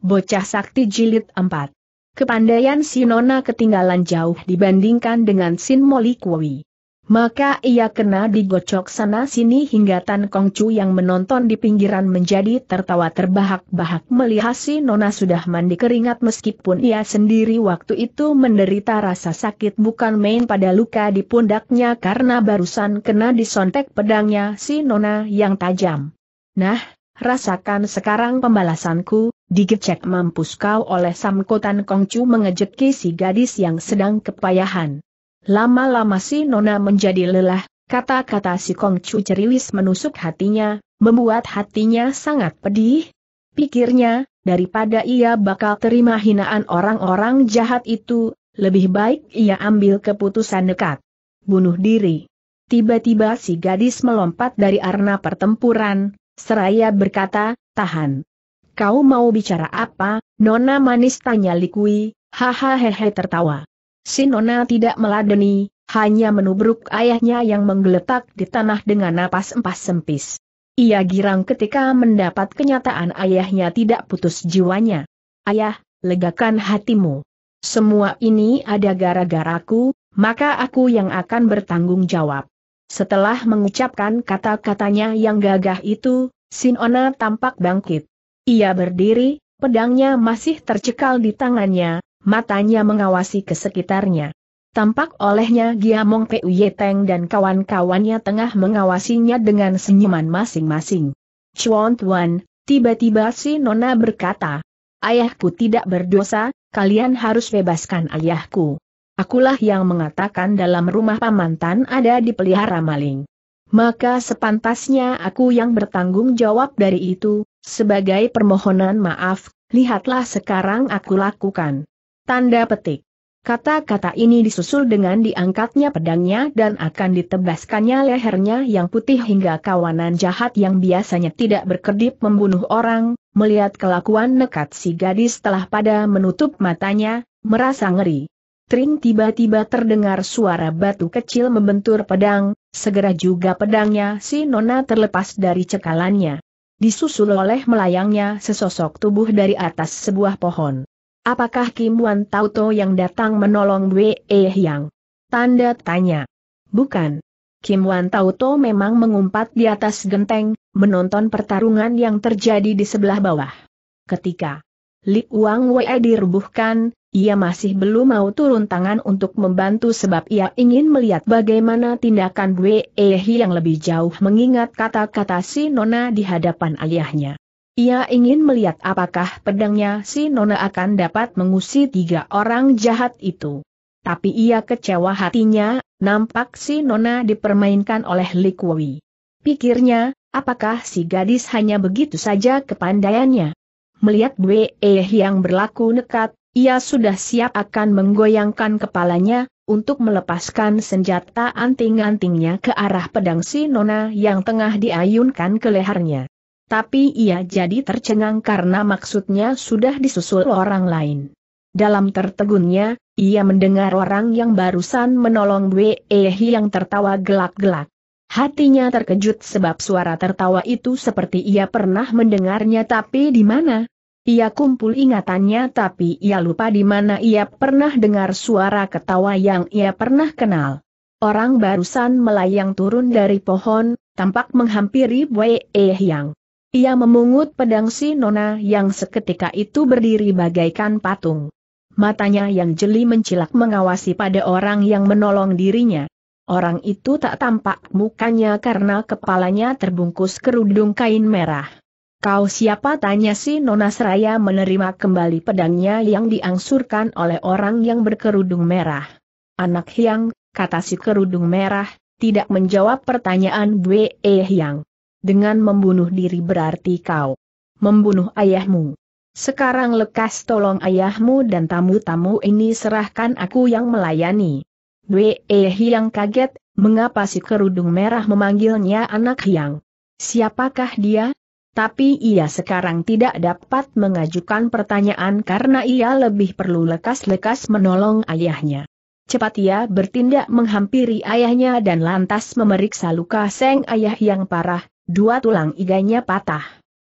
Bocah Sakti Jilid 4. Kepandaian Si Nona ketinggalan jauh dibandingkan dengan Sin Molikwi. Maka ia kena digocok sana-sini hingga Tan Kong Kongcu yang menonton di pinggiran menjadi tertawa terbahak-bahak melihat si Nona sudah mandi keringat meskipun ia sendiri waktu itu menderita rasa sakit bukan main pada luka di pundaknya karena barusan kena disontek pedangnya si Nona yang tajam. Nah, rasakan sekarang pembalasanku, Digecek mampus kau oleh Samkotan Kongcu mengejeki si gadis yang sedang kepayahan. Lama-lama si Nona menjadi lelah, kata-kata si Kongcu ceriwis menusuk hatinya, membuat hatinya sangat pedih. Pikirnya, daripada ia bakal terima hinaan orang-orang jahat itu, lebih baik ia ambil keputusan dekat. Bunuh diri. Tiba-tiba si gadis melompat dari arena pertempuran, seraya berkata, tahan. Kau mau bicara apa, Nona manis tanya Likui, haha hehe tertawa. Si Nona tidak meladeni, hanya menubruk ayahnya yang menggeletak di tanah dengan napas empas sempis. Ia girang ketika mendapat kenyataan ayahnya tidak putus jiwanya. Ayah, legakan hatimu. Semua ini ada gara-garaku, maka aku yang akan bertanggung jawab. Setelah mengucapkan kata-katanya yang gagah itu, Sinona tampak bangkit. Ia berdiri, pedangnya masih tercekal di tangannya, matanya mengawasi ke sekitarnya. Tampak olehnya Giamong P.U. Yeteng dan kawan-kawannya tengah mengawasinya dengan senyuman masing-masing. Chuan Tuan, tiba-tiba si Nona berkata, Ayahku tidak berdosa, kalian harus bebaskan ayahku. Akulah yang mengatakan dalam rumah pamantan ada dipelihara maling. Maka sepantasnya aku yang bertanggung jawab dari itu, sebagai permohonan maaf, lihatlah sekarang aku lakukan. Tanda petik. Kata-kata ini disusul dengan diangkatnya pedangnya dan akan ditebaskannya lehernya yang putih hingga kawanan jahat yang biasanya tidak berkedip membunuh orang, melihat kelakuan nekat si gadis telah pada menutup matanya, merasa ngeri. Tring tiba-tiba terdengar suara batu kecil membentur pedang, segera juga pedangnya si Nona terlepas dari cekalannya. Disusul oleh melayangnya sesosok tubuh dari atas sebuah pohon. Apakah Kim Wan Tauto yang datang menolong Wei Yang? Tanda tanya. Bukan. Kim Wan Tauto memang mengumpat di atas genteng, menonton pertarungan yang terjadi di sebelah bawah. Ketika Li Wang Wei dirubuhkan, ia masih belum mau turun tangan untuk membantu sebab ia ingin melihat bagaimana tindakan Bu Ehi yang lebih jauh mengingat kata-kata si Nona di hadapan ayahnya. Ia ingin melihat apakah pedangnya si Nona akan dapat mengusir tiga orang jahat itu. Tapi ia kecewa hatinya, nampak si Nona dipermainkan oleh Likwi. Pikirnya, apakah si gadis hanya begitu saja kepandaiannya? Melihat Ehi yang berlaku nekat, ia sudah siap akan menggoyangkan kepalanya, untuk melepaskan senjata anting-antingnya ke arah pedang si Nona yang tengah diayunkan ke lehernya. Tapi ia jadi tercengang karena maksudnya sudah disusul orang lain. Dalam tertegunnya, ia mendengar orang yang barusan menolong Wehi yang tertawa gelak-gelak. Hatinya terkejut sebab suara tertawa itu seperti ia pernah mendengarnya tapi di mana? Ia kumpul ingatannya tapi ia lupa di mana ia pernah dengar suara ketawa yang ia pernah kenal. Orang barusan melayang turun dari pohon, tampak menghampiri Wei Eh Yang. Ia memungut pedang si Nona yang seketika itu berdiri bagaikan patung. Matanya yang jeli mencilak mengawasi pada orang yang menolong dirinya. Orang itu tak tampak mukanya karena kepalanya terbungkus kerudung kain merah. Kau siapa tanya si Nona Seraya menerima kembali pedangnya yang diangsurkan oleh orang yang berkerudung merah. Anak Hyang, kata si kerudung merah, tidak menjawab pertanyaan Bwe Hyang. Dengan membunuh diri berarti kau membunuh ayahmu. Sekarang lekas tolong ayahmu dan tamu-tamu ini serahkan aku yang melayani. Bwe Hyang kaget, mengapa si kerudung merah memanggilnya anak Hyang? Siapakah dia? tapi ia sekarang tidak dapat mengajukan pertanyaan karena ia lebih perlu lekas-lekas menolong ayahnya. Cepat ia bertindak menghampiri ayahnya dan lantas memeriksa luka seng ayah yang parah, dua tulang iganya patah.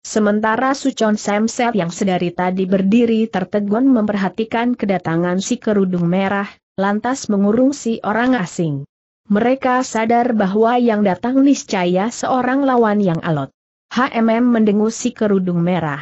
Sementara Sucon Samset yang sedari tadi berdiri tertegun memperhatikan kedatangan si kerudung merah, lantas mengurung si orang asing. Mereka sadar bahwa yang datang niscaya seorang lawan yang alot. HMM mendengus si kerudung merah.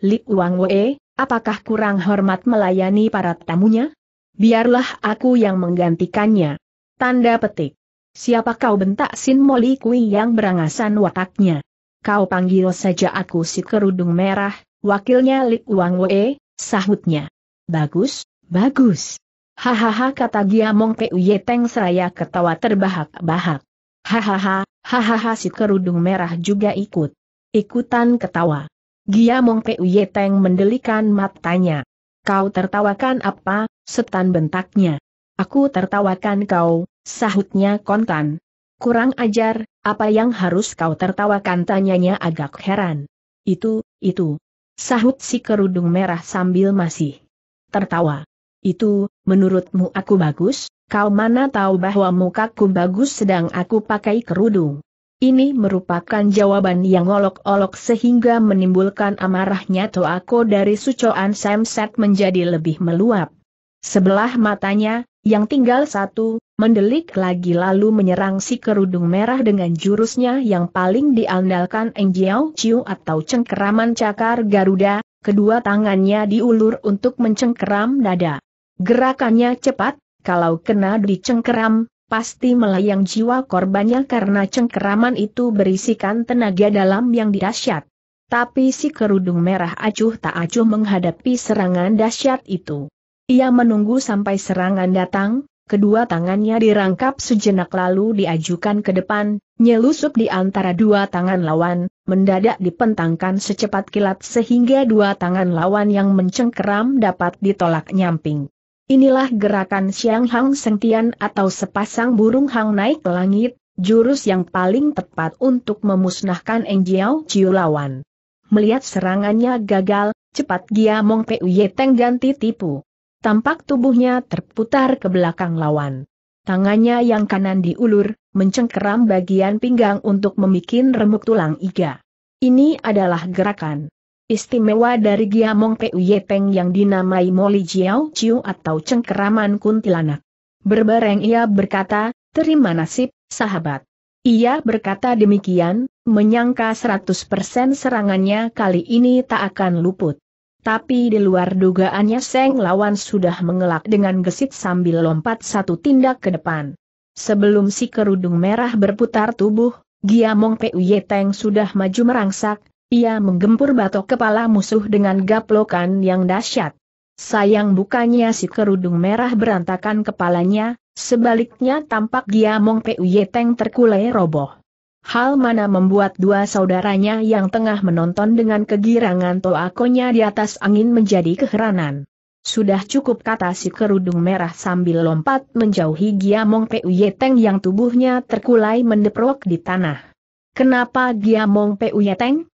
Li Wang Wei, apakah kurang hormat melayani para tamunya? Biarlah aku yang menggantikannya. Tanda petik. Siapa kau bentak Sin Moli Kui yang berangasan wataknya? Kau panggil saja aku si kerudung merah, wakilnya Li Wang Wei, sahutnya. Bagus, bagus. Hahaha kata Giamong Puye Teng seraya ketawa terbahak-bahak. Hahaha, hahaha si kerudung merah juga ikut. Ikutan ketawa. Gia Puye Teng mendelikan matanya. Kau tertawakan apa, setan bentaknya. Aku tertawakan kau, sahutnya kontan. Kurang ajar, apa yang harus kau tertawakan tanyanya agak heran. Itu, itu. Sahut si kerudung merah sambil masih tertawa. Itu, menurutmu aku bagus, kau mana tahu bahwa mukaku bagus sedang aku pakai kerudung. Ini merupakan jawaban yang olok-olok sehingga menimbulkan amarahnya Toako dari sucoan Samset menjadi lebih meluap. Sebelah matanya, yang tinggal satu, mendelik lagi lalu menyerang si kerudung merah dengan jurusnya yang paling diandalkan Engjiao Chiu atau cengkeraman cakar Garuda, kedua tangannya diulur untuk mencengkeram dada. Gerakannya cepat, kalau kena dicengkeram, pasti melayang jiwa korbannya karena cengkeraman itu berisikan tenaga dalam yang dahsyat. Tapi si kerudung merah acuh tak acuh menghadapi serangan dahsyat itu. Ia menunggu sampai serangan datang, kedua tangannya dirangkap sejenak lalu diajukan ke depan, nyelusup di antara dua tangan lawan, mendadak dipentangkan secepat kilat sehingga dua tangan lawan yang mencengkeram dapat ditolak nyamping. Inilah gerakan Siang Hang Sengtian atau sepasang burung hang naik ke langit, jurus yang paling tepat untuk memusnahkan Eng Jiao Chiu lawan. Melihat serangannya gagal, cepat Gia Mong Pu Yeteng ganti tipu. Tampak tubuhnya terputar ke belakang lawan. Tangannya yang kanan diulur, mencengkeram bagian pinggang untuk memikin remuk tulang iga. Ini adalah gerakan istimewa dari Giamong Pu Peng yang dinamai Moli Jiao Chiu atau cengkeraman kuntilanak. Berbareng ia berkata, terima nasib, sahabat. Ia berkata demikian, menyangka 100% serangannya kali ini tak akan luput. Tapi di luar dugaannya Seng lawan sudah mengelak dengan gesit sambil lompat satu tindak ke depan. Sebelum si kerudung merah berputar tubuh, Giamong Pu Puyeteng sudah maju merangsak, ia menggempur batok kepala musuh dengan gaplokan yang dahsyat. Sayang bukannya si kerudung merah berantakan kepalanya, sebaliknya tampak dia Mong Teng terkulai roboh. Hal mana membuat dua saudaranya yang tengah menonton dengan kegirangan toakonya di atas angin menjadi keheranan. Sudah cukup kata si kerudung merah sambil lompat menjauhi Giamong Puyeteng yang tubuhnya terkulai mendeprok di tanah. Kenapa Giamong Puyeteng?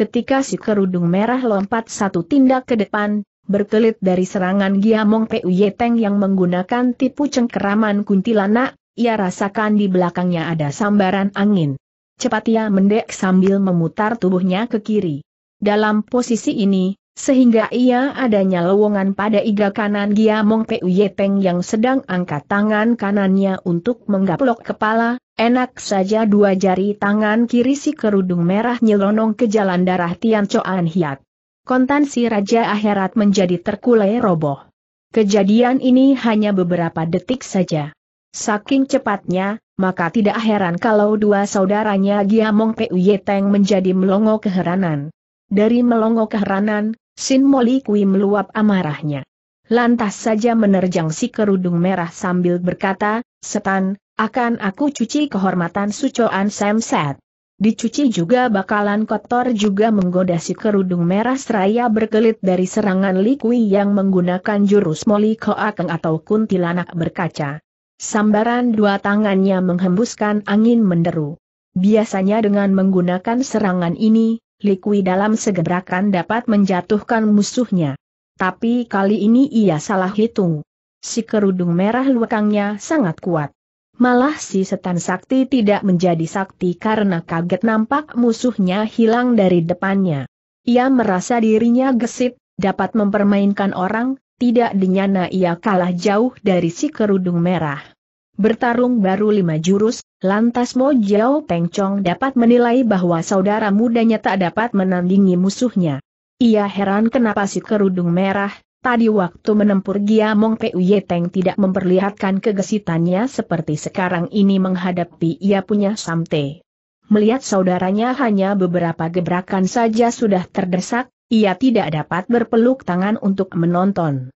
Ketika si kerudung merah lompat satu tindak ke depan, berkelit dari serangan Giamong Pu Yeteng yang menggunakan tipu cengkeraman kuntilanak, ia rasakan di belakangnya ada sambaran angin. Cepat ia mendek sambil memutar tubuhnya ke kiri. Dalam posisi ini, sehingga ia adanya lowongan pada iga kanan Giamong Pu Yeteng yang sedang angkat tangan kanannya untuk menggaplok kepala, enak saja dua jari tangan kiri si kerudung merah nyelonong ke jalan darah Tian Coan Hiat. Kontan si Raja Akhirat menjadi terkulai roboh. Kejadian ini hanya beberapa detik saja. Saking cepatnya, maka tidak heran kalau dua saudaranya Giamong Pu Yeteng menjadi melongo keheranan. Dari melongo keheranan, Sin Moli Kui meluap amarahnya. Lantas saja menerjang si kerudung merah sambil berkata, Setan, akan aku cuci kehormatan sucoan Samset. Dicuci juga bakalan kotor juga menggoda si kerudung merah seraya berkelit dari serangan Likui yang menggunakan jurus Moli Koakeng atau kuntilanak berkaca. Sambaran dua tangannya menghembuskan angin menderu. Biasanya dengan menggunakan serangan ini, Likui dalam segebrakan dapat menjatuhkan musuhnya. Tapi kali ini ia salah hitung. Si kerudung merah luakangnya sangat kuat. Malah si setan sakti tidak menjadi sakti karena kaget nampak musuhnya hilang dari depannya. Ia merasa dirinya gesit, dapat mempermainkan orang, tidak dinyana ia kalah jauh dari si kerudung merah. Bertarung baru lima jurus, Lantas Mo Jiao Chong dapat menilai bahwa saudara mudanya tak dapat menandingi musuhnya. Ia heran kenapa si kerudung merah, tadi waktu menempur Gia Mong Peu Yeteng tidak memperlihatkan kegesitannya seperti sekarang ini menghadapi ia punya Samte. Melihat saudaranya hanya beberapa gebrakan saja sudah terdesak, ia tidak dapat berpeluk tangan untuk menonton.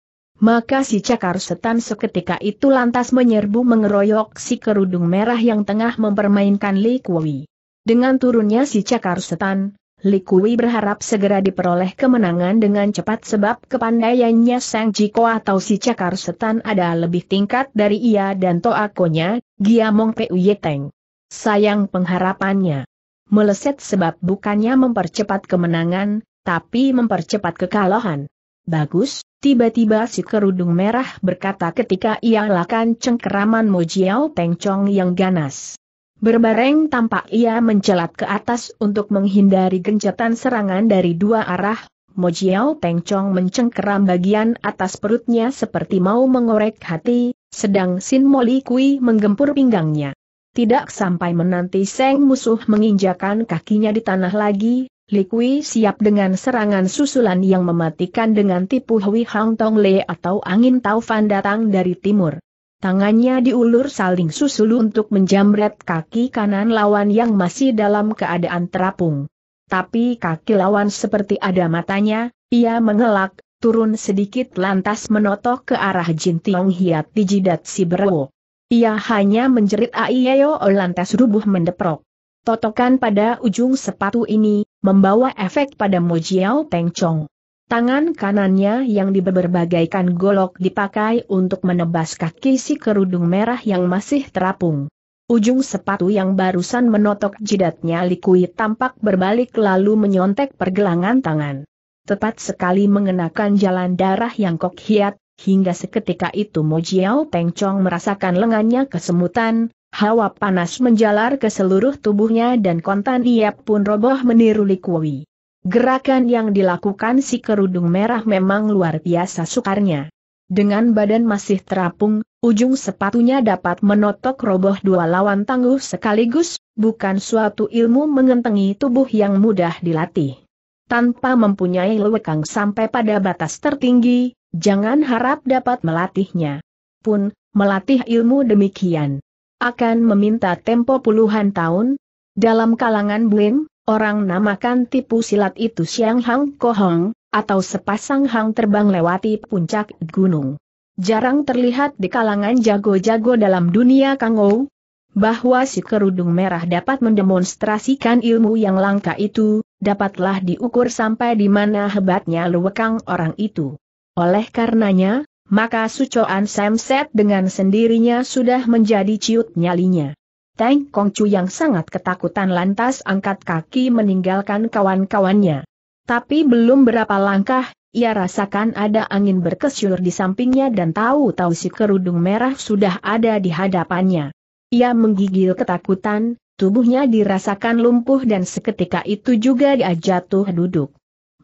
Maka si cakar setan seketika itu lantas menyerbu mengeroyok si kerudung merah yang tengah mempermainkan Li Kui. Dengan turunnya si cakar setan, Li Kui berharap segera diperoleh kemenangan dengan cepat sebab kepandaiannya Sang Jiko atau si cakar setan ada lebih tingkat dari ia dan toakonya, Giamong pu Teng. Sayang pengharapannya. Meleset sebab bukannya mempercepat kemenangan, tapi mempercepat kekalahan. Bagus, Tiba-tiba si kerudung merah berkata ketika ia lakukan cengkeraman Mojiao Chong yang ganas. Berbareng tampak ia mencelat ke atas untuk menghindari gencatan serangan dari dua arah, Mojiao Chong mencengkeram bagian atas perutnya seperti mau mengorek hati, sedang Sin Moli Kui menggempur pinggangnya. Tidak sampai menanti Seng musuh menginjakan kakinya di tanah lagi, Likui siap dengan serangan susulan yang mematikan dengan tipu Hui Hang Tong Le atau angin taufan datang dari timur. Tangannya diulur saling susul untuk menjamret kaki kanan lawan yang masih dalam keadaan terapung. Tapi kaki lawan seperti ada matanya, ia mengelak, turun sedikit lantas menotok ke arah Jin Tiong Hiat di jidat si Berwo. Ia hanya menjerit Aiyo lantas rubuh mendeprok. Totokan pada ujung sepatu ini, membawa efek pada Mojiao Peng Chong. Tangan kanannya yang diberbagaikan golok dipakai untuk menebas kaki si kerudung merah yang masih terapung. Ujung sepatu yang barusan menotok jidatnya Likui tampak berbalik lalu menyontek pergelangan tangan. Tepat sekali mengenakan jalan darah yang kok hiat, hingga seketika itu Mojiao Pengcong merasakan lengannya kesemutan, Hawa panas menjalar ke seluruh tubuhnya dan kontan ia pun roboh meniru Likuwi. Gerakan yang dilakukan si kerudung merah memang luar biasa sukarnya. Dengan badan masih terapung, ujung sepatunya dapat menotok roboh dua lawan tangguh sekaligus, bukan suatu ilmu mengentengi tubuh yang mudah dilatih. Tanpa mempunyai lewekang sampai pada batas tertinggi, jangan harap dapat melatihnya. Pun, melatih ilmu demikian, akan meminta tempo puluhan tahun? Dalam kalangan Bling, orang namakan tipu silat itu Siang Hang Kohong, atau sepasang hang terbang lewati puncak gunung. Jarang terlihat di kalangan jago-jago dalam dunia Kangou, bahwa si kerudung merah dapat mendemonstrasikan ilmu yang langka itu, dapatlah diukur sampai di mana hebatnya luwekang orang itu. Oleh karenanya, maka Sucoan Samset dengan sendirinya sudah menjadi ciut nyalinya. Teng Kongcu yang sangat ketakutan lantas angkat kaki meninggalkan kawan-kawannya. Tapi belum berapa langkah, ia rasakan ada angin berkesyur di sampingnya dan tahu-tahu si kerudung merah sudah ada di hadapannya. Ia menggigil ketakutan, tubuhnya dirasakan lumpuh dan seketika itu juga dia jatuh duduk.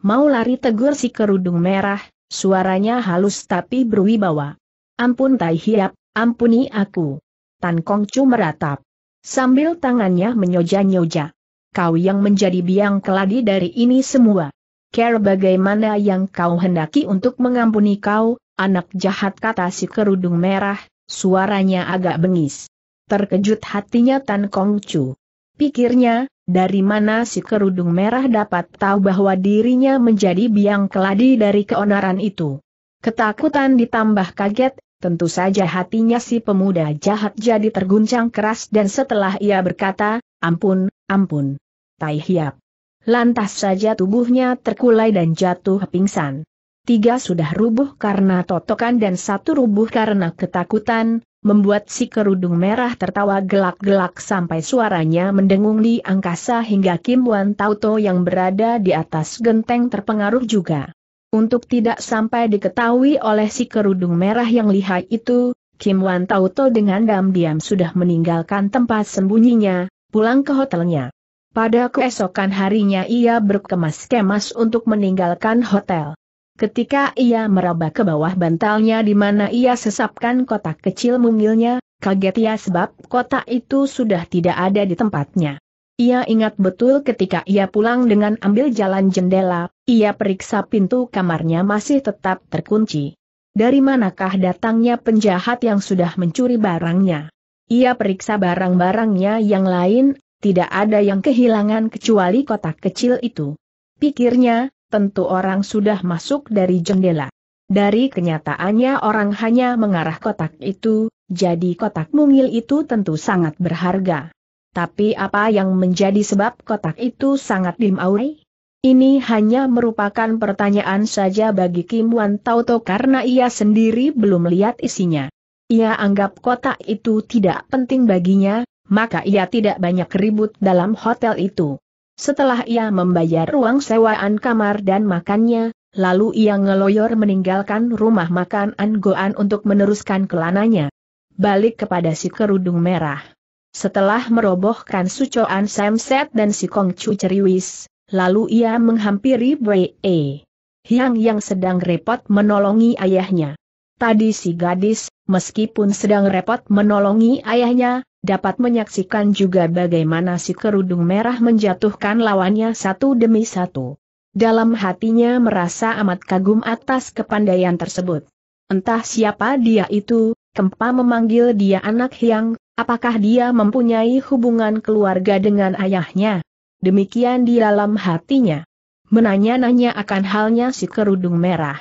Mau lari tegur si kerudung merah, Suaranya halus tapi berwibawa. Ampun Tai Hiap, ampuni aku. Tan Kong Chu meratap. Sambil tangannya menyoja-nyoja. Kau yang menjadi biang keladi dari ini semua. Care bagaimana yang kau hendaki untuk mengampuni kau, anak jahat kata si kerudung merah, suaranya agak bengis. Terkejut hatinya Tan Kong Chu. Pikirnya, dari mana si kerudung merah dapat tahu bahwa dirinya menjadi biang keladi dari keonaran itu? Ketakutan ditambah kaget, tentu saja hatinya si pemuda jahat jadi terguncang keras dan setelah ia berkata, ampun, ampun. Tai hiap. Lantas saja tubuhnya terkulai dan jatuh pingsan. Tiga sudah rubuh karena totokan dan satu rubuh karena ketakutan, membuat si kerudung merah tertawa gelak-gelak sampai suaranya mendengung di angkasa hingga Kim Wan Tauto yang berada di atas genteng terpengaruh juga. Untuk tidak sampai diketahui oleh si kerudung merah yang lihai itu, Kim Wan Tauto dengan diam-diam sudah meninggalkan tempat sembunyinya, pulang ke hotelnya. Pada keesokan harinya ia berkemas-kemas untuk meninggalkan hotel. Ketika ia meraba ke bawah bantalnya di mana ia sesapkan kotak kecil mungilnya, kaget ia sebab kotak itu sudah tidak ada di tempatnya. Ia ingat betul ketika ia pulang dengan ambil jalan jendela, ia periksa pintu kamarnya masih tetap terkunci. Dari manakah datangnya penjahat yang sudah mencuri barangnya? Ia periksa barang-barangnya yang lain, tidak ada yang kehilangan kecuali kotak kecil itu. Pikirnya, tentu orang sudah masuk dari jendela. Dari kenyataannya orang hanya mengarah kotak itu, jadi kotak mungil itu tentu sangat berharga. Tapi apa yang menjadi sebab kotak itu sangat dimaui? Ini hanya merupakan pertanyaan saja bagi Kim Wan Tauto karena ia sendiri belum lihat isinya. Ia anggap kotak itu tidak penting baginya, maka ia tidak banyak ribut dalam hotel itu. Setelah ia membayar ruang sewaan kamar dan makannya, lalu ia ngeloyor meninggalkan rumah makan Angoan untuk meneruskan kelananya. Balik kepada si kerudung merah. Setelah merobohkan sucoan Samset dan si Kongcu Ceriwis, lalu ia menghampiri Wei e. Hyang yang sedang repot menolongi ayahnya. Tadi si gadis, meskipun sedang repot menolongi ayahnya, dapat menyaksikan juga bagaimana si kerudung merah menjatuhkan lawannya satu demi satu. Dalam hatinya merasa amat kagum atas kepandaian tersebut. Entah siapa dia itu, Kempa memanggil dia anak yang, apakah dia mempunyai hubungan keluarga dengan ayahnya? Demikian di dalam hatinya. Menanya-nanya akan halnya si kerudung merah.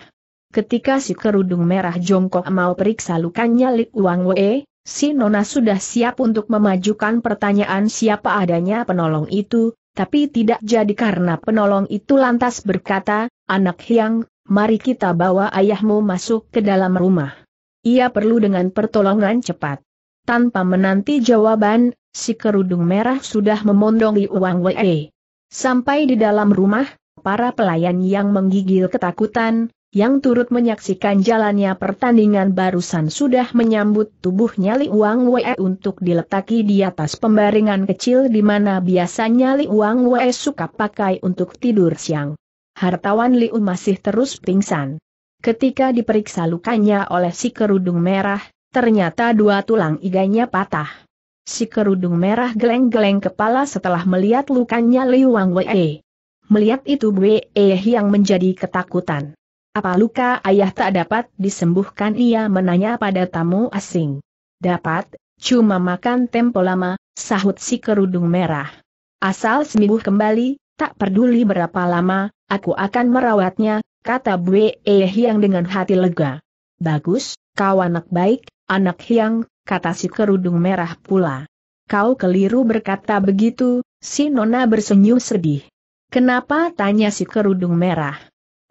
Ketika si kerudung merah jongkok mau periksa lukanya Li Wang Wei, Si Nona sudah siap untuk memajukan pertanyaan siapa adanya penolong itu, tapi tidak jadi karena penolong itu lantas berkata, Anak Hyang, mari kita bawa ayahmu masuk ke dalam rumah. Ia perlu dengan pertolongan cepat. Tanpa menanti jawaban, si kerudung merah sudah memondongi uang WE. Sampai di dalam rumah, para pelayan yang menggigil ketakutan, yang turut menyaksikan jalannya pertandingan barusan sudah menyambut tubuhnya Li Wang Wei untuk diletaki di atas pembaringan kecil di mana biasanya Li Wang Wei suka pakai untuk tidur siang. Hartawan Liu masih terus pingsan. Ketika diperiksa lukanya oleh si kerudung merah, ternyata dua tulang iganya patah. Si kerudung merah geleng-geleng kepala setelah melihat lukanya Liu Wang Wei. Melihat itu Wei yang menjadi ketakutan. Apa luka ayah tak dapat disembuhkan ia menanya pada tamu asing. Dapat, cuma makan tempo lama, sahut si kerudung merah. Asal sembuh kembali, tak peduli berapa lama, aku akan merawatnya, kata Bwe yang dengan hati lega. Bagus, kau anak baik, anak Hiang, kata si kerudung merah pula. Kau keliru berkata begitu, si Nona bersenyum sedih. Kenapa tanya si kerudung merah?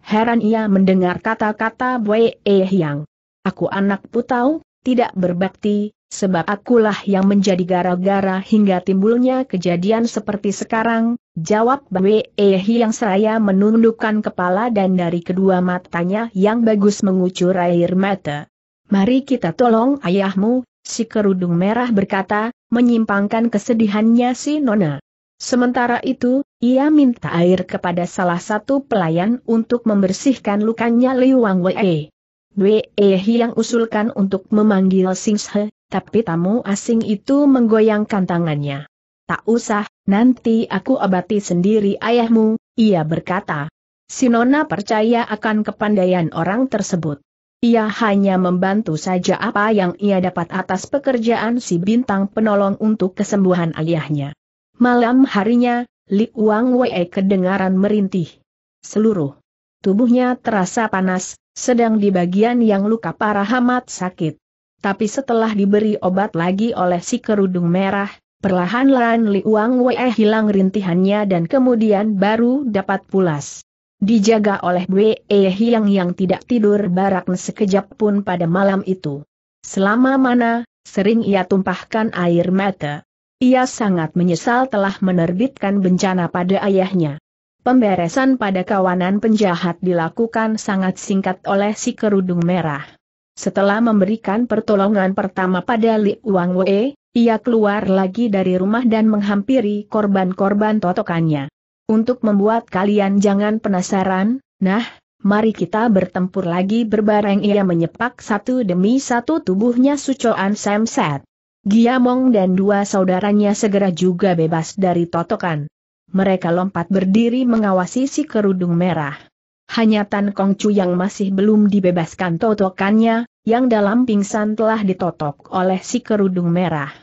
Heran ia mendengar kata-kata Bwe Eh Yang. Aku anak putau, tidak berbakti, sebab akulah yang menjadi gara-gara hingga timbulnya kejadian seperti sekarang, jawab Bwe Eh yang seraya menundukkan kepala dan dari kedua matanya yang bagus mengucur air mata. Mari kita tolong ayahmu, si kerudung merah berkata, menyimpangkan kesedihannya si Nona. Sementara itu, ia minta air kepada salah satu pelayan untuk membersihkan lukanya Wang Wei. Wei yang usulkan untuk memanggil Sing He, tapi tamu asing itu menggoyangkan tangannya. Tak usah, nanti aku obati sendiri ayahmu, ia berkata. Sinona percaya akan kepandaian orang tersebut. Ia hanya membantu saja apa yang ia dapat atas pekerjaan si bintang penolong untuk kesembuhan ayahnya. Malam harinya, Li Wang Wei kedengaran merintih. Seluruh tubuhnya terasa panas, sedang di bagian yang luka parah amat sakit. Tapi setelah diberi obat lagi oleh si kerudung merah, perlahan-lahan Li Wang Wei hilang rintihannya dan kemudian baru dapat pulas. Dijaga oleh Wei Hiang yang tidak tidur barak sekejap pun pada malam itu. Selama mana, sering ia tumpahkan air mata. Ia sangat menyesal telah menerbitkan bencana pada ayahnya. Pemberesan pada kawanan penjahat dilakukan sangat singkat oleh si kerudung merah. Setelah memberikan pertolongan pertama pada Li Wang Wei, ia keluar lagi dari rumah dan menghampiri korban-korban totokannya. Untuk membuat kalian jangan penasaran, nah, mari kita bertempur lagi berbareng ia menyepak satu demi satu tubuhnya Sucoan Samset. Giamong dan dua saudaranya segera juga bebas dari totokan. Mereka lompat berdiri mengawasi si kerudung merah. Hanya Tan Kong Chu yang masih belum dibebaskan totokannya, yang dalam pingsan telah ditotok oleh si kerudung merah.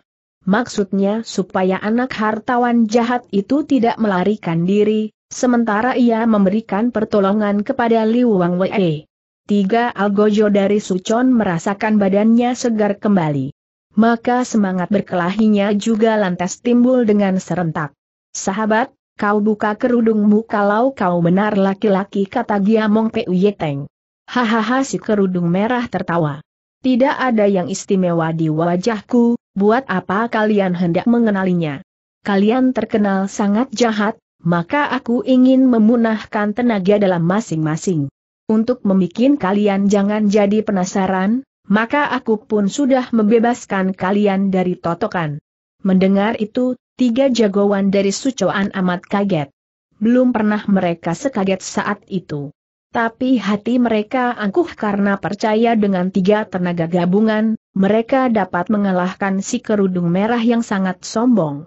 Maksudnya supaya anak hartawan jahat itu tidak melarikan diri, sementara ia memberikan pertolongan kepada Liu Wang Wei. Tiga algojo dari Sucon merasakan badannya segar kembali maka semangat berkelahinya juga lantas timbul dengan serentak. Sahabat, kau buka kerudungmu kalau kau benar laki-laki kata Giamong Yeteng. Hahaha si kerudung merah tertawa. Tidak ada yang istimewa di wajahku, buat apa kalian hendak mengenalinya? Kalian terkenal sangat jahat, maka aku ingin memunahkan tenaga dalam masing-masing. Untuk membuat kalian jangan jadi penasaran, maka aku pun sudah membebaskan kalian dari totokan. Mendengar itu, tiga jagoan dari Sucoan amat kaget. Belum pernah mereka sekaget saat itu. Tapi hati mereka angkuh karena percaya dengan tiga tenaga gabungan, mereka dapat mengalahkan si kerudung merah yang sangat sombong.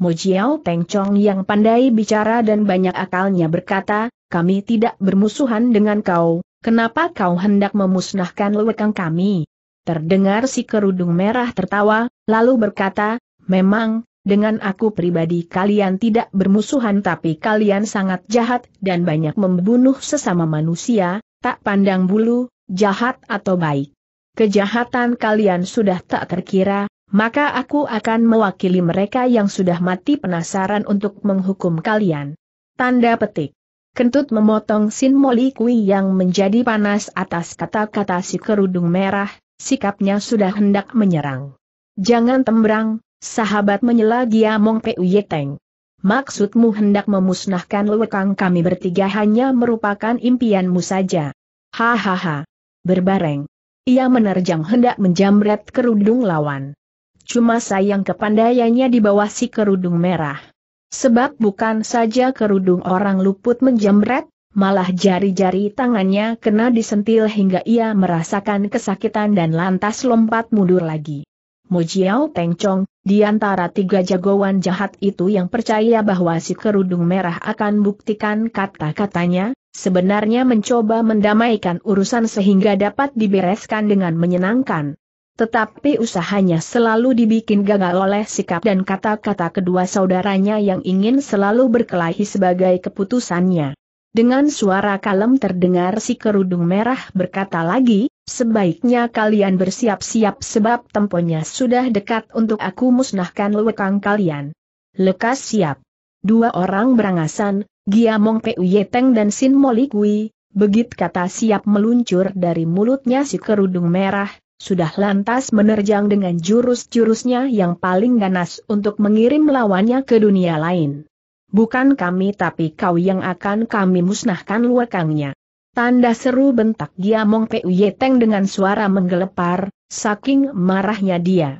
Mojiao Pengcong yang pandai bicara dan banyak akalnya berkata, kami tidak bermusuhan dengan kau, kenapa kau hendak memusnahkan lewekang kami? Terdengar si kerudung merah tertawa, lalu berkata, memang, dengan aku pribadi kalian tidak bermusuhan tapi kalian sangat jahat dan banyak membunuh sesama manusia, tak pandang bulu, jahat atau baik. Kejahatan kalian sudah tak terkira, maka aku akan mewakili mereka yang sudah mati penasaran untuk menghukum kalian. Tanda petik. Kentut memotong Sin Moli Kui yang menjadi panas atas kata-kata si kerudung merah, sikapnya sudah hendak menyerang. Jangan tembrang, sahabat menyela dia Mong Yeteng. Maksudmu hendak memusnahkan lewekang kami bertiga hanya merupakan impianmu saja. Hahaha. Berbareng. Ia menerjang hendak menjamret kerudung lawan. Cuma sayang kepandaiannya di bawah si kerudung merah. Sebab bukan saja kerudung orang luput menjemret, malah jari-jari tangannya kena disentil hingga ia merasakan kesakitan dan lantas lompat mundur lagi. Mojiao Tengcong, di antara tiga jagoan jahat itu yang percaya bahwa si kerudung merah akan buktikan kata-katanya, sebenarnya mencoba mendamaikan urusan sehingga dapat dibereskan dengan menyenangkan. Tetapi usahanya selalu dibikin gagal oleh sikap dan kata-kata kedua saudaranya yang ingin selalu berkelahi sebagai keputusannya. Dengan suara kalem terdengar si kerudung merah berkata lagi, sebaiknya kalian bersiap-siap sebab temponya sudah dekat untuk aku musnahkan lekang kalian. Lekas siap. Dua orang berangasan, Giamong Puyeteng dan Sin Molikui, begit kata siap meluncur dari mulutnya si kerudung merah, sudah lantas menerjang dengan jurus-jurusnya yang paling ganas untuk mengirim lawannya ke dunia lain. Bukan kami tapi kau yang akan kami musnahkan luakangnya. Tanda seru bentak dia Mong Yeteng dengan suara menggelepar, saking marahnya dia.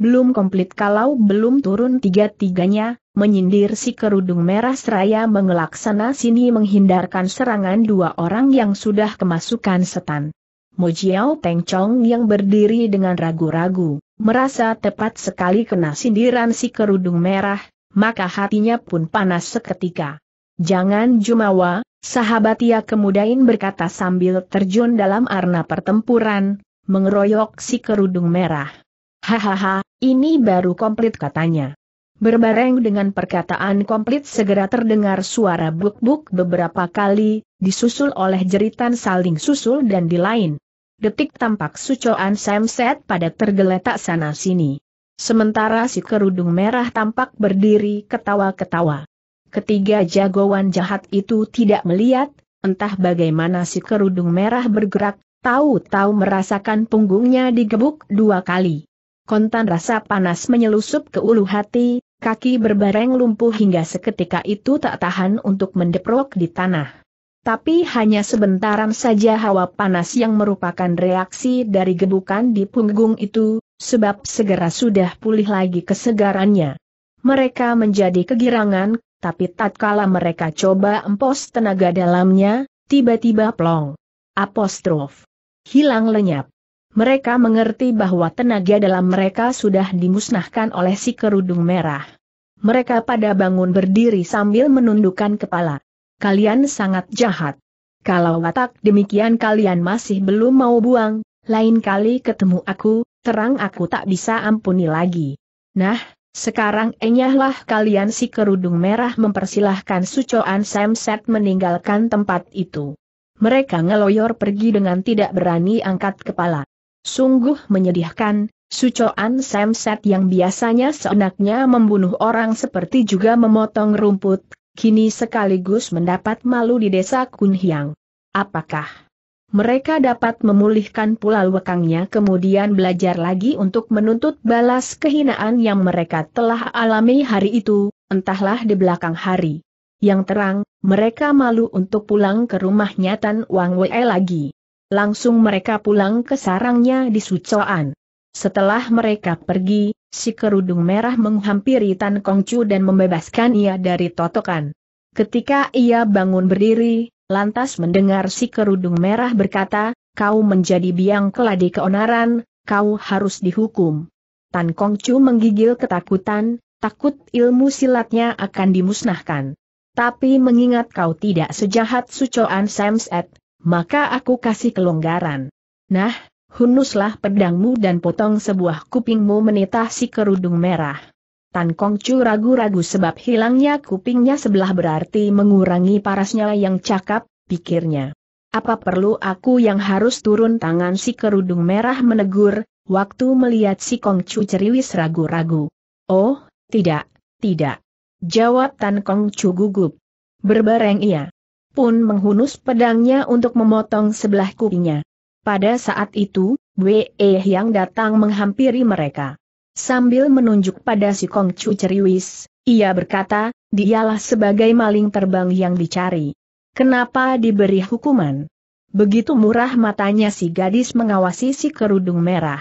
Belum komplit kalau belum turun tiga-tiganya, menyindir si kerudung merah seraya mengelak sana sini menghindarkan serangan dua orang yang sudah kemasukan setan. Mojiao Chong yang berdiri dengan ragu-ragu, merasa tepat sekali kena sindiran si kerudung merah, maka hatinya pun panas seketika. Jangan jumawa, sahabat ia kemudain berkata sambil terjun dalam arna pertempuran, mengeroyok si kerudung merah. Hahaha, ini baru komplit katanya. Berbareng dengan perkataan komplit segera terdengar suara buk-buk beberapa kali, disusul oleh jeritan saling susul dan di lain detik tampak sucoan Samset pada tergeletak sana-sini. Sementara si kerudung merah tampak berdiri ketawa-ketawa. Ketiga jagoan jahat itu tidak melihat, entah bagaimana si kerudung merah bergerak, tahu-tahu merasakan punggungnya digebuk dua kali. Kontan rasa panas menyelusup ke ulu hati, kaki berbareng lumpuh hingga seketika itu tak tahan untuk mendeprok di tanah tapi hanya sebentaran saja hawa panas yang merupakan reaksi dari gebukan di punggung itu, sebab segera sudah pulih lagi kesegarannya. Mereka menjadi kegirangan, tapi tatkala mereka coba empos tenaga dalamnya, tiba-tiba plong. Apostrof. Hilang lenyap. Mereka mengerti bahwa tenaga dalam mereka sudah dimusnahkan oleh si kerudung merah. Mereka pada bangun berdiri sambil menundukkan kepala kalian sangat jahat. Kalau watak demikian kalian masih belum mau buang, lain kali ketemu aku, terang aku tak bisa ampuni lagi. Nah, sekarang enyahlah kalian si kerudung merah mempersilahkan Sucoan Samset meninggalkan tempat itu. Mereka ngeloyor pergi dengan tidak berani angkat kepala. Sungguh menyedihkan, Sucoan Samset yang biasanya seenaknya membunuh orang seperti juga memotong rumput, kini sekaligus mendapat malu di desa Kunhiang. Apakah mereka dapat memulihkan pulau wekangnya kemudian belajar lagi untuk menuntut balas kehinaan yang mereka telah alami hari itu, entahlah di belakang hari. Yang terang, mereka malu untuk pulang ke rumahnya Tan Wang Wei lagi. Langsung mereka pulang ke sarangnya di Sucoan. Setelah mereka pergi, Si kerudung merah menghampiri Tan Kongcu dan membebaskan ia dari totokan. Ketika ia bangun berdiri, lantas mendengar si kerudung merah berkata, kau menjadi biang keladi keonaran, kau harus dihukum. Tan Kongcu menggigil ketakutan, takut ilmu silatnya akan dimusnahkan. Tapi mengingat kau tidak sejahat Sucoan Samset, maka aku kasih kelonggaran. Nah, hunuslah pedangmu dan potong sebuah kupingmu menitah si kerudung merah. Tan Kong Chu ragu-ragu sebab hilangnya kupingnya sebelah berarti mengurangi parasnya yang cakap, pikirnya. Apa perlu aku yang harus turun tangan si kerudung merah menegur, waktu melihat si Kong Chu ceriwis ragu-ragu. Oh, tidak, tidak. Jawab Tan Kong Chu gugup. Berbareng ia. Pun menghunus pedangnya untuk memotong sebelah kupingnya. Pada saat itu, Wei yang datang menghampiri mereka. Sambil menunjuk pada si Kong Chu Ceriwis, ia berkata, dialah sebagai maling terbang yang dicari. Kenapa diberi hukuman? Begitu murah matanya si gadis mengawasi si kerudung merah.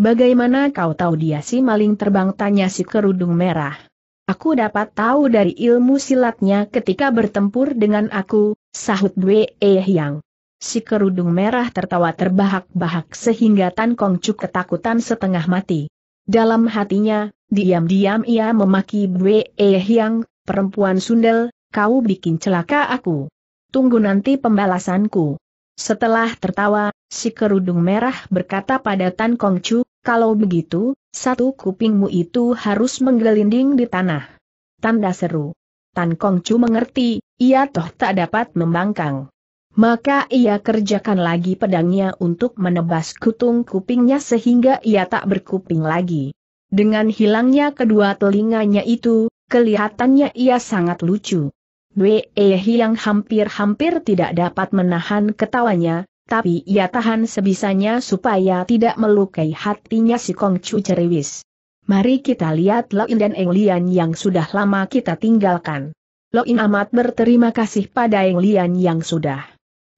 Bagaimana kau tahu dia si maling terbang tanya si kerudung merah. Aku dapat tahu dari ilmu silatnya ketika bertempur dengan aku, sahut Wei Yang. Si kerudung merah tertawa terbahak-bahak sehingga Tan Kong Chu ketakutan setengah mati. Dalam hatinya, diam-diam ia memaki Bwe e Hiang, perempuan sundel, kau bikin celaka aku. Tunggu nanti pembalasanku. Setelah tertawa, si kerudung merah berkata pada Tan Kong Chu, kalau begitu, satu kupingmu itu harus menggelinding di tanah. Tanda seru. Tan Kong Chu mengerti, ia toh tak dapat membangkang maka ia kerjakan lagi pedangnya untuk menebas kutung kupingnya sehingga ia tak berkuping lagi. Dengan hilangnya kedua telinganya itu, kelihatannya ia sangat lucu. Wei yang hampir-hampir tidak dapat menahan ketawanya, tapi ia tahan sebisanya supaya tidak melukai hatinya si Kong Chu Ceriwis. Mari kita lihat Loin dan Eng Lian yang sudah lama kita tinggalkan. Loin amat berterima kasih pada Eng Lian yang sudah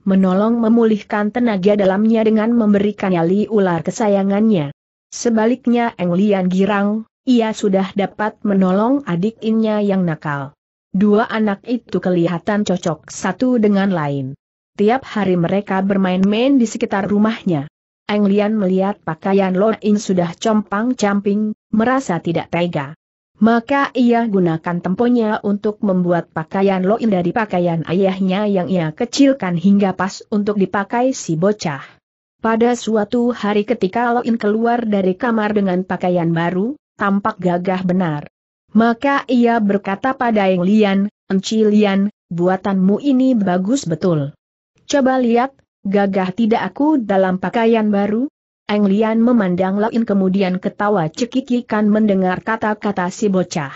menolong memulihkan tenaga dalamnya dengan memberikan nyali ular kesayangannya. Sebaliknya Eng Lian girang, ia sudah dapat menolong adik innya yang nakal. Dua anak itu kelihatan cocok satu dengan lain. Tiap hari mereka bermain-main di sekitar rumahnya. Eng Lian melihat pakaian Lo In sudah compang-camping, merasa tidak tega. Maka ia gunakan temponya untuk membuat pakaian loin dari pakaian ayahnya yang ia kecilkan hingga pas untuk dipakai si bocah. Pada suatu hari ketika loin keluar dari kamar dengan pakaian baru, tampak gagah benar. Maka ia berkata pada Eng Lian, Enci Lian, buatanmu ini bagus betul. Coba lihat, gagah tidak aku dalam pakaian baru? Eng Lian memandang Lain kemudian ketawa cekikikan mendengar kata-kata si bocah.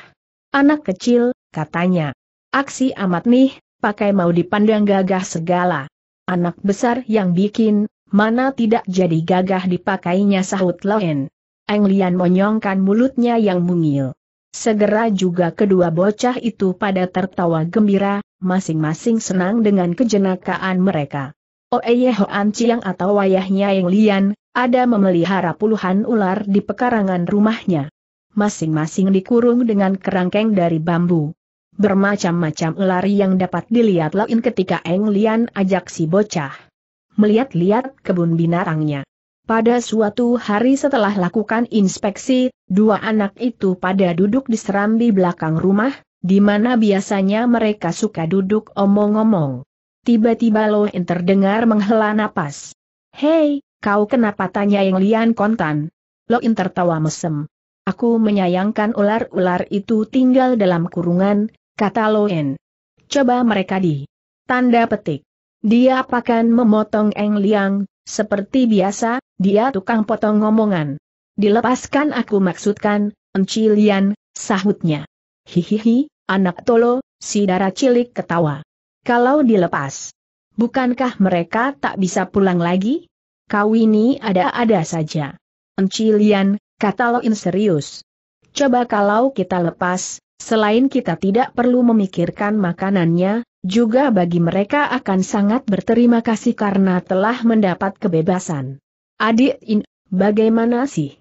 Anak kecil, katanya. Aksi amat nih, pakai mau dipandang gagah segala. Anak besar yang bikin, mana tidak jadi gagah dipakainya sahut Lain. Eng Lian menyongkan mulutnya yang mungil. Segera juga kedua bocah itu pada tertawa gembira, masing-masing senang dengan kejenakaan mereka. Oeye oh, eh, Hoan Chiang atau wayahnya yang lian, ada memelihara puluhan ular di pekarangan rumahnya. Masing-masing dikurung dengan kerangkeng dari bambu. Bermacam-macam ular yang dapat dilihat lain ketika Eng Lian ajak si bocah. Melihat-lihat kebun binarangnya. Pada suatu hari setelah lakukan inspeksi, dua anak itu pada duduk di serambi belakang rumah, di mana biasanya mereka suka duduk omong-omong. Tiba-tiba Loin terdengar menghela napas. Hei, kau kenapa tanya yang lian kontan? Lo Loin tertawa mesem. Aku menyayangkan ular-ular itu tinggal dalam kurungan, kata Lo Loin. Coba mereka di. Tanda petik. Dia pakan memotong Eng Liang, seperti biasa, dia tukang potong ngomongan. Dilepaskan aku maksudkan, Encilian, sahutnya. Hihihi, anak tolo, si darah cilik ketawa. Kalau dilepas, bukankah mereka tak bisa pulang lagi? Kau ini ada-ada saja. Encilian, kata Loin serius. Coba kalau kita lepas, selain kita tidak perlu memikirkan makanannya, juga bagi mereka akan sangat berterima kasih karena telah mendapat kebebasan. Adik In, bagaimana sih?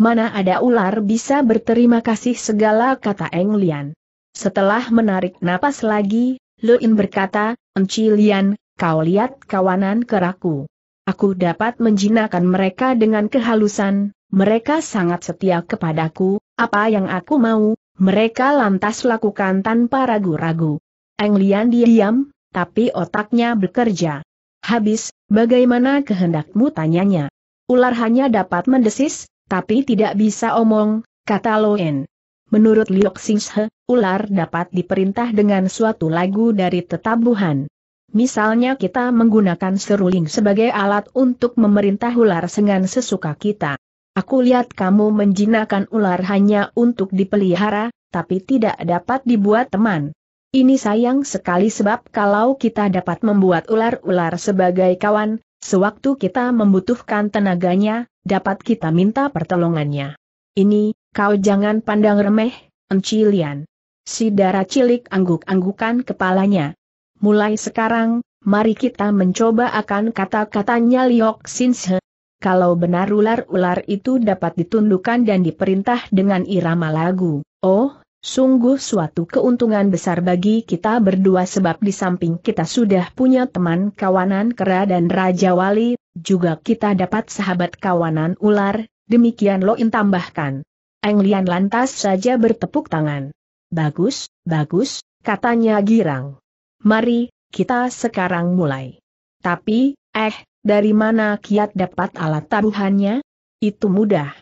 Mana ada ular bisa berterima kasih segala kata Englian. Setelah menarik napas lagi, Luin berkata, Encilian, kau lihat kawanan keraku. Aku dapat menjinakkan mereka dengan kehalusan, mereka sangat setia kepadaku, apa yang aku mau, mereka lantas lakukan tanpa ragu-ragu. Eng diam, tapi otaknya bekerja. Habis, bagaimana kehendakmu tanyanya? Ular hanya dapat mendesis, tapi tidak bisa omong, kata Loen. Menurut Liu ular dapat diperintah dengan suatu lagu dari tetabuhan. Misalnya kita menggunakan seruling sebagai alat untuk memerintah ular dengan sesuka kita. Aku lihat kamu menjinakkan ular hanya untuk dipelihara, tapi tidak dapat dibuat teman. Ini sayang sekali sebab kalau kita dapat membuat ular-ular sebagai kawan, sewaktu kita membutuhkan tenaganya, dapat kita minta pertolongannya. Ini, kau jangan pandang remeh, Encilian. Si darah cilik angguk-anggukan kepalanya. Mulai sekarang, mari kita mencoba akan kata-katanya Liok Sinshe. Kalau benar ular-ular itu dapat ditundukkan dan diperintah dengan irama lagu. Oh, sungguh suatu keuntungan besar bagi kita berdua sebab di samping kita sudah punya teman kawanan kera dan Raja Wali, juga kita dapat sahabat kawanan ular, demikian Loin tambahkan. Eng lantas saja bertepuk tangan. Bagus, bagus, katanya girang. Mari, kita sekarang mulai. Tapi, eh, dari mana kiat dapat alat taruhannya? Itu mudah.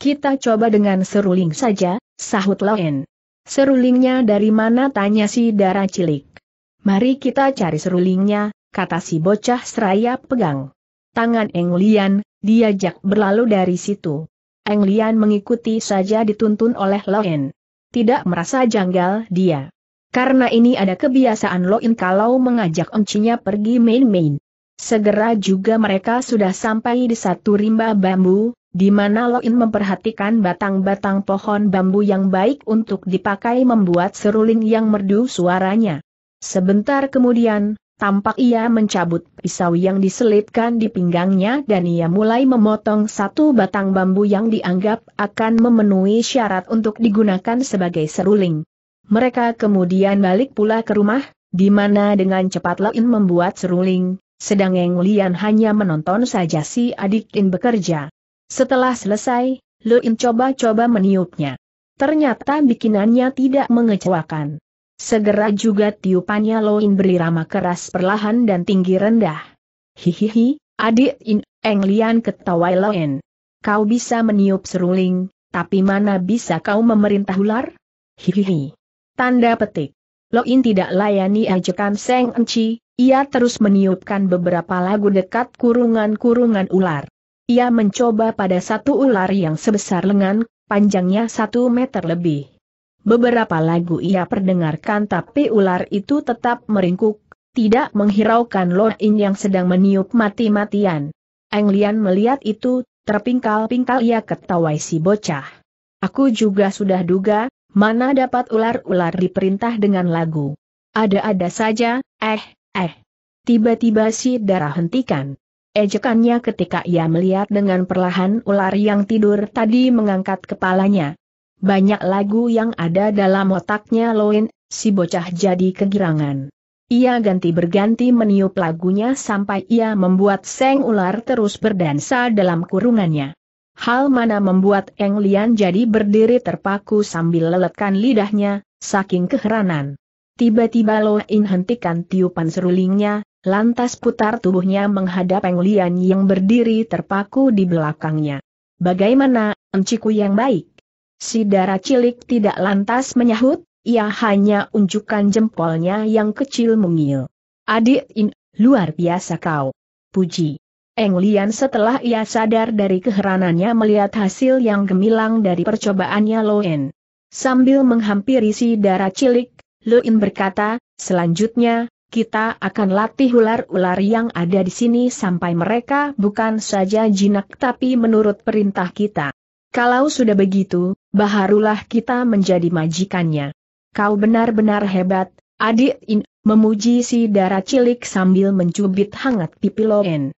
Kita coba dengan seruling saja, sahut Loen. Serulingnya dari mana tanya si darah cilik. Mari kita cari serulingnya, kata si bocah seraya pegang. Tangan Eng Lian, diajak berlalu dari situ. Eng Lian mengikuti saja dituntun oleh Loen tidak merasa janggal dia. Karena ini ada kebiasaan Loin kalau mengajak encinya pergi main-main. Segera juga mereka sudah sampai di satu rimba bambu, di mana Loin memperhatikan batang-batang pohon bambu yang baik untuk dipakai membuat seruling yang merdu suaranya. Sebentar kemudian, Tampak ia mencabut pisau yang diselipkan di pinggangnya dan ia mulai memotong satu batang bambu yang dianggap akan memenuhi syarat untuk digunakan sebagai seruling. Mereka kemudian balik pula ke rumah, di mana dengan cepat Lain membuat seruling, sedang Eng Lian hanya menonton saja si adik In bekerja. Setelah selesai, In coba-coba meniupnya. Ternyata bikinannya tidak mengecewakan. Segera juga tiupannya Loin berirama keras perlahan dan tinggi rendah. Hihihi, adik In, Eng Lian ketawa Loin. Kau bisa meniup seruling, tapi mana bisa kau memerintah ular? Hihihi. Tanda petik. Loin tidak layani ajakan Seng Enci, ia terus meniupkan beberapa lagu dekat kurungan-kurungan ular. Ia mencoba pada satu ular yang sebesar lengan, panjangnya satu meter lebih. Beberapa lagu ia perdengarkan tapi ular itu tetap meringkuk, tidak menghiraukan Lord In yang sedang meniup mati-matian. Eng melihat itu, terpingkal-pingkal ia ketawai si bocah. Aku juga sudah duga, mana dapat ular-ular diperintah dengan lagu. Ada-ada saja, eh, eh. Tiba-tiba si darah hentikan. Ejekannya ketika ia melihat dengan perlahan ular yang tidur tadi mengangkat kepalanya banyak lagu yang ada dalam otaknya Loin, si bocah jadi kegirangan. Ia ganti berganti meniup lagunya sampai ia membuat Seng Ular terus berdansa dalam kurungannya. Hal mana membuat Eng Lian jadi berdiri terpaku sambil leletkan lidahnya, saking keheranan. Tiba-tiba Lo In hentikan tiupan serulingnya, lantas putar tubuhnya menghadap Eng Lian yang berdiri terpaku di belakangnya. Bagaimana, enciku yang baik? Si darah cilik tidak lantas menyahut, ia hanya unjukkan jempolnya yang kecil mungil. Adik In, luar biasa kau. Puji. Eng Lian setelah ia sadar dari keheranannya melihat hasil yang gemilang dari percobaannya Loen. Sambil menghampiri si darah cilik, Loen berkata, selanjutnya, kita akan latih ular-ular yang ada di sini sampai mereka bukan saja jinak tapi menurut perintah kita. Kalau sudah begitu, baharulah kita menjadi majikannya. Kau benar-benar hebat, adik in, memuji si darah cilik sambil mencubit hangat pipi Loen.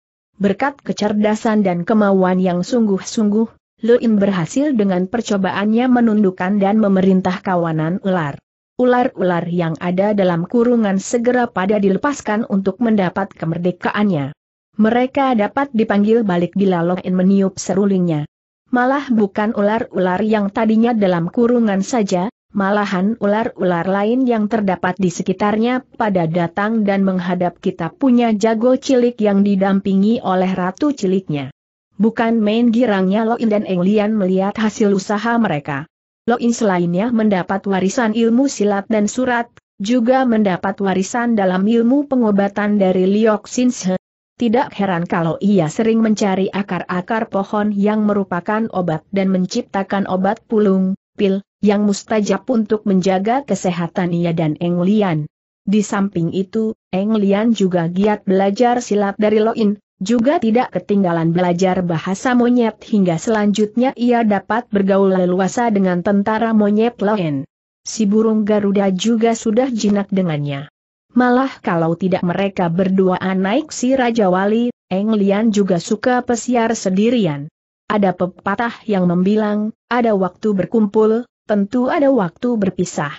Berkat kecerdasan dan kemauan yang sungguh-sungguh, Luin berhasil dengan percobaannya menundukkan dan memerintah kawanan ular. Ular-ular yang ada dalam kurungan segera pada dilepaskan untuk mendapat kemerdekaannya. Mereka dapat dipanggil balik bila Loen meniup serulingnya. Malah bukan ular-ular yang tadinya dalam kurungan saja, malahan ular-ular lain yang terdapat di sekitarnya pada datang dan menghadap kita punya jago cilik yang didampingi oleh ratu ciliknya. Bukan main girangnya Loin dan Englian melihat hasil usaha mereka. Loin selainnya mendapat warisan ilmu silat dan surat, juga mendapat warisan dalam ilmu pengobatan dari Liok Sinshe, tidak heran kalau ia sering mencari akar-akar pohon yang merupakan obat dan menciptakan obat pulung, pil, yang mustajab untuk menjaga kesehatan ia dan Eng Lian. Di samping itu, Eng Lian juga giat belajar silat dari Loin, juga tidak ketinggalan belajar bahasa monyet hingga selanjutnya ia dapat bergaul leluasa dengan tentara monyet Loen. Si burung Garuda juga sudah jinak dengannya. Malah kalau tidak mereka berduaan naik si Raja Wali, Eng Lian juga suka pesiar sendirian. Ada pepatah yang membilang, ada waktu berkumpul, tentu ada waktu berpisah.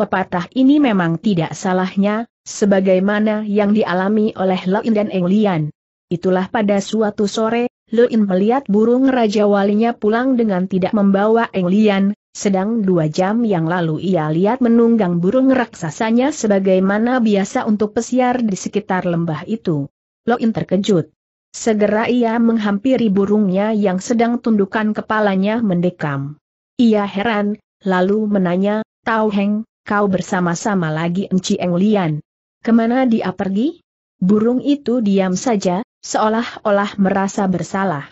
Pepatah ini memang tidak salahnya, sebagaimana yang dialami oleh Lein dan Eng Lian. Itulah pada suatu sore, Lein melihat burung Raja Walinya pulang dengan tidak membawa Eng Lian, sedang dua jam yang lalu ia lihat menunggang burung raksasanya sebagaimana biasa untuk pesiar di sekitar lembah itu. Loin terkejut. Segera ia menghampiri burungnya yang sedang tundukan kepalanya mendekam. Ia heran, lalu menanya, Tau Heng, kau bersama-sama lagi Enci Eng Lian. Kemana dia pergi? Burung itu diam saja, seolah-olah merasa bersalah.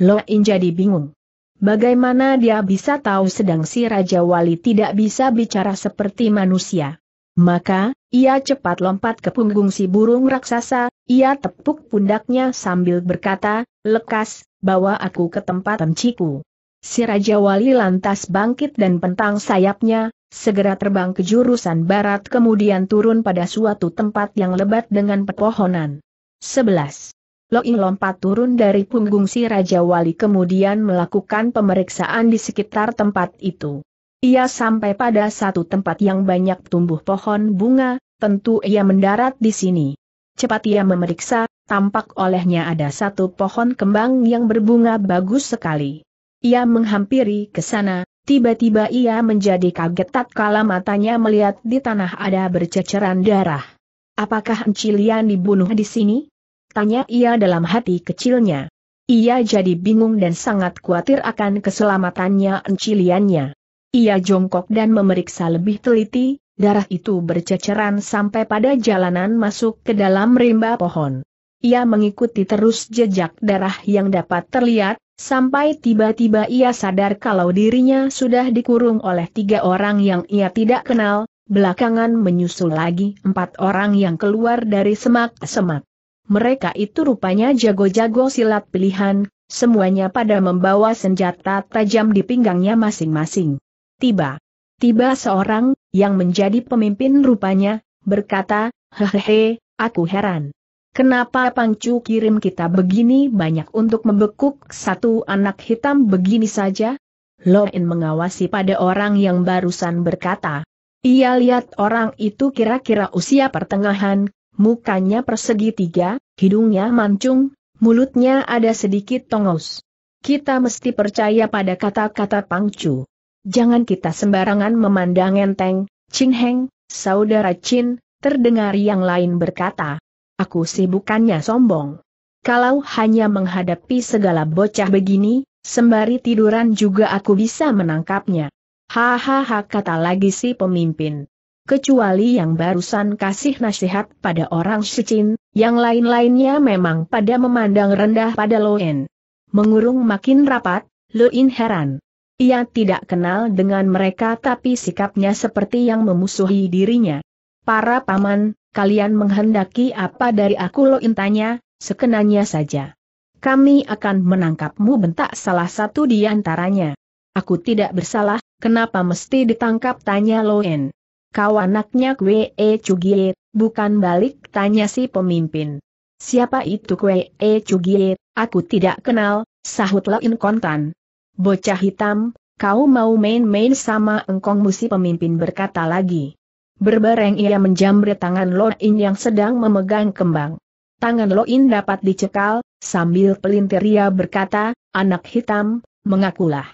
Loin jadi bingung. Bagaimana dia bisa tahu sedang si Raja Wali tidak bisa bicara seperti manusia? Maka, ia cepat lompat ke punggung si burung raksasa, ia tepuk pundaknya sambil berkata, lekas, bawa aku ke tempat emciku. Si Raja Wali lantas bangkit dan pentang sayapnya, segera terbang ke jurusan barat kemudian turun pada suatu tempat yang lebat dengan pepohonan. 11. Loi lompat turun dari punggung si Raja Wali kemudian melakukan pemeriksaan di sekitar tempat itu. Ia sampai pada satu tempat yang banyak tumbuh pohon bunga, tentu ia mendarat di sini. Cepat ia memeriksa, tampak olehnya ada satu pohon kembang yang berbunga bagus sekali. Ia menghampiri ke sana, tiba-tiba ia menjadi kaget tatkala matanya melihat di tanah ada berceceran darah. Apakah Encilian dibunuh di sini? Tanya ia dalam hati kecilnya. Ia jadi bingung dan sangat khawatir akan keselamatannya enciliannya. Ia jongkok dan memeriksa lebih teliti, darah itu berceceran sampai pada jalanan masuk ke dalam rimba pohon. Ia mengikuti terus jejak darah yang dapat terlihat, sampai tiba-tiba ia sadar kalau dirinya sudah dikurung oleh tiga orang yang ia tidak kenal, belakangan menyusul lagi empat orang yang keluar dari semak-semak mereka itu rupanya jago-jago silat pilihan, semuanya pada membawa senjata tajam di pinggangnya masing-masing. Tiba. Tiba seorang, yang menjadi pemimpin rupanya, berkata, hehehe, aku heran. Kenapa Pangcu kirim kita begini banyak untuk membekuk satu anak hitam begini saja? Loin mengawasi pada orang yang barusan berkata. Ia lihat orang itu kira-kira usia pertengahan, mukanya persegi tiga, hidungnya mancung, mulutnya ada sedikit tongos. Kita mesti percaya pada kata-kata Pangcu. Jangan kita sembarangan memandang enteng, Chin Heng, saudara Chin, terdengar yang lain berkata. Aku sih bukannya sombong. Kalau hanya menghadapi segala bocah begini, sembari tiduran juga aku bisa menangkapnya. Hahaha kata lagi si pemimpin kecuali yang barusan kasih nasihat pada orang Shichin, yang lain-lainnya memang pada memandang rendah pada Loen. Mengurung makin rapat, Loen heran. Ia tidak kenal dengan mereka tapi sikapnya seperti yang memusuhi dirinya. Para paman, kalian menghendaki apa dari aku Loen tanya, sekenanya saja. Kami akan menangkapmu bentak salah satu di antaranya. Aku tidak bersalah, kenapa mesti ditangkap tanya Loen. Kau anaknya Kwe E Cugie, bukan balik tanya si pemimpin. Siapa itu Kwe E Cugie, aku tidak kenal, sahut Lein Kontan. Bocah hitam, kau mau main-main sama engkong musi pemimpin berkata lagi. Berbareng ia menjamret tangan In yang sedang memegang kembang. Tangan In dapat dicekal, sambil pelintir ia berkata, anak hitam, mengakulah.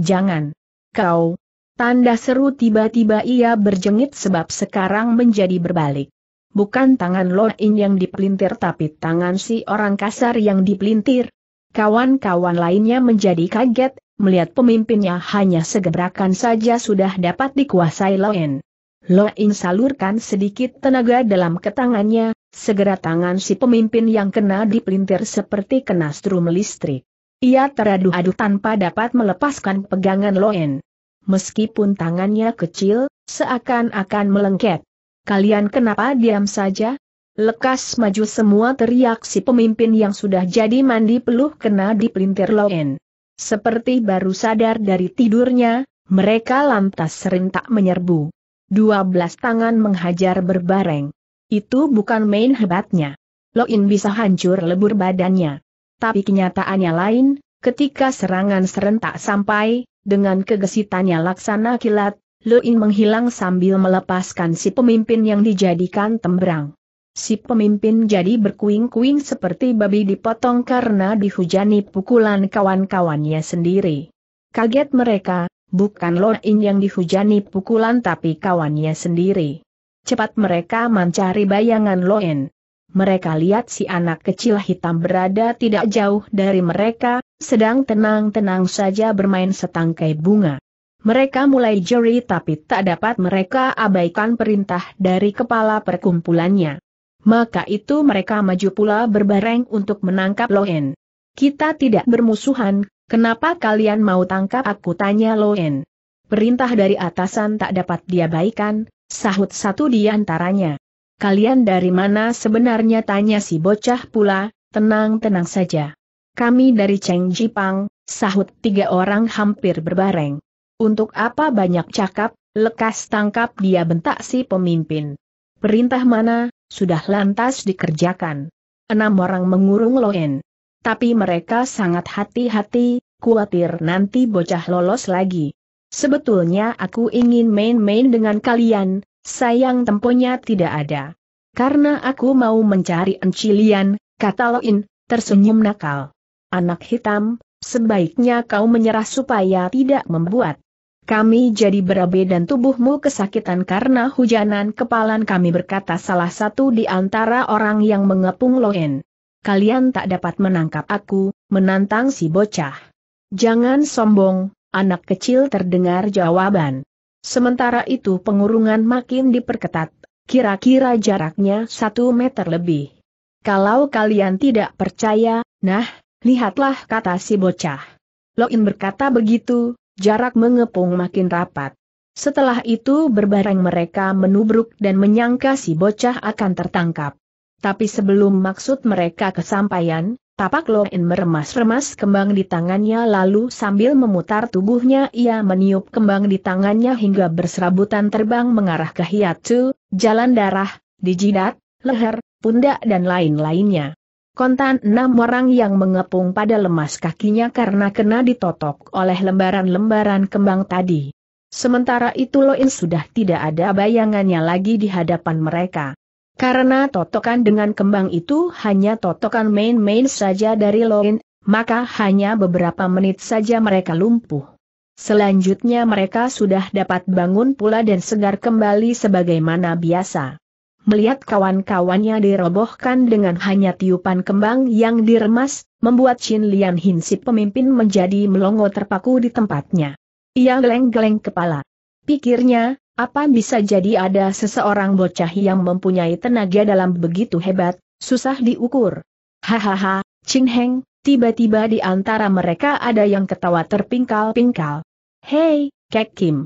Jangan. Kau, Tanda seru tiba-tiba ia berjengit sebab sekarang menjadi berbalik. Bukan tangan Lo In yang dipelintir tapi tangan si orang kasar yang dipelintir. Kawan-kawan lainnya menjadi kaget, melihat pemimpinnya hanya segebrakan saja sudah dapat dikuasai Lo In. Lo In salurkan sedikit tenaga dalam ketangannya, segera tangan si pemimpin yang kena dipelintir seperti kena strum listrik. Ia teradu-adu tanpa dapat melepaskan pegangan Lo In meskipun tangannya kecil, seakan-akan melengket. Kalian kenapa diam saja? Lekas maju semua teriak si pemimpin yang sudah jadi mandi peluh kena di pelintir Loen. Seperti baru sadar dari tidurnya, mereka lantas serentak menyerbu. Dua belas tangan menghajar berbareng. Itu bukan main hebatnya. Loin bisa hancur lebur badannya. Tapi kenyataannya lain, ketika serangan serentak sampai, dengan kegesitannya laksana kilat, Luin menghilang sambil melepaskan si pemimpin yang dijadikan temberang. Si pemimpin jadi berkuing-kuing seperti babi dipotong karena dihujani pukulan kawan-kawannya sendiri. Kaget mereka, bukan In yang dihujani pukulan tapi kawannya sendiri. Cepat mereka mencari bayangan Loen mereka lihat si anak kecil hitam berada tidak jauh dari mereka, sedang tenang-tenang saja bermain setangkai bunga. Mereka mulai juri, tapi tak dapat mereka abaikan perintah dari kepala perkumpulannya. Maka itu mereka maju pula berbareng untuk menangkap Loen. Kita tidak bermusuhan, kenapa kalian mau tangkap aku tanya Loen. Perintah dari atasan tak dapat diabaikan, sahut satu di antaranya. Kalian dari mana sebenarnya tanya si bocah pula, tenang-tenang saja. Kami dari Cheng Jipang, sahut tiga orang hampir berbareng. Untuk apa banyak cakap, lekas tangkap dia bentak si pemimpin. Perintah mana, sudah lantas dikerjakan. Enam orang mengurung Loen. Tapi mereka sangat hati-hati, khawatir nanti bocah lolos lagi. Sebetulnya aku ingin main-main dengan kalian, Sayang temponya tidak ada. Karena aku mau mencari encilian, kata Loin, tersenyum nakal. Anak hitam, sebaiknya kau menyerah supaya tidak membuat kami jadi berabe dan tubuhmu kesakitan karena hujanan kepalan kami berkata salah satu di antara orang yang mengepung Loen. Kalian tak dapat menangkap aku, menantang si bocah. Jangan sombong, anak kecil terdengar jawaban. Sementara itu pengurungan makin diperketat, kira-kira jaraknya satu meter lebih. Kalau kalian tidak percaya, nah, lihatlah kata si bocah. Loin berkata begitu, jarak mengepung makin rapat. Setelah itu berbareng mereka menubruk dan menyangka si bocah akan tertangkap. Tapi sebelum maksud mereka kesampaian, Tapak Loen meremas-remas kembang di tangannya lalu sambil memutar tubuhnya ia meniup kembang di tangannya hingga berserabutan terbang mengarah ke hiatu, jalan darah, di jidat, leher, pundak dan lain-lainnya. Kontan enam orang yang mengepung pada lemas kakinya karena kena ditotok oleh lembaran-lembaran kembang tadi. Sementara itu Loin sudah tidak ada bayangannya lagi di hadapan mereka. Karena totokan dengan kembang itu hanya totokan main-main saja dari Loin, maka hanya beberapa menit saja mereka lumpuh. Selanjutnya mereka sudah dapat bangun pula dan segar kembali sebagaimana biasa. Melihat kawan-kawannya dirobohkan dengan hanya tiupan kembang yang diremas, membuat Chin Lian Hin si pemimpin menjadi melongo terpaku di tempatnya. Ia geleng-geleng kepala. Pikirnya, apa bisa jadi ada seseorang bocah yang mempunyai tenaga dalam begitu hebat, susah diukur? Hahaha, Ching Heng, tiba-tiba di antara mereka ada yang ketawa terpingkal-pingkal. Hei, Kek Kim.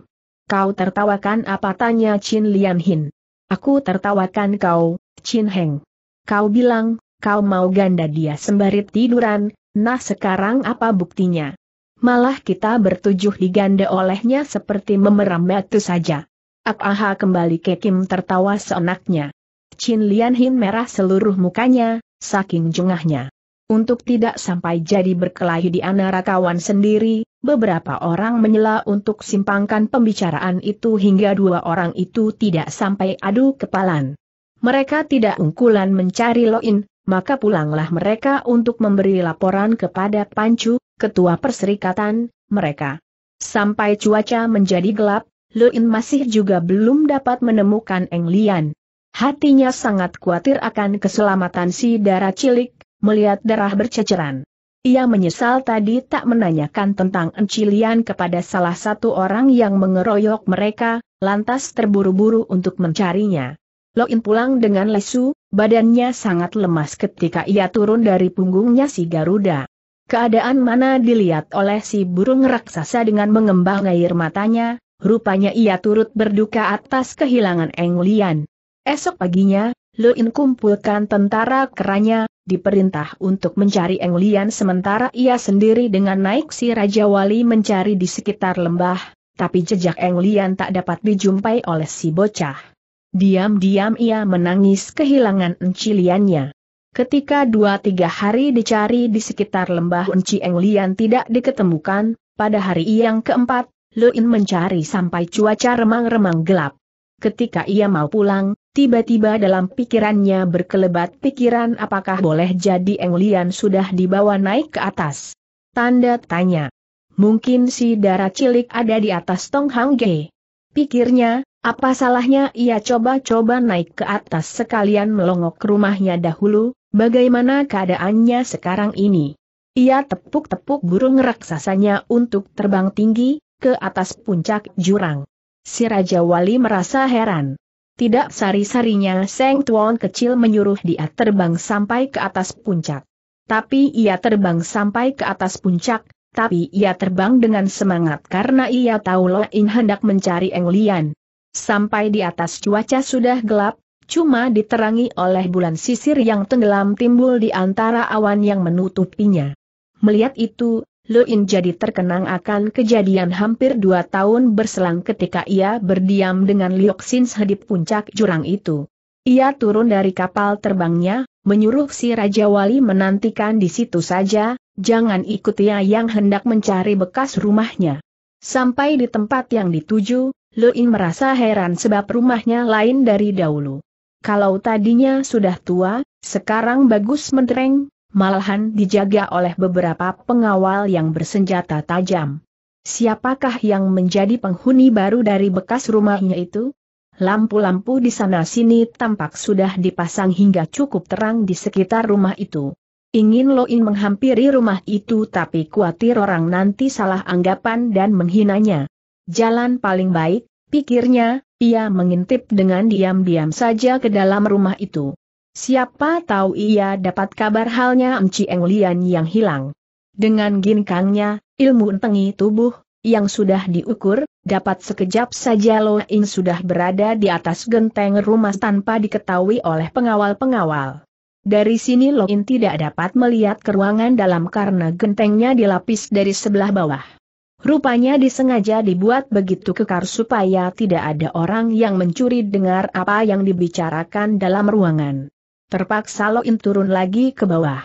Kau tertawakan apa tanya Chin Lian Hin? Aku tertawakan kau, Chin Heng. Kau bilang, kau mau ganda dia sembari tiduran, nah sekarang apa buktinya? Malah kita bertujuh diganda olehnya seperti memeram batu saja. Apaha kembali ke Kim tertawa seenaknya. Chin Lian Hin merah seluruh mukanya, saking jengahnya. Untuk tidak sampai jadi berkelahi di antara kawan sendiri, beberapa orang menyela untuk simpangkan pembicaraan itu hingga dua orang itu tidak sampai adu kepalan. Mereka tidak ungkulan mencari Loin, maka pulanglah mereka untuk memberi laporan kepada Pancu, ketua perserikatan, mereka. Sampai cuaca menjadi gelap, Luin masih juga belum dapat menemukan Eng Lian. Hatinya sangat khawatir akan keselamatan si darah cilik, melihat darah berceceran. Ia menyesal tadi tak menanyakan tentang encilian kepada salah satu orang yang mengeroyok mereka, lantas terburu-buru untuk mencarinya. Loin pulang dengan lesu, badannya sangat lemas ketika ia turun dari punggungnya si Garuda. Keadaan mana dilihat oleh si burung raksasa dengan mengembang air matanya, rupanya ia turut berduka atas kehilangan Eng Lian. Esok paginya, Luin kumpulkan tentara keranya, diperintah untuk mencari Eng Lian sementara ia sendiri dengan naik si Raja Wali mencari di sekitar lembah, tapi jejak Eng Lian tak dapat dijumpai oleh si bocah. Diam-diam ia menangis kehilangan enci liannya. Ketika dua-tiga hari dicari di sekitar lembah Enci Eng Lian tidak diketemukan, pada hari yang keempat, Luin mencari sampai cuaca remang-remang gelap. Ketika ia mau pulang, tiba-tiba dalam pikirannya berkelebat pikiran apakah boleh jadi Eng Lian sudah dibawa naik ke atas. Tanda tanya. Mungkin si darah cilik ada di atas Tong Hang Ge. Pikirnya, apa salahnya ia coba-coba naik ke atas sekalian melongok rumahnya dahulu, bagaimana keadaannya sekarang ini. Ia tepuk-tepuk burung raksasanya untuk terbang tinggi, ke atas puncak jurang. Si Raja Wali merasa heran. Tidak sari-sarinya Seng Tuan kecil menyuruh dia terbang sampai ke atas puncak. Tapi ia terbang sampai ke atas puncak, tapi ia terbang dengan semangat karena ia tahu Lo In hendak mencari Eng Lian. Sampai di atas cuaca sudah gelap, cuma diterangi oleh bulan sisir yang tenggelam timbul di antara awan yang menutupinya. Melihat itu, Luin jadi terkenang akan kejadian hampir dua tahun berselang ketika ia berdiam dengan Liok Sin di puncak jurang itu. Ia turun dari kapal terbangnya, menyuruh si Raja Wali menantikan di situ saja, jangan ikut ia yang hendak mencari bekas rumahnya. Sampai di tempat yang dituju, Luin merasa heran sebab rumahnya lain dari dahulu. Kalau tadinya sudah tua, sekarang bagus mentereng, malahan dijaga oleh beberapa pengawal yang bersenjata tajam. Siapakah yang menjadi penghuni baru dari bekas rumahnya itu? Lampu-lampu di sana-sini tampak sudah dipasang hingga cukup terang di sekitar rumah itu. Ingin Loin menghampiri rumah itu tapi khawatir orang nanti salah anggapan dan menghinanya. Jalan paling baik, pikirnya, ia mengintip dengan diam-diam saja ke dalam rumah itu. Siapa tahu ia dapat kabar halnya Mci Eng Lian yang hilang. Dengan ginkangnya, ilmu entengi tubuh, yang sudah diukur, dapat sekejap saja Lo In sudah berada di atas genteng rumah tanpa diketahui oleh pengawal-pengawal. Dari sini Lo In tidak dapat melihat ke ruangan dalam karena gentengnya dilapis dari sebelah bawah. Rupanya disengaja dibuat begitu kekar supaya tidak ada orang yang mencuri dengar apa yang dibicarakan dalam ruangan. Terpaksa Loin turun lagi ke bawah.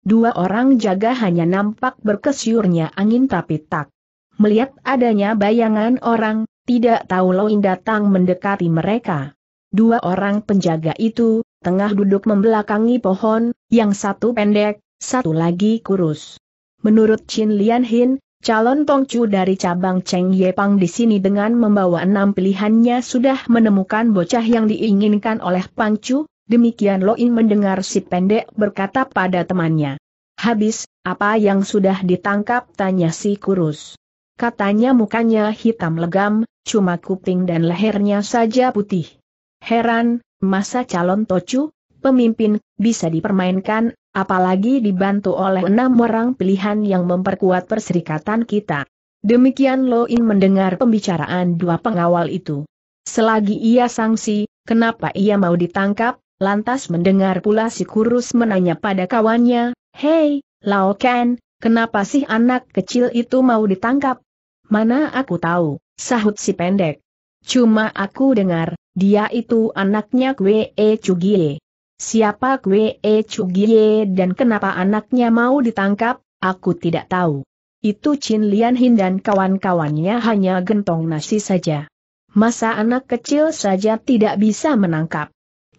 Dua orang jaga hanya nampak berkesyurnya angin tapi tak. Melihat adanya bayangan orang, tidak tahu Loin datang mendekati mereka. Dua orang penjaga itu, tengah duduk membelakangi pohon, yang satu pendek, satu lagi kurus. Menurut Chin Lian Hin, calon Tongcu dari cabang Cheng Yepang di sini dengan membawa enam pilihannya sudah menemukan bocah yang diinginkan oleh Pangcu, Demikian Loin mendengar si pendek berkata pada temannya. Habis, apa yang sudah ditangkap tanya si kurus. Katanya mukanya hitam legam, cuma kuping dan lehernya saja putih. Heran, masa calon tocu, pemimpin, bisa dipermainkan, apalagi dibantu oleh enam orang pilihan yang memperkuat perserikatan kita. Demikian Loin mendengar pembicaraan dua pengawal itu. Selagi ia sangsi, kenapa ia mau ditangkap, Lantas mendengar pula si kurus menanya pada kawannya, Hei, Lao Ken, kenapa sih anak kecil itu mau ditangkap? Mana aku tahu, sahut si pendek. Cuma aku dengar, dia itu anaknya Kwee Chugie. Siapa Kwee Chugie dan kenapa anaknya mau ditangkap, aku tidak tahu. Itu Chin Lian Hin dan kawan-kawannya hanya gentong nasi saja. Masa anak kecil saja tidak bisa menangkap.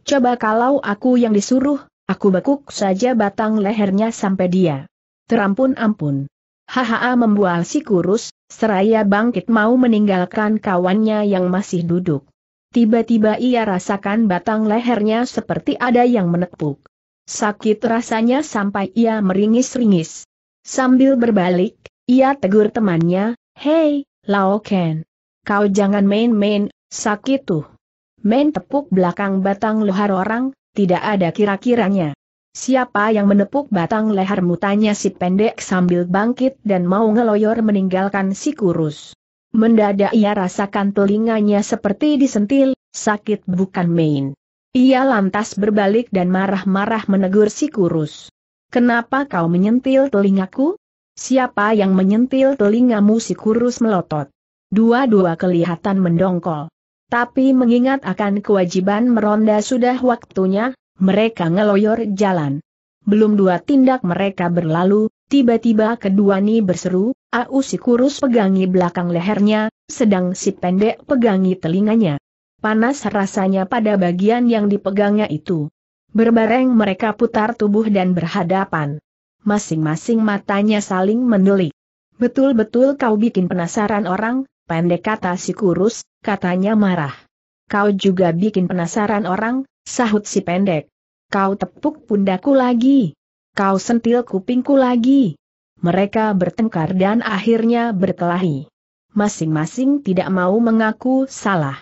Coba kalau aku yang disuruh, aku bekuk saja batang lehernya sampai dia. Terampun ampun. Haha membual si kurus, seraya bangkit mau meninggalkan kawannya yang masih duduk. Tiba-tiba ia rasakan batang lehernya seperti ada yang menepuk. Sakit rasanya sampai ia meringis-ringis. Sambil berbalik, ia tegur temannya, Hei, Lao Ken. Kau jangan main-main, sakit tuh. Men tepuk belakang batang leher orang, tidak ada kira-kiranya. Siapa yang menepuk batang leher mutanya si pendek sambil bangkit dan mau ngeloyor meninggalkan si kurus. Mendadak ia rasakan telinganya seperti disentil, sakit bukan main. Ia lantas berbalik dan marah-marah menegur si kurus. Kenapa kau menyentil telingaku? Siapa yang menyentil telingamu si kurus melotot? Dua-dua kelihatan mendongkol. Tapi mengingat akan kewajiban meronda sudah waktunya, mereka ngeloyor jalan. Belum dua tindak mereka berlalu, tiba-tiba kedua ni berseru, Au si kurus pegangi belakang lehernya, sedang si pendek pegangi telinganya. Panas rasanya pada bagian yang dipegangnya itu. Berbareng mereka putar tubuh dan berhadapan. Masing-masing matanya saling mendelik. Betul-betul kau bikin penasaran orang, pendek kata si kurus, katanya marah. Kau juga bikin penasaran orang, sahut si pendek. Kau tepuk pundaku lagi. Kau sentil kupingku lagi. Mereka bertengkar dan akhirnya berkelahi. Masing-masing tidak mau mengaku salah.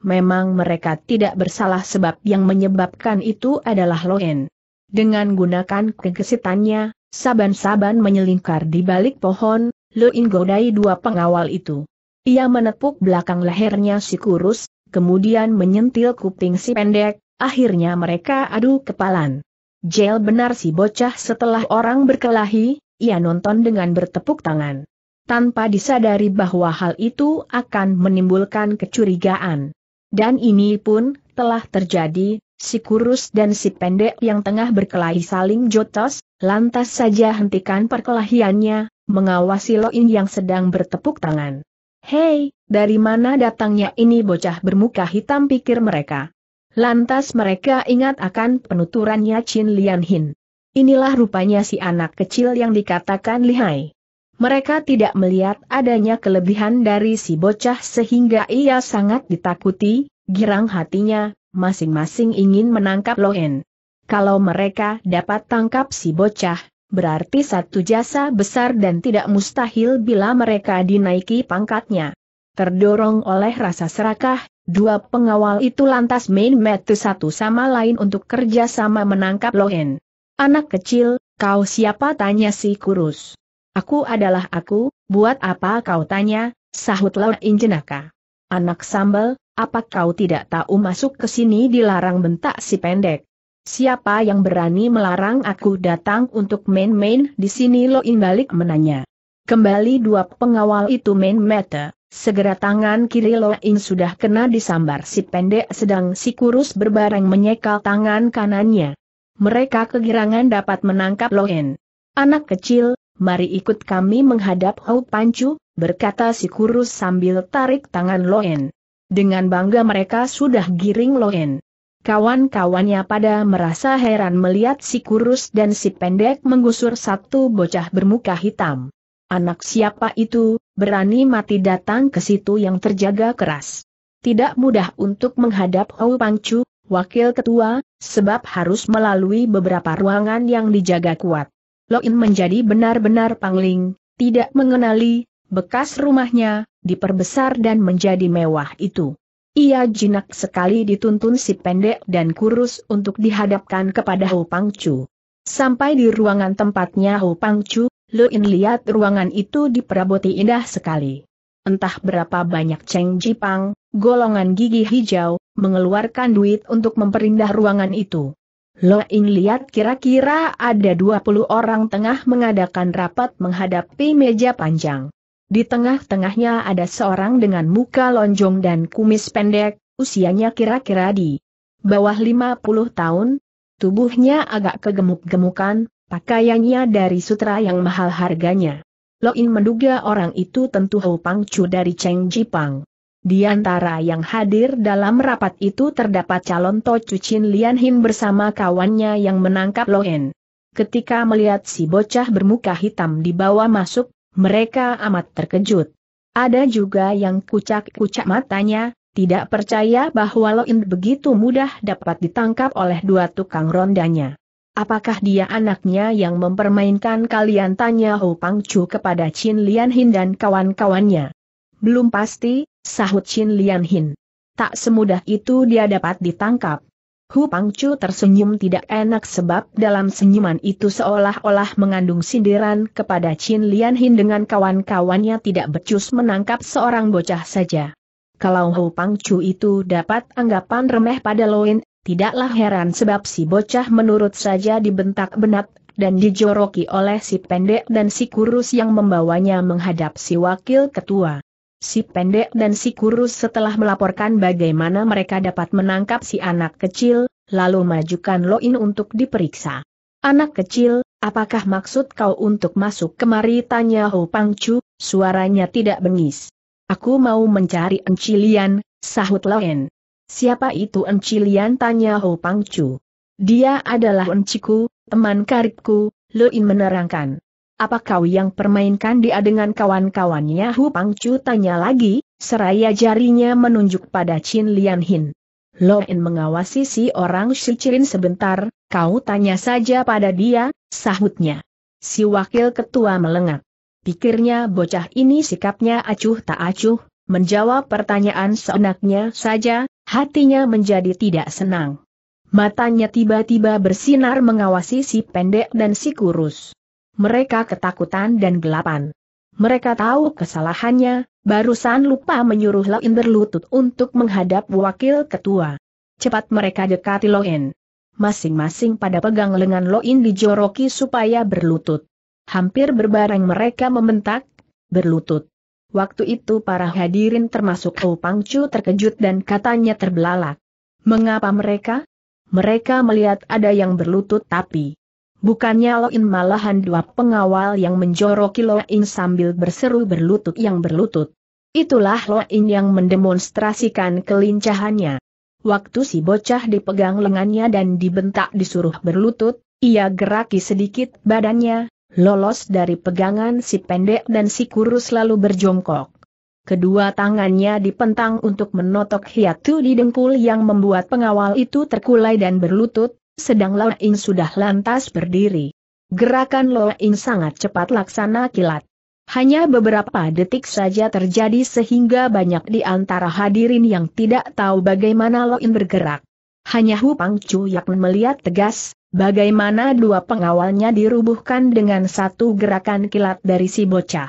Memang mereka tidak bersalah sebab yang menyebabkan itu adalah Loen. Dengan gunakan kegesitannya, saban-saban menyelingkar di balik pohon, Loen godai dua pengawal itu. Ia menepuk belakang lehernya si kurus, kemudian menyentil kuping si pendek, akhirnya mereka adu kepalan. Jail benar si bocah setelah orang berkelahi, ia nonton dengan bertepuk tangan. Tanpa disadari bahwa hal itu akan menimbulkan kecurigaan. Dan ini pun telah terjadi, si kurus dan si pendek yang tengah berkelahi saling jotos, lantas saja hentikan perkelahiannya, mengawasi Loin yang sedang bertepuk tangan. Hei, dari mana datangnya ini bocah bermuka hitam pikir mereka. Lantas mereka ingat akan penuturannya Chin Lian Hin. Inilah rupanya si anak kecil yang dikatakan lihai. Mereka tidak melihat adanya kelebihan dari si bocah sehingga ia sangat ditakuti, girang hatinya, masing-masing ingin menangkap Loen. Kalau mereka dapat tangkap si bocah, berarti satu jasa besar dan tidak mustahil bila mereka dinaiki pangkatnya. Terdorong oleh rasa serakah, dua pengawal itu lantas main metu satu sama lain untuk kerjasama menangkap Lohen. Anak kecil, kau siapa tanya si kurus. Aku adalah aku, buat apa kau tanya, sahut Laut Injenaka. Anak sambal, apa kau tidak tahu masuk ke sini dilarang bentak si pendek. Siapa yang berani melarang aku datang untuk main-main di sini lo balik menanya. Kembali dua pengawal itu main mata, segera tangan kiri Lo in sudah kena disambar si pendek sedang si kurus berbareng menyekal tangan kanannya. Mereka kegirangan dapat menangkap Lo in. Anak kecil, mari ikut kami menghadap Hou Pancu, berkata si kurus sambil tarik tangan Lo Loen. Dengan bangga mereka sudah giring Lo Loen. Kawan-kawannya pada merasa heran melihat si kurus dan si pendek menggusur satu bocah bermuka hitam. Anak siapa itu, berani mati datang ke situ yang terjaga keras. Tidak mudah untuk menghadap Hou Pangcu, wakil ketua, sebab harus melalui beberapa ruangan yang dijaga kuat. Loin menjadi benar-benar pangling, tidak mengenali, bekas rumahnya, diperbesar dan menjadi mewah itu. Ia jinak sekali dituntun si pendek dan kurus untuk dihadapkan kepada Pang Chu. Sampai di ruangan tempatnya Ho Lu In lihat ruangan itu diperaboti indah sekali. Entah berapa banyak Cheng Jipang, golongan gigi hijau, mengeluarkan duit untuk memperindah ruangan itu. Lo In lihat kira-kira ada 20 orang tengah mengadakan rapat menghadapi meja panjang. Di tengah-tengahnya ada seorang dengan muka lonjong dan kumis pendek, usianya kira-kira di bawah 50 tahun, tubuhnya agak kegemuk-gemukan, pakaiannya dari sutra yang mahal harganya. Loin menduga orang itu tentu Hou Pang dari Cheng Jipang. Di antara yang hadir dalam rapat itu terdapat calon To Chin Lian Hin bersama kawannya yang menangkap Loen. Ketika melihat si bocah bermuka hitam dibawa masuk, mereka amat terkejut. Ada juga yang kucak-kucak matanya, tidak percaya bahwa Loin begitu mudah dapat ditangkap oleh dua tukang rondanya. Apakah dia anaknya yang mempermainkan kalian tanya Hu Chu kepada Chin Lian Hin dan kawan-kawannya? Belum pasti, sahut Chin Lian Hin. Tak semudah itu dia dapat ditangkap. Hu Pangcu tersenyum tidak enak sebab dalam senyuman itu seolah-olah mengandung sindiran kepada Chin Lian Hin dengan kawan-kawannya tidak becus menangkap seorang bocah saja. Kalau Hu Pangcu itu dapat anggapan remeh pada Loin, tidaklah heran sebab si bocah menurut saja dibentak benat dan dijoroki oleh si pendek dan si kurus yang membawanya menghadap si wakil ketua. Si pendek dan si kurus setelah melaporkan bagaimana mereka dapat menangkap si anak kecil, lalu majukan Loin untuk diperiksa. Anak kecil, apakah maksud kau untuk masuk kemari? Tanya Ho Pangcu, suaranya tidak bengis. Aku mau mencari Encilian, sahut Loin. Siapa itu Encilian? Tanya Ho Pangcu. Dia adalah Enciku, teman karibku, Loin menerangkan apa kau yang permainkan dia dengan kawan-kawannya Hu Pangcu tanya lagi, seraya jarinya menunjuk pada Chin Lian Hin. En mengawasi si orang Shichin sebentar, kau tanya saja pada dia, sahutnya. Si wakil ketua melengak. Pikirnya bocah ini sikapnya acuh tak acuh, menjawab pertanyaan seenaknya saja, hatinya menjadi tidak senang. Matanya tiba-tiba bersinar mengawasi si pendek dan si kurus mereka ketakutan dan gelapan. Mereka tahu kesalahannya, barusan lupa menyuruh Loin berlutut untuk menghadap wakil ketua. Cepat mereka dekati Loin. Masing-masing pada pegang lengan Loin dijoroki supaya berlutut. Hampir berbareng mereka membentak, berlutut. Waktu itu para hadirin termasuk Hu Pangcu terkejut dan katanya terbelalak. Mengapa mereka? Mereka melihat ada yang berlutut tapi Bukannya Loin malahan dua pengawal yang menjoroki Loin sambil berseru berlutut yang berlutut. Itulah Loin yang mendemonstrasikan kelincahannya. Waktu si bocah dipegang lengannya dan dibentak disuruh berlutut, ia geraki sedikit badannya, lolos dari pegangan si pendek dan si kurus lalu berjongkok. Kedua tangannya dipentang untuk menotok hiatu di dengkul yang membuat pengawal itu terkulai dan berlutut, sedang Lo In sudah lantas berdiri. Gerakan Lo In sangat cepat laksana kilat. Hanya beberapa detik saja terjadi sehingga banyak di antara hadirin yang tidak tahu bagaimana Lo In bergerak. Hanya Hu Pang Chu yang melihat tegas, bagaimana dua pengawalnya dirubuhkan dengan satu gerakan kilat dari si bocah.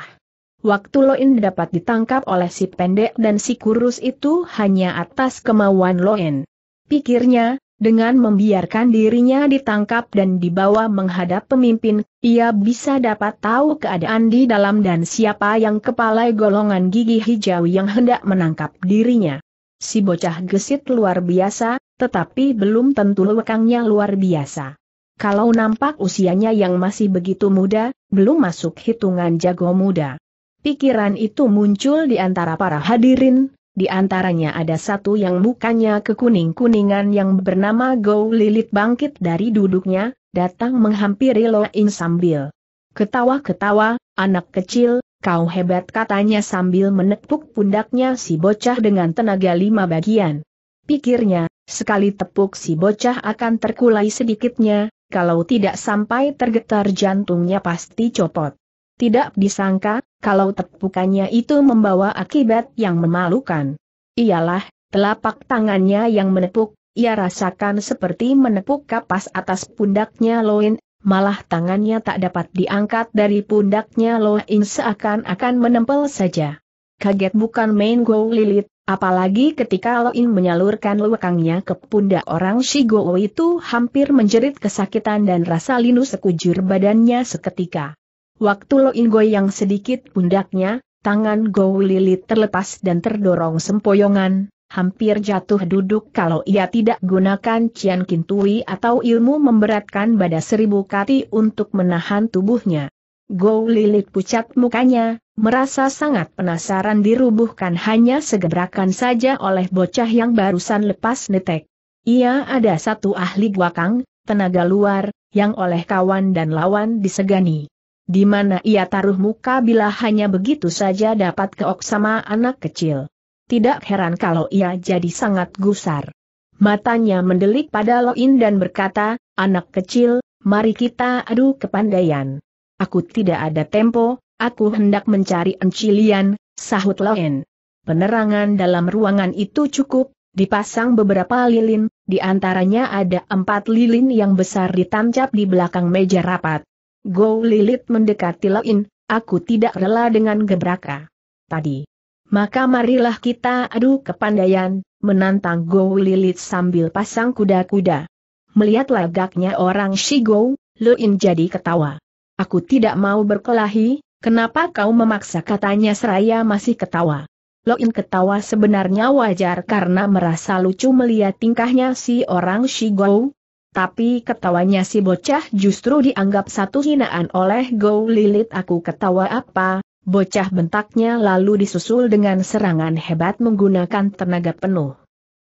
Waktu Lo In dapat ditangkap oleh si pendek dan si kurus itu hanya atas kemauan Lo In. Pikirnya, dengan membiarkan dirinya ditangkap dan dibawa menghadap pemimpin, ia bisa dapat tahu keadaan di dalam dan siapa yang kepala golongan gigi hijau yang hendak menangkap dirinya. Si bocah gesit luar biasa, tetapi belum tentu lekangnya luar biasa. Kalau nampak usianya yang masih begitu muda, belum masuk hitungan jago muda. Pikiran itu muncul di antara para hadirin, di antaranya ada satu yang mukanya kekuning-kuningan yang bernama Go Lilit bangkit dari duduknya, datang menghampiri Loin sambil ketawa-ketawa, anak kecil, kau hebat katanya sambil menepuk pundaknya si bocah dengan tenaga lima bagian. Pikirnya, sekali tepuk si bocah akan terkulai sedikitnya, kalau tidak sampai tergetar jantungnya pasti copot. Tidak disangka, kalau tepukannya itu membawa akibat yang memalukan. Iyalah, telapak tangannya yang menepuk, ia rasakan seperti menepuk kapas atas pundaknya Loin, malah tangannya tak dapat diangkat dari pundaknya Loin seakan-akan menempel saja. Kaget bukan main go lilit, apalagi ketika Loin menyalurkan lewekangnya ke pundak orang Shigo itu hampir menjerit kesakitan dan rasa linu sekujur badannya seketika. Waktu Lo Inggoi yang sedikit pundaknya, tangan Go Lilit terlepas dan terdorong sempoyongan, hampir jatuh duduk kalau ia tidak gunakan Cian Kintui atau ilmu memberatkan pada seribu kati untuk menahan tubuhnya. Go Lilit pucat mukanya, merasa sangat penasaran dirubuhkan hanya segebrakan saja oleh bocah yang barusan lepas netek. Ia ada satu ahli guakang, tenaga luar, yang oleh kawan dan lawan disegani. Di mana ia taruh muka bila hanya begitu saja dapat keok sama anak kecil. Tidak heran kalau ia jadi sangat gusar. Matanya mendelik pada Loin dan berkata, anak kecil, mari kita adu kepandaian. Aku tidak ada tempo, aku hendak mencari encilian, sahut Loin. Penerangan dalam ruangan itu cukup, dipasang beberapa lilin, di antaranya ada empat lilin yang besar ditancap di belakang meja rapat. Go Lilit mendekati Lain, aku tidak rela dengan gebraka. Tadi. Maka marilah kita adu kepandaian, menantang Go Lilit sambil pasang kuda-kuda. Melihat lagaknya orang Shigo, Luin jadi ketawa. Aku tidak mau berkelahi, kenapa kau memaksa katanya seraya masih ketawa. Loin ketawa sebenarnya wajar karena merasa lucu melihat tingkahnya si orang Shigou, tapi ketawanya si bocah justru dianggap satu hinaan oleh Go Lilit aku ketawa apa, bocah bentaknya lalu disusul dengan serangan hebat menggunakan tenaga penuh.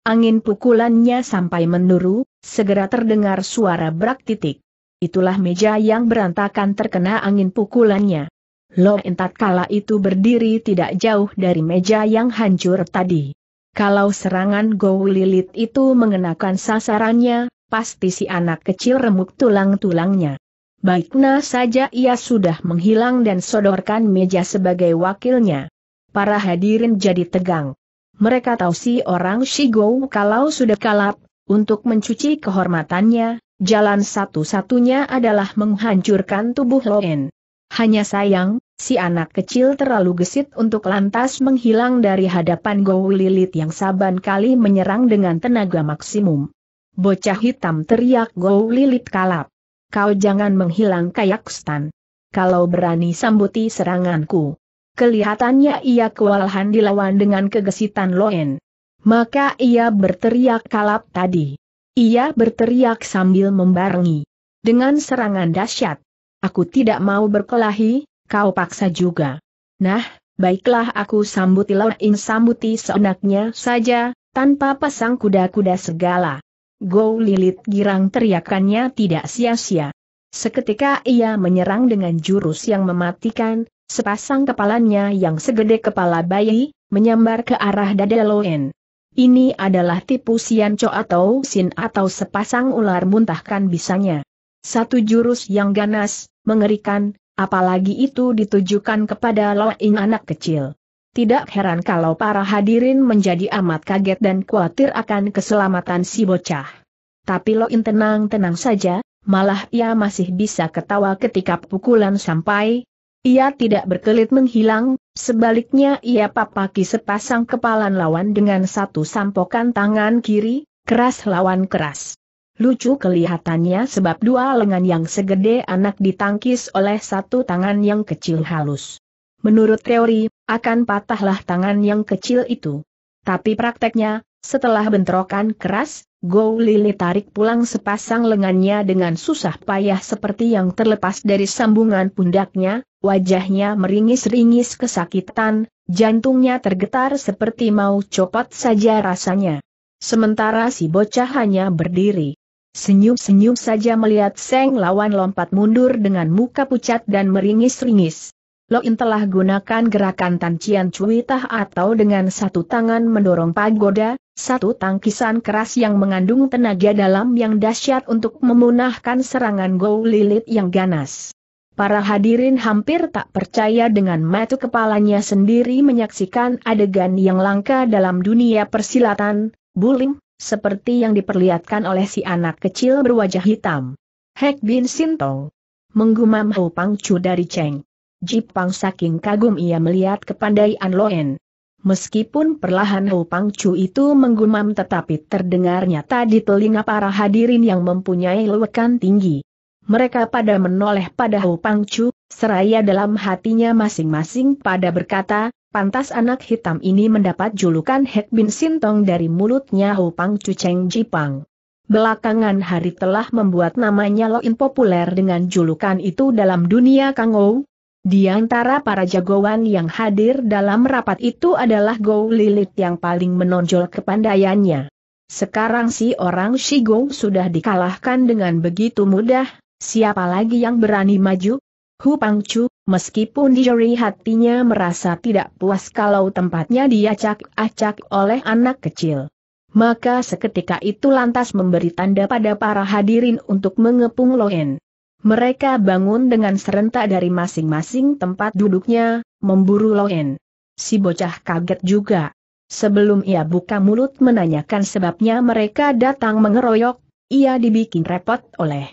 Angin pukulannya sampai menuru, segera terdengar suara brak titik. Itulah meja yang berantakan terkena angin pukulannya. Lo entat kala itu berdiri tidak jauh dari meja yang hancur tadi. Kalau serangan Go Lilit itu mengenakan sasarannya, pasti si anak kecil remuk tulang-tulangnya. Baiknya saja ia sudah menghilang dan sodorkan meja sebagai wakilnya. Para hadirin jadi tegang. Mereka tahu si orang Shigou kalau sudah kalap, untuk mencuci kehormatannya, jalan satu-satunya adalah menghancurkan tubuh Loen. Hanya sayang, si anak kecil terlalu gesit untuk lantas menghilang dari hadapan Gou Lilit yang saban kali menyerang dengan tenaga maksimum. Bocah hitam teriak "Gow Lilit Kalap. Kau jangan menghilang kayak stan. Kalau berani sambuti seranganku. Kelihatannya ia kewalahan dilawan dengan kegesitan Loen. Maka ia berteriak kalap tadi. Ia berteriak sambil membarengi. Dengan serangan dahsyat. Aku tidak mau berkelahi, kau paksa juga. Nah, baiklah aku sambuti Loen sambuti seenaknya saja, tanpa pasang kuda-kuda segala. Gou lilit girang teriakannya tidak sia-sia. Seketika ia menyerang dengan jurus yang mematikan, sepasang kepalanya yang segede kepala bayi, menyambar ke arah dada Loen. Ini adalah tipu sianco atau sin atau sepasang ular muntahkan bisanya. Satu jurus yang ganas, mengerikan, apalagi itu ditujukan kepada Loen anak kecil. Tidak heran kalau para hadirin menjadi amat kaget dan khawatir akan keselamatan si bocah. Tapi Loin tenang-tenang saja, malah ia masih bisa ketawa ketika pukulan sampai. Ia tidak berkelit menghilang, sebaliknya ia papaki sepasang kepalan lawan dengan satu sampokan tangan kiri, keras lawan keras. Lucu kelihatannya sebab dua lengan yang segede anak ditangkis oleh satu tangan yang kecil halus. Menurut teori, akan patahlah tangan yang kecil itu. Tapi prakteknya, setelah bentrokan keras, Go Lili tarik pulang sepasang lengannya dengan susah payah seperti yang terlepas dari sambungan pundaknya, wajahnya meringis-ringis kesakitan, jantungnya tergetar seperti mau copot saja rasanya. Sementara si bocah hanya berdiri. Senyum-senyum saja melihat Seng lawan lompat mundur dengan muka pucat dan meringis-ringis. Lo telah gunakan gerakan tancian cuitah atau dengan satu tangan mendorong pagoda, satu tangkisan keras yang mengandung tenaga dalam yang dahsyat untuk memunahkan serangan Go Lilit yang ganas. Para hadirin hampir tak percaya dengan mata kepalanya sendiri menyaksikan adegan yang langka dalam dunia persilatan, bulim, seperti yang diperlihatkan oleh si anak kecil berwajah hitam. Hek Bin Sintong. Menggumam Ho Chu dari Cheng. Jipang saking kagum ia melihat kepandaian Loen. Meskipun perlahan Ho Pang Chu itu menggumam tetapi terdengar nyata di telinga para hadirin yang mempunyai lewekan tinggi. Mereka pada menoleh pada Ho Pang Chu, seraya dalam hatinya masing-masing pada berkata, pantas anak hitam ini mendapat julukan Hek Bin Sintong dari mulutnya Ho Pang Chu Cheng Jipang. Belakangan hari telah membuat namanya Loin populer dengan julukan itu dalam dunia Kangou, di antara para jagoan yang hadir dalam rapat itu adalah Gou Lilit yang paling menonjol kepandaiannya. Sekarang si orang Shigong sudah dikalahkan dengan begitu mudah, siapa lagi yang berani maju? Hu Pangcu, meskipun di jari hatinya merasa tidak puas kalau tempatnya diacak-acak oleh anak kecil. Maka seketika itu lantas memberi tanda pada para hadirin untuk mengepung Loen. Mereka bangun dengan serentak dari masing-masing tempat duduknya, memburu Loen. Si bocah kaget juga. Sebelum ia buka mulut menanyakan sebabnya mereka datang mengeroyok, ia dibikin repot oleh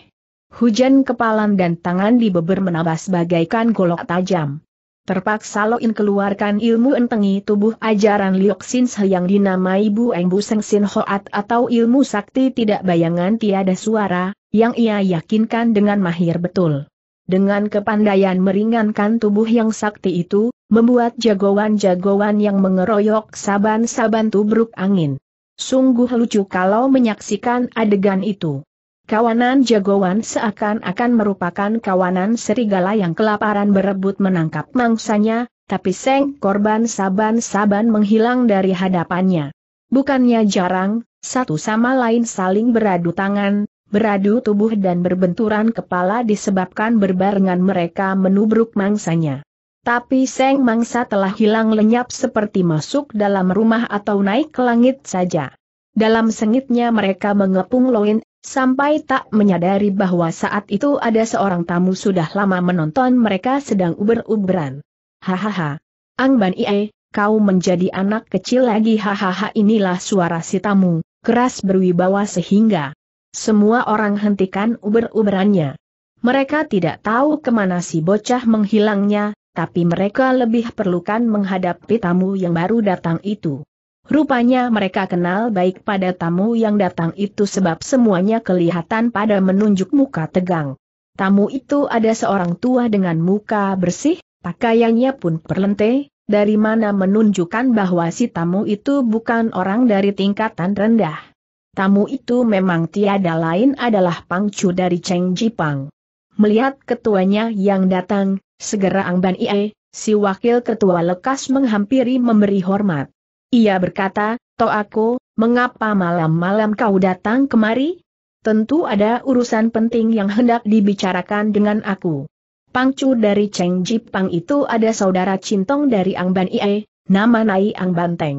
hujan kepalan dan tangan di beber menabas bagaikan golok tajam. Terpaksa Loin keluarkan ilmu entengi tubuh ajaran Lioksin yang dinamai Bu Eng Bu Seng Sin Hoat atau ilmu sakti tidak bayangan tiada suara, yang ia yakinkan dengan mahir betul. Dengan kepandaian meringankan tubuh yang sakti itu, membuat jagoan-jagoan yang mengeroyok saban-saban tubruk angin. Sungguh lucu kalau menyaksikan adegan itu. Kawanan jagoan seakan-akan merupakan kawanan serigala yang kelaparan berebut menangkap mangsanya, tapi seng korban saban-saban menghilang dari hadapannya. Bukannya jarang, satu sama lain saling beradu tangan, beradu tubuh dan berbenturan kepala disebabkan berbarengan mereka menubruk mangsanya. Tapi Seng Mangsa telah hilang lenyap seperti masuk dalam rumah atau naik ke langit saja. Dalam sengitnya mereka mengepung Loin, sampai tak menyadari bahwa saat itu ada seorang tamu sudah lama menonton mereka sedang uber-uberan. Hahaha. Ang Ban Ie, kau menjadi anak kecil lagi hahaha inilah suara si tamu, keras berwibawa sehingga semua orang hentikan uber-uberannya. Mereka tidak tahu kemana si bocah menghilangnya, tapi mereka lebih perlukan menghadapi tamu yang baru datang itu. Rupanya mereka kenal baik pada tamu yang datang itu sebab semuanya kelihatan pada menunjuk muka tegang. Tamu itu ada seorang tua dengan muka bersih, pakaiannya pun perlente, dari mana menunjukkan bahwa si tamu itu bukan orang dari tingkatan rendah. Tamu itu memang tiada lain adalah pangcu dari Cheng Jipang. Melihat ketuanya yang datang, segera Ang Ban Ie, si wakil ketua lekas menghampiri memberi hormat. Ia berkata, To aku, mengapa malam-malam kau datang kemari? Tentu ada urusan penting yang hendak dibicarakan dengan aku. Pangcu dari Cheng Jipang itu ada saudara Cintong dari Ang Ban Ie, nama Nai Ang Banteng.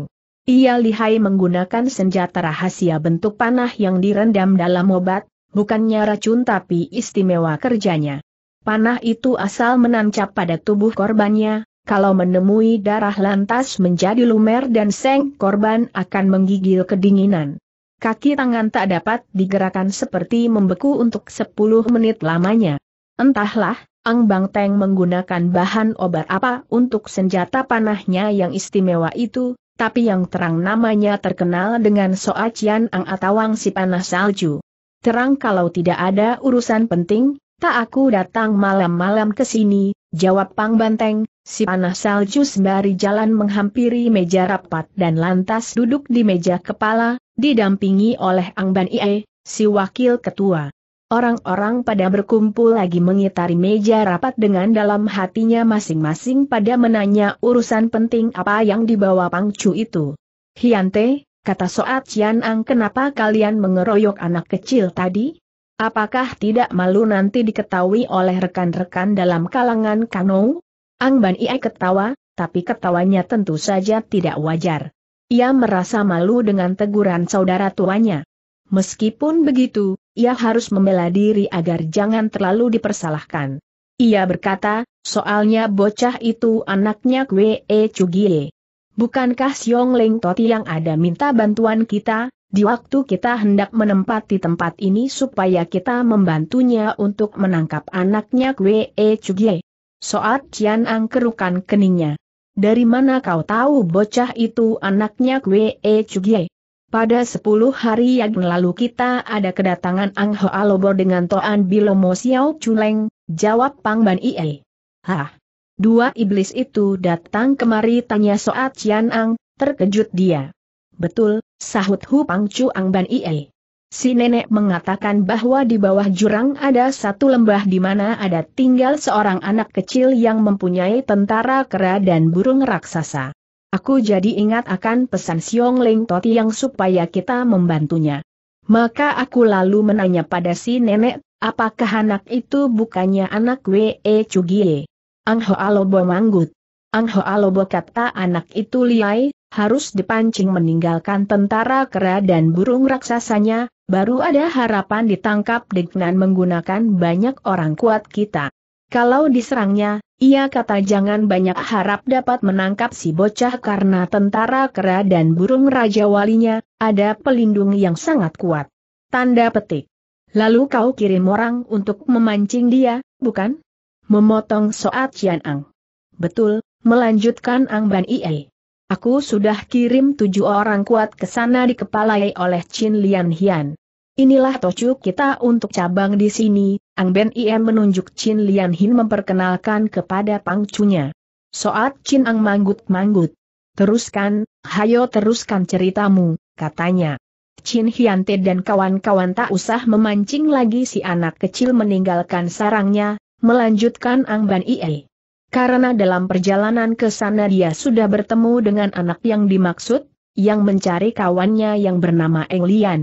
Ia lihai menggunakan senjata rahasia bentuk panah yang direndam dalam obat, bukannya racun tapi istimewa kerjanya. Panah itu asal menancap pada tubuh korbannya, kalau menemui darah lantas menjadi lumer dan seng korban akan menggigil kedinginan. Kaki tangan tak dapat digerakkan seperti membeku untuk 10 menit lamanya. Entahlah, Ang Bang Teng menggunakan bahan obat apa untuk senjata panahnya yang istimewa itu, tapi yang terang namanya terkenal dengan Soa Cian Ang atau Wang Si Panas Salju. Terang kalau tidak ada urusan penting, tak aku datang malam-malam ke sini, jawab Pang Banteng, si panas salju sembari jalan menghampiri meja rapat dan lantas duduk di meja kepala, didampingi oleh Ang Ban Ie, si wakil ketua. Orang-orang pada berkumpul lagi mengitari meja rapat dengan dalam hatinya masing-masing pada menanya urusan penting apa yang dibawa Chu itu. Hiante, kata Soat Cian Ang kenapa kalian mengeroyok anak kecil tadi? Apakah tidak malu nanti diketahui oleh rekan-rekan dalam kalangan Kano? Ang Ban Iai ketawa, tapi ketawanya tentu saja tidak wajar. Ia merasa malu dengan teguran saudara tuanya. Meskipun begitu, ia harus membela diri agar jangan terlalu dipersalahkan. Ia berkata, soalnya bocah itu anaknya Kwe E Chugie. Bukankah Xiong Leng Toti yang ada minta bantuan kita, di waktu kita hendak menempati tempat ini supaya kita membantunya untuk menangkap anaknya Kwe E Chugie. Soat Cian Ang kerukan keningnya. Dari mana kau tahu bocah itu anaknya Kwe E Chugie? Pada sepuluh hari yang lalu kita ada kedatangan Ang Ho Alobo dengan Toan Bilomo Xiao Chuleng, jawab Pang Ban Ie. Hah? Dua iblis itu datang kemari tanya Soat Cian Ang, terkejut dia. Betul, sahut Hu Pang Chu Ang Ban Ie. Si nenek mengatakan bahwa di bawah jurang ada satu lembah di mana ada tinggal seorang anak kecil yang mempunyai tentara kera dan burung raksasa. Aku jadi ingat akan pesan Siong Ling Toti yang supaya kita membantunya. Maka aku lalu menanya pada si nenek, apakah anak itu bukannya anak W.E. Cugie? Ho Alobo manggut. Ho Alobo kata anak itu liai, harus dipancing meninggalkan tentara kera dan burung raksasanya, baru ada harapan ditangkap dengan menggunakan banyak orang kuat kita. Kalau diserangnya, ia kata jangan banyak harap dapat menangkap si bocah karena tentara kera dan burung raja walinya, ada pelindung yang sangat kuat. Tanda petik. Lalu kau kirim orang untuk memancing dia, bukan? Memotong Soat Cian Ang. Betul, melanjutkan Ang Ban Ie. Aku sudah kirim tujuh orang kuat ke sana dikepalai oleh Chin Lian Hian. Inilah tocu kita untuk cabang di sini, Ang Ben Im menunjuk Chin Lian Hin memperkenalkan kepada pangcunya. Soat Chin Ang manggut-manggut. Teruskan, hayo teruskan ceritamu, katanya. Chin Hyante dan kawan-kawan tak usah memancing lagi si anak kecil meninggalkan sarangnya, melanjutkan Ang Ban Ie. Karena dalam perjalanan ke sana dia sudah bertemu dengan anak yang dimaksud, yang mencari kawannya yang bernama Eng Lian.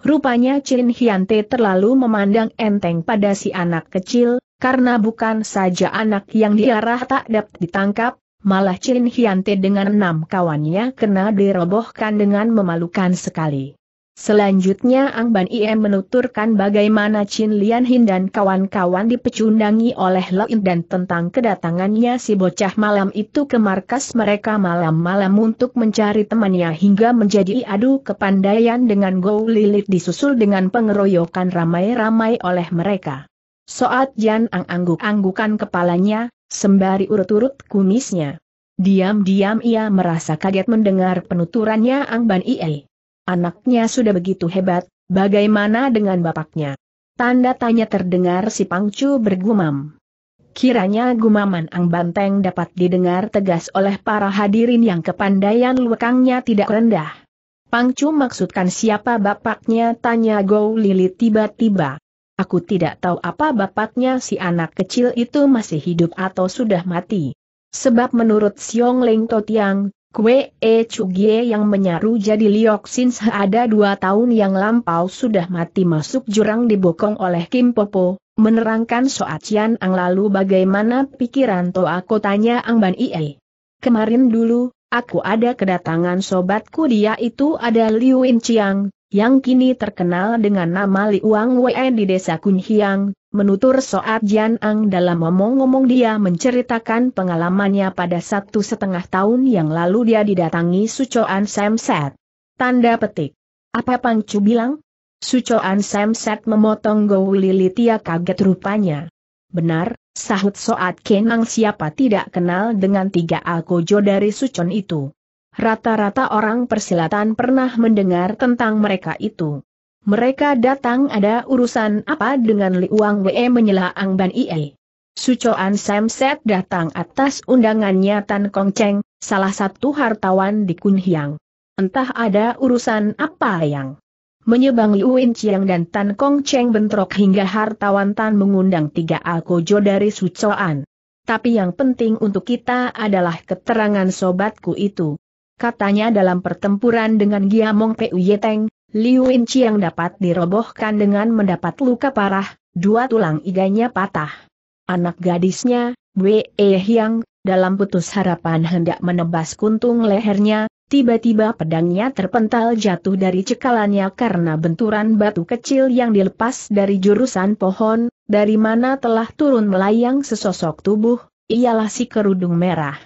Rupanya Chin Hyante terlalu memandang enteng pada si anak kecil, karena bukan saja anak yang diarah tak dapat ditangkap, malah Chin Hyante dengan enam kawannya kena dirobohkan dengan memalukan sekali. Selanjutnya Ang Ban Iem menuturkan bagaimana Chin Lian Hin dan kawan-kawan dipecundangi oleh In dan tentang kedatangannya si bocah malam itu ke markas mereka malam-malam untuk mencari temannya hingga menjadi adu kepandaian dengan Gou Lilit disusul dengan pengeroyokan ramai-ramai oleh mereka. Soat Jan Ang angguk-anggukan kepalanya, sembari urut-urut kumisnya. Diam-diam ia merasa kaget mendengar penuturannya Ang Ban Ie. Anaknya sudah begitu hebat, bagaimana dengan bapaknya? Tanda tanya terdengar si Pangcu bergumam. Kiranya gumaman Ang Banteng dapat didengar tegas oleh para hadirin yang kepandaian lekangnya tidak rendah. Pangcu maksudkan siapa bapaknya tanya Gou Lili tiba-tiba. Aku tidak tahu apa bapaknya si anak kecil itu masih hidup atau sudah mati. Sebab menurut Siong Leng Totiang, Kue E Chugie yang menyaru jadi Liok Sin ada dua tahun yang lampau sudah mati masuk jurang dibokong oleh Kim Popo, menerangkan Cian Ang lalu bagaimana pikiran Toa aku tanya Ang Ban Ie. Kemarin dulu, aku ada kedatangan sobatku dia itu ada Liu In Chiang, yang kini terkenal dengan nama Liuang Wei di desa Kunhiang, Menutur Soat Jian Ang dalam ngomong-ngomong dia menceritakan pengalamannya pada satu setengah tahun yang lalu dia didatangi Sucoan Samset. Tanda petik. Apa Pang Pangcu bilang? Sucoan Samset memotong Gowili Tia kaget rupanya. Benar, sahut Soat Kenang siapa tidak kenal dengan tiga alkojo dari Sucon itu. Rata-rata orang persilatan pernah mendengar tentang mereka itu. Mereka datang ada urusan apa dengan Li Wang Wei menyela Ang Ban Ie. Sucoan Samset datang atas undangannya Tan Kong Cheng, salah satu hartawan di Kunhiang. Entah ada urusan apa yang menyebang Liu Ciang dan Tan Kong Cheng bentrok hingga hartawan Tan mengundang tiga alkojo dari Sucoan. Tapi yang penting untuk kita adalah keterangan sobatku itu. Katanya dalam pertempuran dengan Giamong Pu Yeteng, Liu Inci yang dapat dirobohkan dengan mendapat luka parah, dua tulang iganya patah. Anak gadisnya, Wei Hyang, dalam putus harapan hendak menebas kuntung lehernya, tiba-tiba pedangnya terpental jatuh dari cekalannya karena benturan batu kecil yang dilepas dari jurusan pohon, dari mana telah turun melayang sesosok tubuh, ialah si kerudung merah.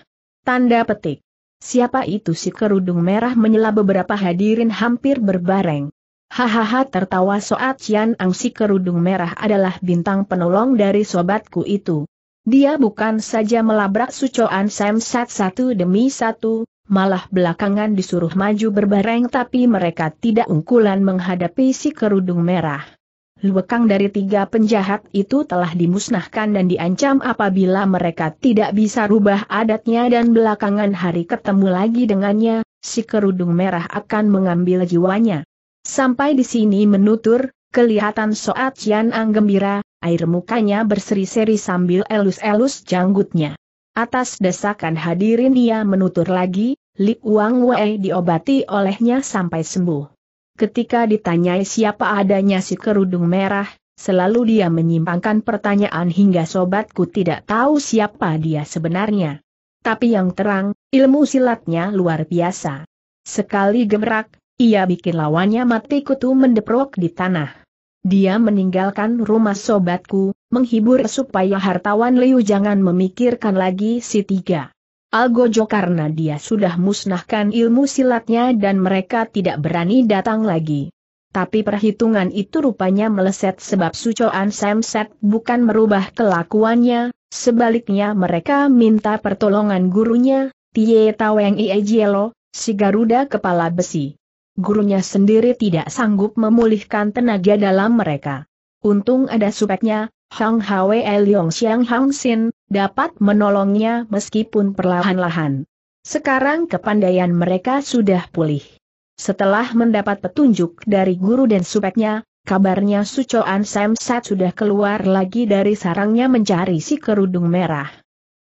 Tanda petik. Siapa itu si kerudung merah menyela beberapa hadirin hampir berbareng. Hahaha tertawa Soat Cian Ang si kerudung merah adalah bintang penolong dari sobatku itu. Dia bukan saja melabrak sucoan Sam Sat satu demi satu, malah belakangan disuruh maju berbareng tapi mereka tidak ungkulan menghadapi si kerudung merah. Luekang dari tiga penjahat itu telah dimusnahkan dan diancam apabila mereka tidak bisa rubah adatnya dan belakangan hari ketemu lagi dengannya, si kerudung merah akan mengambil jiwanya. Sampai di sini menutur, kelihatan Soat Yan Ang gembira, air mukanya berseri-seri sambil elus-elus janggutnya. Atas desakan hadirin ia menutur lagi, Li Wang Wei diobati olehnya sampai sembuh ketika ditanyai siapa adanya si kerudung merah, selalu dia menyimpangkan pertanyaan hingga sobatku tidak tahu siapa dia sebenarnya. Tapi yang terang, ilmu silatnya luar biasa. Sekali gemerak, ia bikin lawannya mati kutu mendeprok di tanah. Dia meninggalkan rumah sobatku, menghibur supaya hartawan Liu jangan memikirkan lagi si tiga. Algojo karena dia sudah musnahkan ilmu silatnya dan mereka tidak berani datang lagi. Tapi perhitungan itu rupanya meleset sebab Sucoan Samset bukan merubah kelakuannya, sebaliknya mereka minta pertolongan gurunya, Tie Taweng Iejielo, si Garuda Kepala Besi. Gurunya sendiri tidak sanggup memulihkan tenaga dalam mereka. Untung ada supeknya, Hang Hwe Liong Xiang Hang Sin, dapat menolongnya meskipun perlahan-lahan. Sekarang kepandaian mereka sudah pulih. Setelah mendapat petunjuk dari guru dan supeknya, kabarnya Sucoan Samsat sudah keluar lagi dari sarangnya mencari si kerudung merah.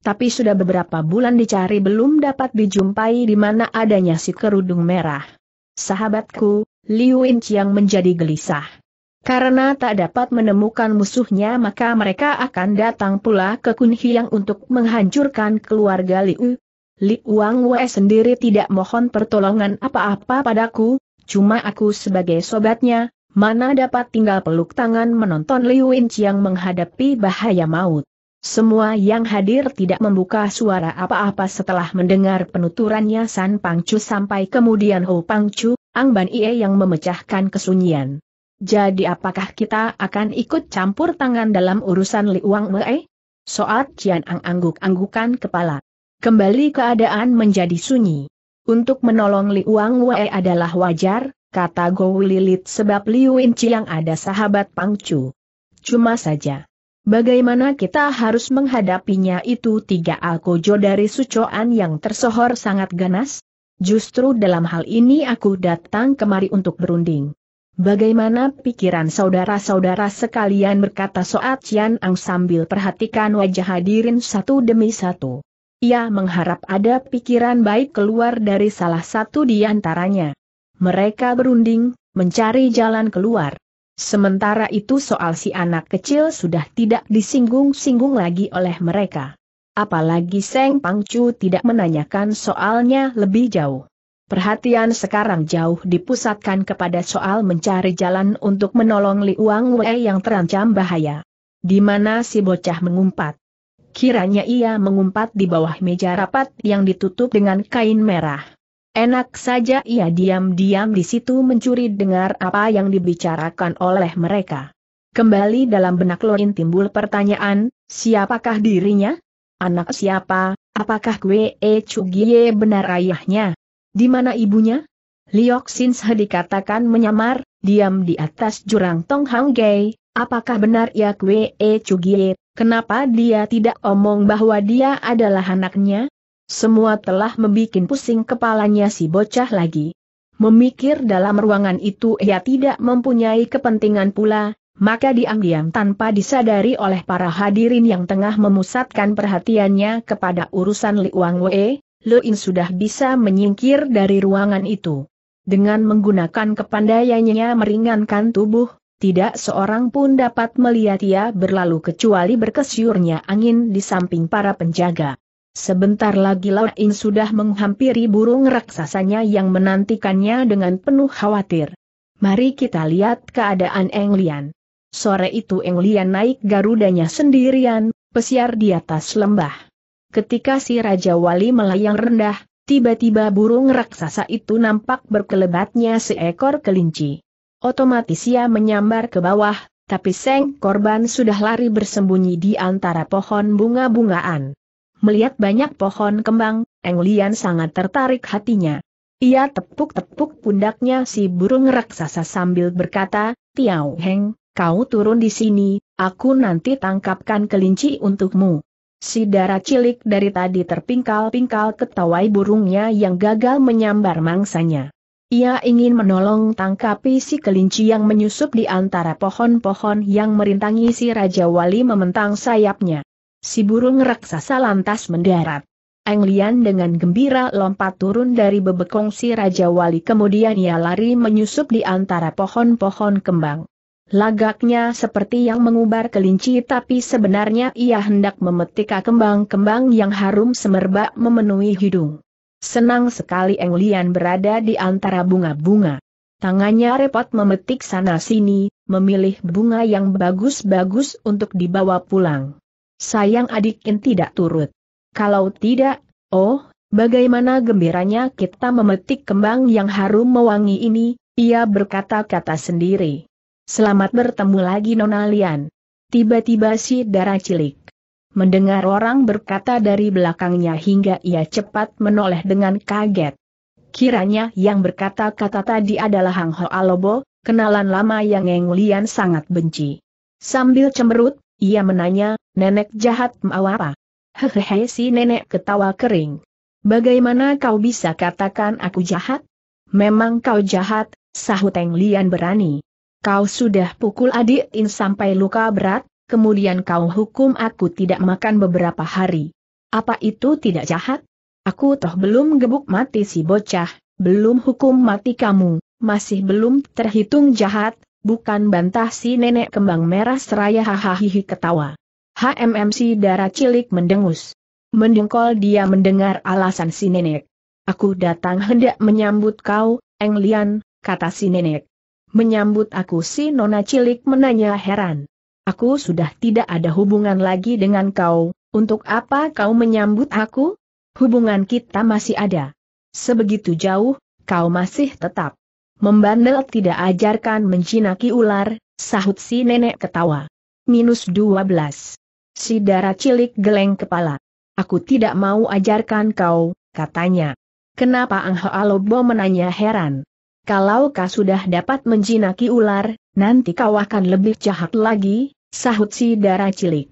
Tapi sudah beberapa bulan dicari belum dapat dijumpai di mana adanya si kerudung merah. Sahabatku, Liu Inch yang menjadi gelisah. Karena tak dapat menemukan musuhnya maka mereka akan datang pula ke Kunhiang untuk menghancurkan keluarga Liu. Li Wang Wei sendiri tidak mohon pertolongan apa-apa padaku, cuma aku sebagai sobatnya, mana dapat tinggal peluk tangan menonton Liu Wenqiang menghadapi bahaya maut. Semua yang hadir tidak membuka suara apa-apa setelah mendengar penuturannya San Pangcu sampai kemudian Ho Pangcu, Ang Ban Ie yang memecahkan kesunyian. Jadi apakah kita akan ikut campur tangan dalam urusan Li Wang Wei? Soat Jian Ang angguk-anggukan kepala. Kembali keadaan menjadi sunyi. Untuk menolong Li Wang Wei adalah wajar, kata Gou Lilit sebab Liu Inci ada sahabat Pangcu. Cuma saja. Bagaimana kita harus menghadapinya itu tiga alkojo dari sucoan yang tersohor sangat ganas? Justru dalam hal ini aku datang kemari untuk berunding. Bagaimana pikiran saudara-saudara sekalian berkata Soat Cian Ang sambil perhatikan wajah hadirin satu demi satu. Ia mengharap ada pikiran baik keluar dari salah satu di antaranya. Mereka berunding, mencari jalan keluar. Sementara itu soal si anak kecil sudah tidak disinggung-singgung lagi oleh mereka. Apalagi Seng Pangcu tidak menanyakan soalnya lebih jauh. Perhatian sekarang jauh dipusatkan kepada soal mencari jalan untuk menolong Li Wang Wei yang terancam bahaya. Di mana si bocah mengumpat? Kiranya ia mengumpat di bawah meja rapat yang ditutup dengan kain merah. Enak saja ia diam-diam di situ mencuri dengar apa yang dibicarakan oleh mereka. Kembali dalam benak Loin timbul pertanyaan, siapakah dirinya? Anak siapa? Apakah Gue Chugie benar ayahnya? Di mana ibunya? Liok Sin Se dikatakan menyamar, diam di atas jurang Tong Hang Gai, apakah benar ya Kwe E Chugie, kenapa dia tidak omong bahwa dia adalah anaknya? Semua telah membuat pusing kepalanya si bocah lagi. Memikir dalam ruangan itu ia tidak mempunyai kepentingan pula, maka diam-diam tanpa disadari oleh para hadirin yang tengah memusatkan perhatiannya kepada urusan Wang Wei, In sudah bisa menyingkir dari ruangan itu. Dengan menggunakan kepandaiannya meringankan tubuh, tidak seorang pun dapat melihat ia berlalu kecuali berkesyurnya angin di samping para penjaga. Sebentar lagi In sudah menghampiri burung raksasanya yang menantikannya dengan penuh khawatir. Mari kita lihat keadaan Eng Lian. Sore itu Eng Lian naik garudanya sendirian, pesiar di atas lembah. Ketika si Raja Wali melayang rendah, tiba-tiba burung raksasa itu nampak berkelebatnya seekor kelinci. Otomatis ia menyambar ke bawah, tapi Seng korban sudah lari bersembunyi di antara pohon bunga-bungaan. Melihat banyak pohon kembang, Eng Lian sangat tertarik hatinya. Ia tepuk-tepuk pundaknya si burung raksasa sambil berkata, Tiao Heng, kau turun di sini, aku nanti tangkapkan kelinci untukmu. Si darah cilik dari tadi terpingkal-pingkal ketawai burungnya yang gagal menyambar mangsanya. Ia ingin menolong tangkapi si kelinci yang menyusup di antara pohon-pohon yang merintangi si Raja Wali mementang sayapnya. Si burung raksasa lantas mendarat. Lian dengan gembira lompat turun dari bebekong si Raja Wali kemudian ia lari menyusup di antara pohon-pohon kembang. Lagaknya seperti yang mengubar kelinci tapi sebenarnya ia hendak memetik kembang-kembang yang harum semerbak memenuhi hidung. Senang sekali Eng Lian berada di antara bunga-bunga. Tangannya repot memetik sana-sini, memilih bunga yang bagus-bagus untuk dibawa pulang. Sayang adikin tidak turut. Kalau tidak, oh, bagaimana gembiranya kita memetik kembang yang harum mewangi ini, ia berkata-kata sendiri. Selamat bertemu lagi Nona Lian. Tiba-tiba si darah cilik. Mendengar orang berkata dari belakangnya hingga ia cepat menoleh dengan kaget. Kiranya yang berkata-kata tadi adalah Hang Ho Alobo, kenalan lama yang Eng Lian sangat benci. Sambil cemberut, ia menanya, nenek jahat mau apa? Hehehe si nenek ketawa kering. Bagaimana kau bisa katakan aku jahat? Memang kau jahat, sahut Eng Lian berani. Kau sudah pukul adik In sampai luka berat, kemudian kau hukum aku tidak makan beberapa hari. Apa itu tidak jahat? Aku toh belum gebuk mati si bocah, belum hukum mati kamu, masih belum terhitung jahat, bukan bantah si nenek kembang merah seraya hahaha ketawa. HMMC darah cilik mendengus. Mendengkol dia mendengar alasan si nenek. Aku datang hendak menyambut kau, Eng Lian, kata si nenek. Menyambut aku si nona cilik menanya heran. Aku sudah tidak ada hubungan lagi dengan kau, untuk apa kau menyambut aku? Hubungan kita masih ada. Sebegitu jauh, kau masih tetap. Membandel tidak ajarkan mencinaki ular, sahut si nenek ketawa. Minus 12. Si darah cilik geleng kepala. Aku tidak mau ajarkan kau, katanya. Kenapa Ang Lobo menanya heran? kalau kau sudah dapat menjinaki ular, nanti kau akan lebih jahat lagi, sahut si darah cilik.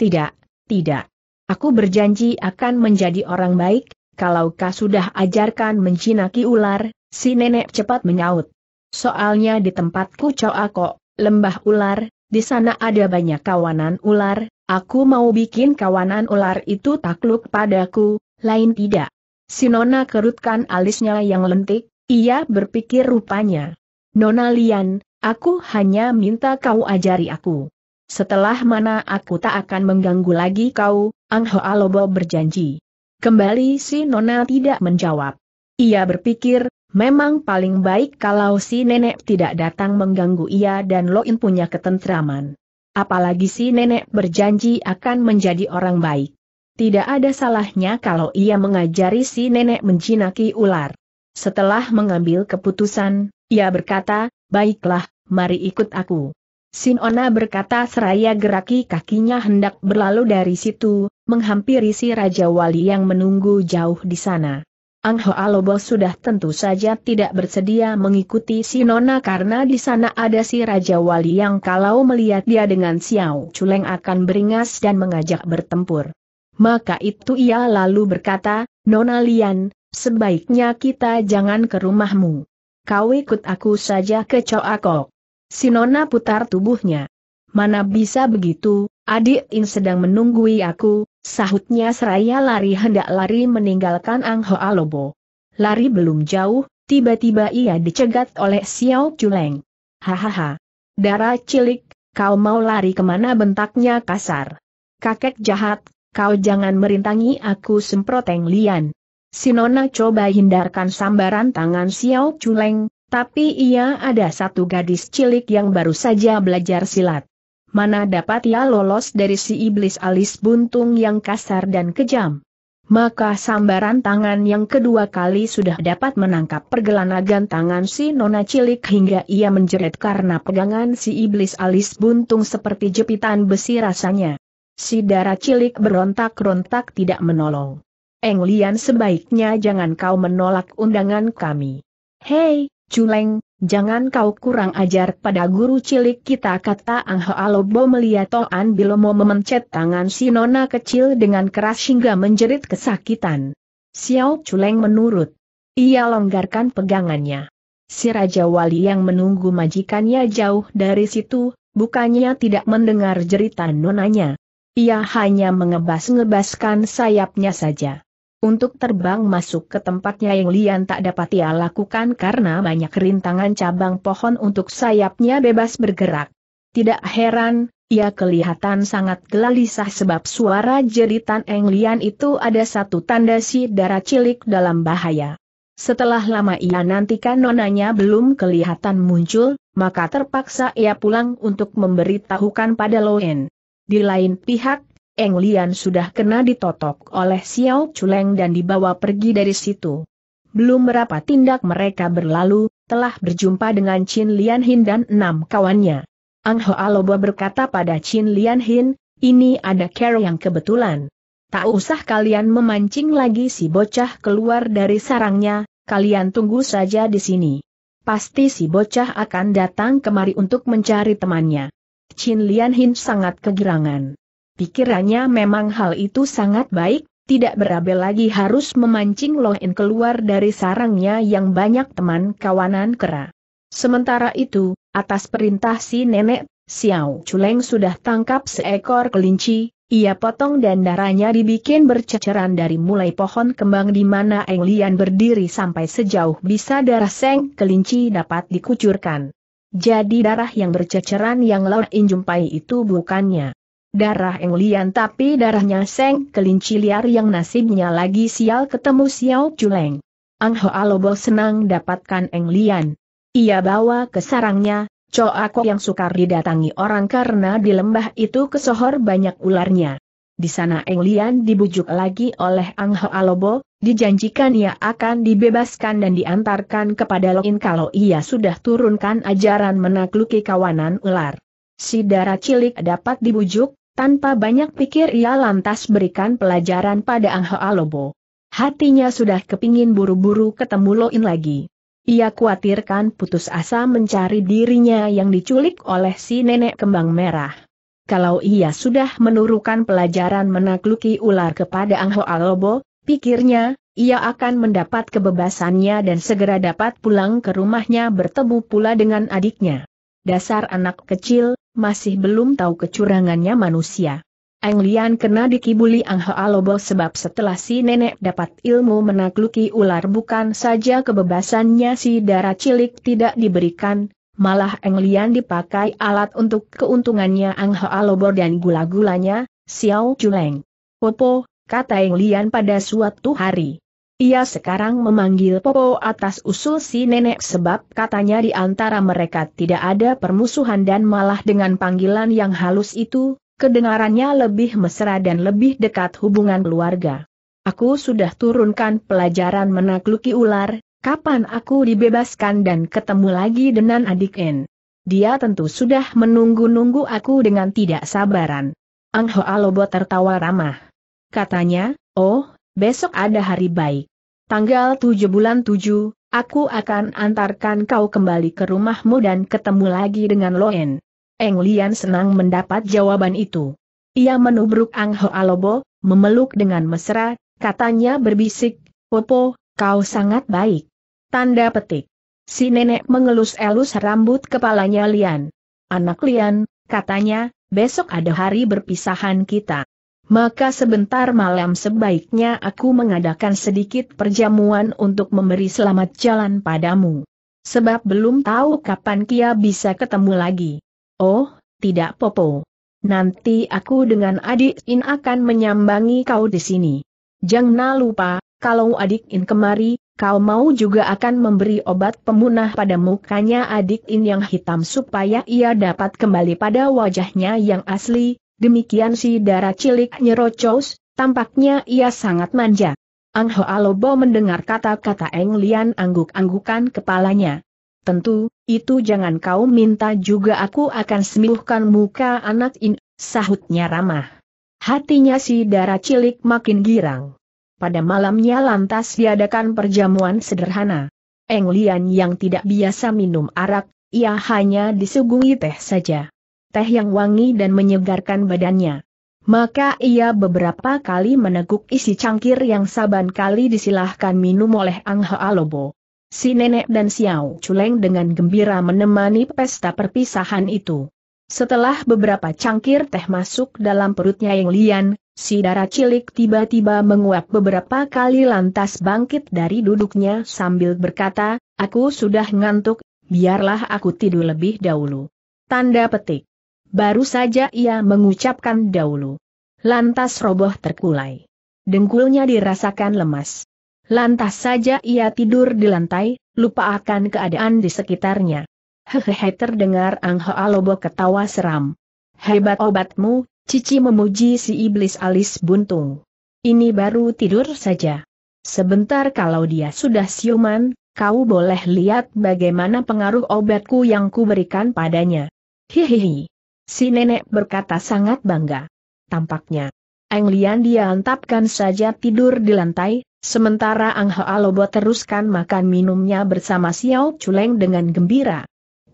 Tidak, tidak. Aku berjanji akan menjadi orang baik, kalau kau sudah ajarkan menjinaki ular, si nenek cepat menyaut. Soalnya di tempatku cowok, lembah ular, di sana ada banyak kawanan ular, aku mau bikin kawanan ular itu takluk padaku, lain tidak. Sinona kerutkan alisnya yang lentik, ia berpikir rupanya. Nona Lian, aku hanya minta kau ajari aku. Setelah mana aku tak akan mengganggu lagi kau, Ang Hoa Lobo berjanji. Kembali si Nona tidak menjawab. Ia berpikir, memang paling baik kalau si nenek tidak datang mengganggu ia dan Loin punya ketentraman. Apalagi si nenek berjanji akan menjadi orang baik. Tidak ada salahnya kalau ia mengajari si nenek menjinaki ular. Setelah mengambil keputusan, ia berkata, baiklah, mari ikut aku. Sinona berkata seraya geraki kakinya hendak berlalu dari situ, menghampiri si Raja Wali yang menunggu jauh di sana. Ang Hoa Lobo sudah tentu saja tidak bersedia mengikuti si Nona karena di sana ada si Raja Wali yang kalau melihat dia dengan Xiao Culeng akan beringas dan mengajak bertempur. Maka itu ia lalu berkata, Nona Lian, sebaiknya kita jangan ke rumahmu. Kau ikut aku saja ke Coakok. Sinona putar tubuhnya. Mana bisa begitu, adik In sedang menunggui aku, sahutnya seraya lari hendak lari meninggalkan Ang Hoa Lobo. Lari belum jauh, tiba-tiba ia dicegat oleh Xiao Chuleng. Hahaha. Darah cilik, kau mau lari kemana bentaknya kasar. Kakek jahat, kau jangan merintangi aku semproteng lian. Sinona coba hindarkan sambaran tangan Xiao Chuleng, tapi ia ada satu gadis cilik yang baru saja belajar silat. Mana dapat ia lolos dari si iblis alis buntung yang kasar dan kejam. Maka sambaran tangan yang kedua kali sudah dapat menangkap pergelangan tangan si nona cilik hingga ia menjerit karena pegangan si iblis alis buntung seperti jepitan besi rasanya. Si darah cilik berontak-rontak tidak menolong. Eng Lian sebaiknya jangan kau menolak undangan kami. Hei, Culeng, jangan kau kurang ajar pada guru cilik kita kata Ang Hoalobo melihat Toan Bilomo memencet tangan si nona kecil dengan keras hingga menjerit kesakitan. Xiao Culeng menurut. Ia longgarkan pegangannya. Si Raja Wali yang menunggu majikannya jauh dari situ, bukannya tidak mendengar jeritan nonanya. Ia hanya mengebas-ngebaskan sayapnya saja. Untuk terbang masuk ke tempatnya yang Lian tak dapat ia lakukan karena banyak rintangan cabang pohon untuk sayapnya bebas bergerak. Tidak heran, ia kelihatan sangat gelisah sebab suara jeritan Eng Lian itu ada satu tanda si darah cilik dalam bahaya. Setelah lama ia nantikan nonanya belum kelihatan muncul, maka terpaksa ia pulang untuk memberitahukan pada Loen. Di lain pihak, Eng Lian sudah kena ditotok oleh Xiao Chuleng dan dibawa pergi dari situ. Belum berapa tindak mereka berlalu, telah berjumpa dengan Chin Lian Hin dan enam kawannya. Ang Hoa Lobo berkata pada Chin Lian Hin, ini ada care yang kebetulan. Tak usah kalian memancing lagi si bocah keluar dari sarangnya, kalian tunggu saja di sini. Pasti si bocah akan datang kemari untuk mencari temannya. Chin Lian Hin sangat kegirangan. Pikirannya memang hal itu sangat baik, tidak berabe lagi harus memancing Lohen keluar dari sarangnya yang banyak teman kawanan kera. Sementara itu, atas perintah si nenek, Xiao Culeng sudah tangkap seekor kelinci, ia potong dan darahnya dibikin berceceran dari mulai pohon kembang di mana Eng Lian berdiri sampai sejauh bisa darah seng kelinci dapat dikucurkan. Jadi darah yang berceceran yang Lohen jumpai itu bukannya darah Englian tapi darahnya Seng kelinci liar yang nasibnya lagi sial ketemu Xiao Chuleng. Ang Ho Alobo senang dapatkan Englian. Ia bawa ke sarangnya, Coako yang sukar didatangi orang karena di lembah itu kesohor banyak ularnya. Di sana Englian dibujuk lagi oleh Ang Ho Alobo, dijanjikan ia akan dibebaskan dan diantarkan kepada Loin kalau ia sudah turunkan ajaran menakluki kawanan ular. Si darah cilik dapat dibujuk, tanpa banyak pikir ia lantas berikan pelajaran pada Ang Hoa Lobo. Hatinya sudah kepingin buru-buru ketemu Loin lagi. Ia khawatirkan putus asa mencari dirinya yang diculik oleh si nenek kembang merah. Kalau ia sudah menurunkan pelajaran menakluki ular kepada Ang Hoa Lobo, pikirnya, ia akan mendapat kebebasannya dan segera dapat pulang ke rumahnya bertemu pula dengan adiknya. Dasar anak kecil, masih belum tahu kecurangannya manusia. Eng Lian kena dikibuli Ang Alobo sebab setelah si nenek dapat ilmu menakluki ular bukan saja kebebasannya si darah cilik tidak diberikan, malah Eng Lian dipakai alat untuk keuntungannya Ang Alobo dan gula-gulanya, Xiao Juleng. Popo, kata Eng Lian pada suatu hari. Ia sekarang memanggil Popo atas usul si nenek sebab katanya di antara mereka tidak ada permusuhan dan malah dengan panggilan yang halus itu, kedengarannya lebih mesra dan lebih dekat hubungan keluarga. Aku sudah turunkan pelajaran menakluki ular, kapan aku dibebaskan dan ketemu lagi dengan adik N. Dia tentu sudah menunggu-nunggu aku dengan tidak sabaran. Ang Hoa Lobo tertawa ramah. Katanya, oh, besok ada hari baik. Tanggal 7 bulan 7, aku akan antarkan kau kembali ke rumahmu dan ketemu lagi dengan Loen. Eng Lian senang mendapat jawaban itu. Ia menubruk Ang Ho Alobo, memeluk dengan mesra, katanya berbisik, Popo, kau sangat baik. Tanda petik. Si nenek mengelus-elus rambut kepalanya Lian. Anak Lian, katanya, besok ada hari berpisahan kita maka sebentar malam sebaiknya aku mengadakan sedikit perjamuan untuk memberi selamat jalan padamu. Sebab belum tahu kapan Kia bisa ketemu lagi. Oh, tidak Popo. Nanti aku dengan adik In akan menyambangi kau di sini. Jangan lupa, kalau adik In kemari, kau mau juga akan memberi obat pemunah pada mukanya adik In yang hitam supaya ia dapat kembali pada wajahnya yang asli, Demikian si darah cilik nyerocos, tampaknya ia sangat manja. Ang Hoa Lobo mendengar kata-kata Eng Lian angguk-anggukan kepalanya. Tentu, itu jangan kau minta juga aku akan sembuhkan muka anak in, sahutnya ramah. Hatinya si darah cilik makin girang. Pada malamnya lantas diadakan perjamuan sederhana. Eng Lian yang tidak biasa minum arak, ia hanya disuguhi teh saja teh yang wangi dan menyegarkan badannya. Maka ia beberapa kali meneguk isi cangkir yang saban kali disilahkan minum oleh Ang Alobo. Si nenek dan Xiao Culeng dengan gembira menemani pesta perpisahan itu. Setelah beberapa cangkir teh masuk dalam perutnya yang lian, si darah cilik tiba-tiba menguap beberapa kali lantas bangkit dari duduknya sambil berkata, aku sudah ngantuk, biarlah aku tidur lebih dahulu. Tanda petik. Baru saja ia mengucapkan dahulu. Lantas roboh terkulai. Dengkulnya dirasakan lemas. Lantas saja ia tidur di lantai, lupa akan keadaan di sekitarnya. Hehehe terdengar Ang Hoa Lobo ketawa seram. Hebat obatmu, Cici memuji si iblis alis buntung. Ini baru tidur saja. Sebentar kalau dia sudah siuman, kau boleh lihat bagaimana pengaruh obatku yang kuberikan padanya. Hihihi. Si nenek berkata sangat bangga. Tampaknya, Eng Lian antapkan saja tidur di lantai, sementara Ang Hoalobo teruskan makan minumnya bersama Xiao Chuleng dengan gembira.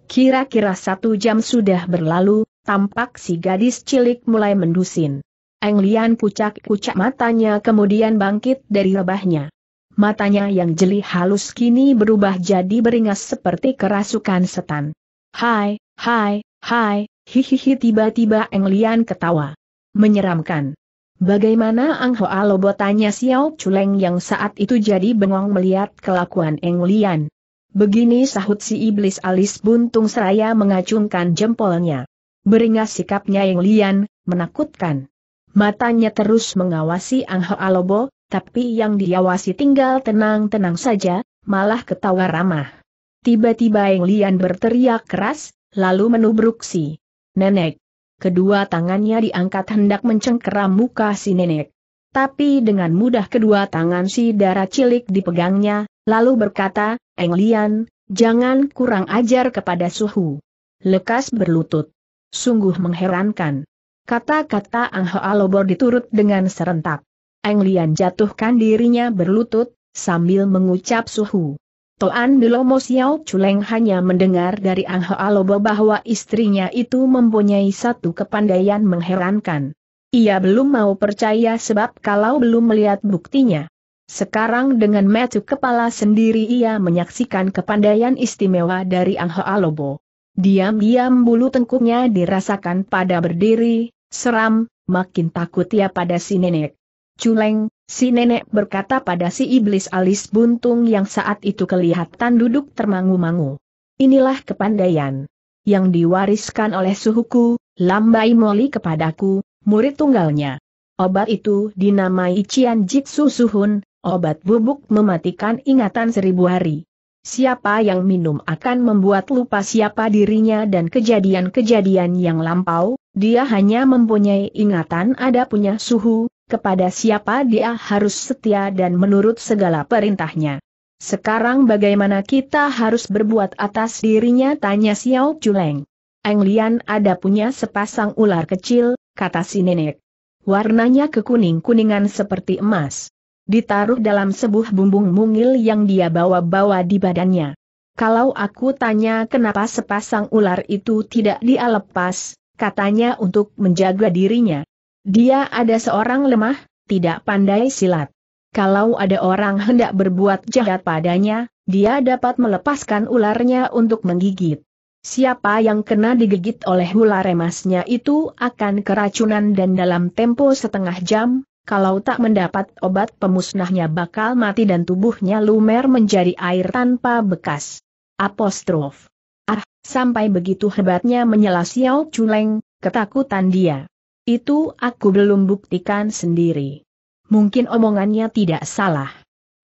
Kira-kira satu jam sudah berlalu, tampak si gadis cilik mulai mendusin. Eng Lian kucak-kucak matanya kemudian bangkit dari rebahnya. Matanya yang jeli halus kini berubah jadi beringas seperti kerasukan setan. Hai, hai, hai, Hihihi tiba-tiba Eng Lian ketawa. Menyeramkan. Bagaimana Ang Hoa Lobo tanya Xiao Chuleng yang saat itu jadi bengong melihat kelakuan Eng Lian. Begini sahut si iblis alis buntung seraya mengacungkan jempolnya. Beringas sikapnya Eng Lian, menakutkan. Matanya terus mengawasi Ang Hoa Lobo, tapi yang diawasi tinggal tenang-tenang saja, malah ketawa ramah. Tiba-tiba Eng Lian berteriak keras, lalu menubruk si Nenek. Kedua tangannya diangkat hendak mencengkeram muka si nenek. Tapi dengan mudah kedua tangan si darah cilik dipegangnya, lalu berkata, Eng Lian, jangan kurang ajar kepada suhu. Lekas berlutut. Sungguh mengherankan. Kata-kata Ang Hoa Lobor diturut dengan serentak. Eng Lian jatuhkan dirinya berlutut, sambil mengucap suhu. Toan Bilomo Xiao Chuleng hanya mendengar dari Ang Alobo bahwa istrinya itu mempunyai satu kepandaian mengherankan. Ia belum mau percaya sebab kalau belum melihat buktinya. Sekarang dengan metu kepala sendiri ia menyaksikan kepandaian istimewa dari Ang Alobo. Diam-diam bulu tengkuknya dirasakan pada berdiri, seram, makin takut ia pada si nenek. Culeng, Si nenek berkata pada si iblis alis buntung yang saat itu kelihatan duduk termangu-mangu. Inilah kepandaian yang diwariskan oleh suhuku, lambai moli kepadaku, murid tunggalnya. Obat itu dinamai Ichian Jitsu Suhun, obat bubuk mematikan ingatan seribu hari. Siapa yang minum akan membuat lupa siapa dirinya dan kejadian-kejadian yang lampau, dia hanya mempunyai ingatan ada punya suhu, kepada siapa dia harus setia dan menurut segala perintahnya. Sekarang bagaimana kita harus berbuat atas dirinya tanya Xiao Chuleng. Eng Lian ada punya sepasang ular kecil, kata si nenek. Warnanya kekuning-kuningan seperti emas. Ditaruh dalam sebuah bumbung mungil yang dia bawa-bawa di badannya. Kalau aku tanya kenapa sepasang ular itu tidak dia lepas, katanya untuk menjaga dirinya. Dia ada seorang lemah, tidak pandai silat. Kalau ada orang hendak berbuat jahat padanya, dia dapat melepaskan ularnya untuk menggigit. Siapa yang kena digigit oleh ular emasnya itu akan keracunan dan dalam tempo setengah jam, kalau tak mendapat obat pemusnahnya bakal mati dan tubuhnya lumer menjadi air tanpa bekas. Apostrof. Ah, sampai begitu hebatnya menyela Xiao Chuleng, ketakutan dia. Itu aku belum buktikan sendiri. Mungkin omongannya tidak salah.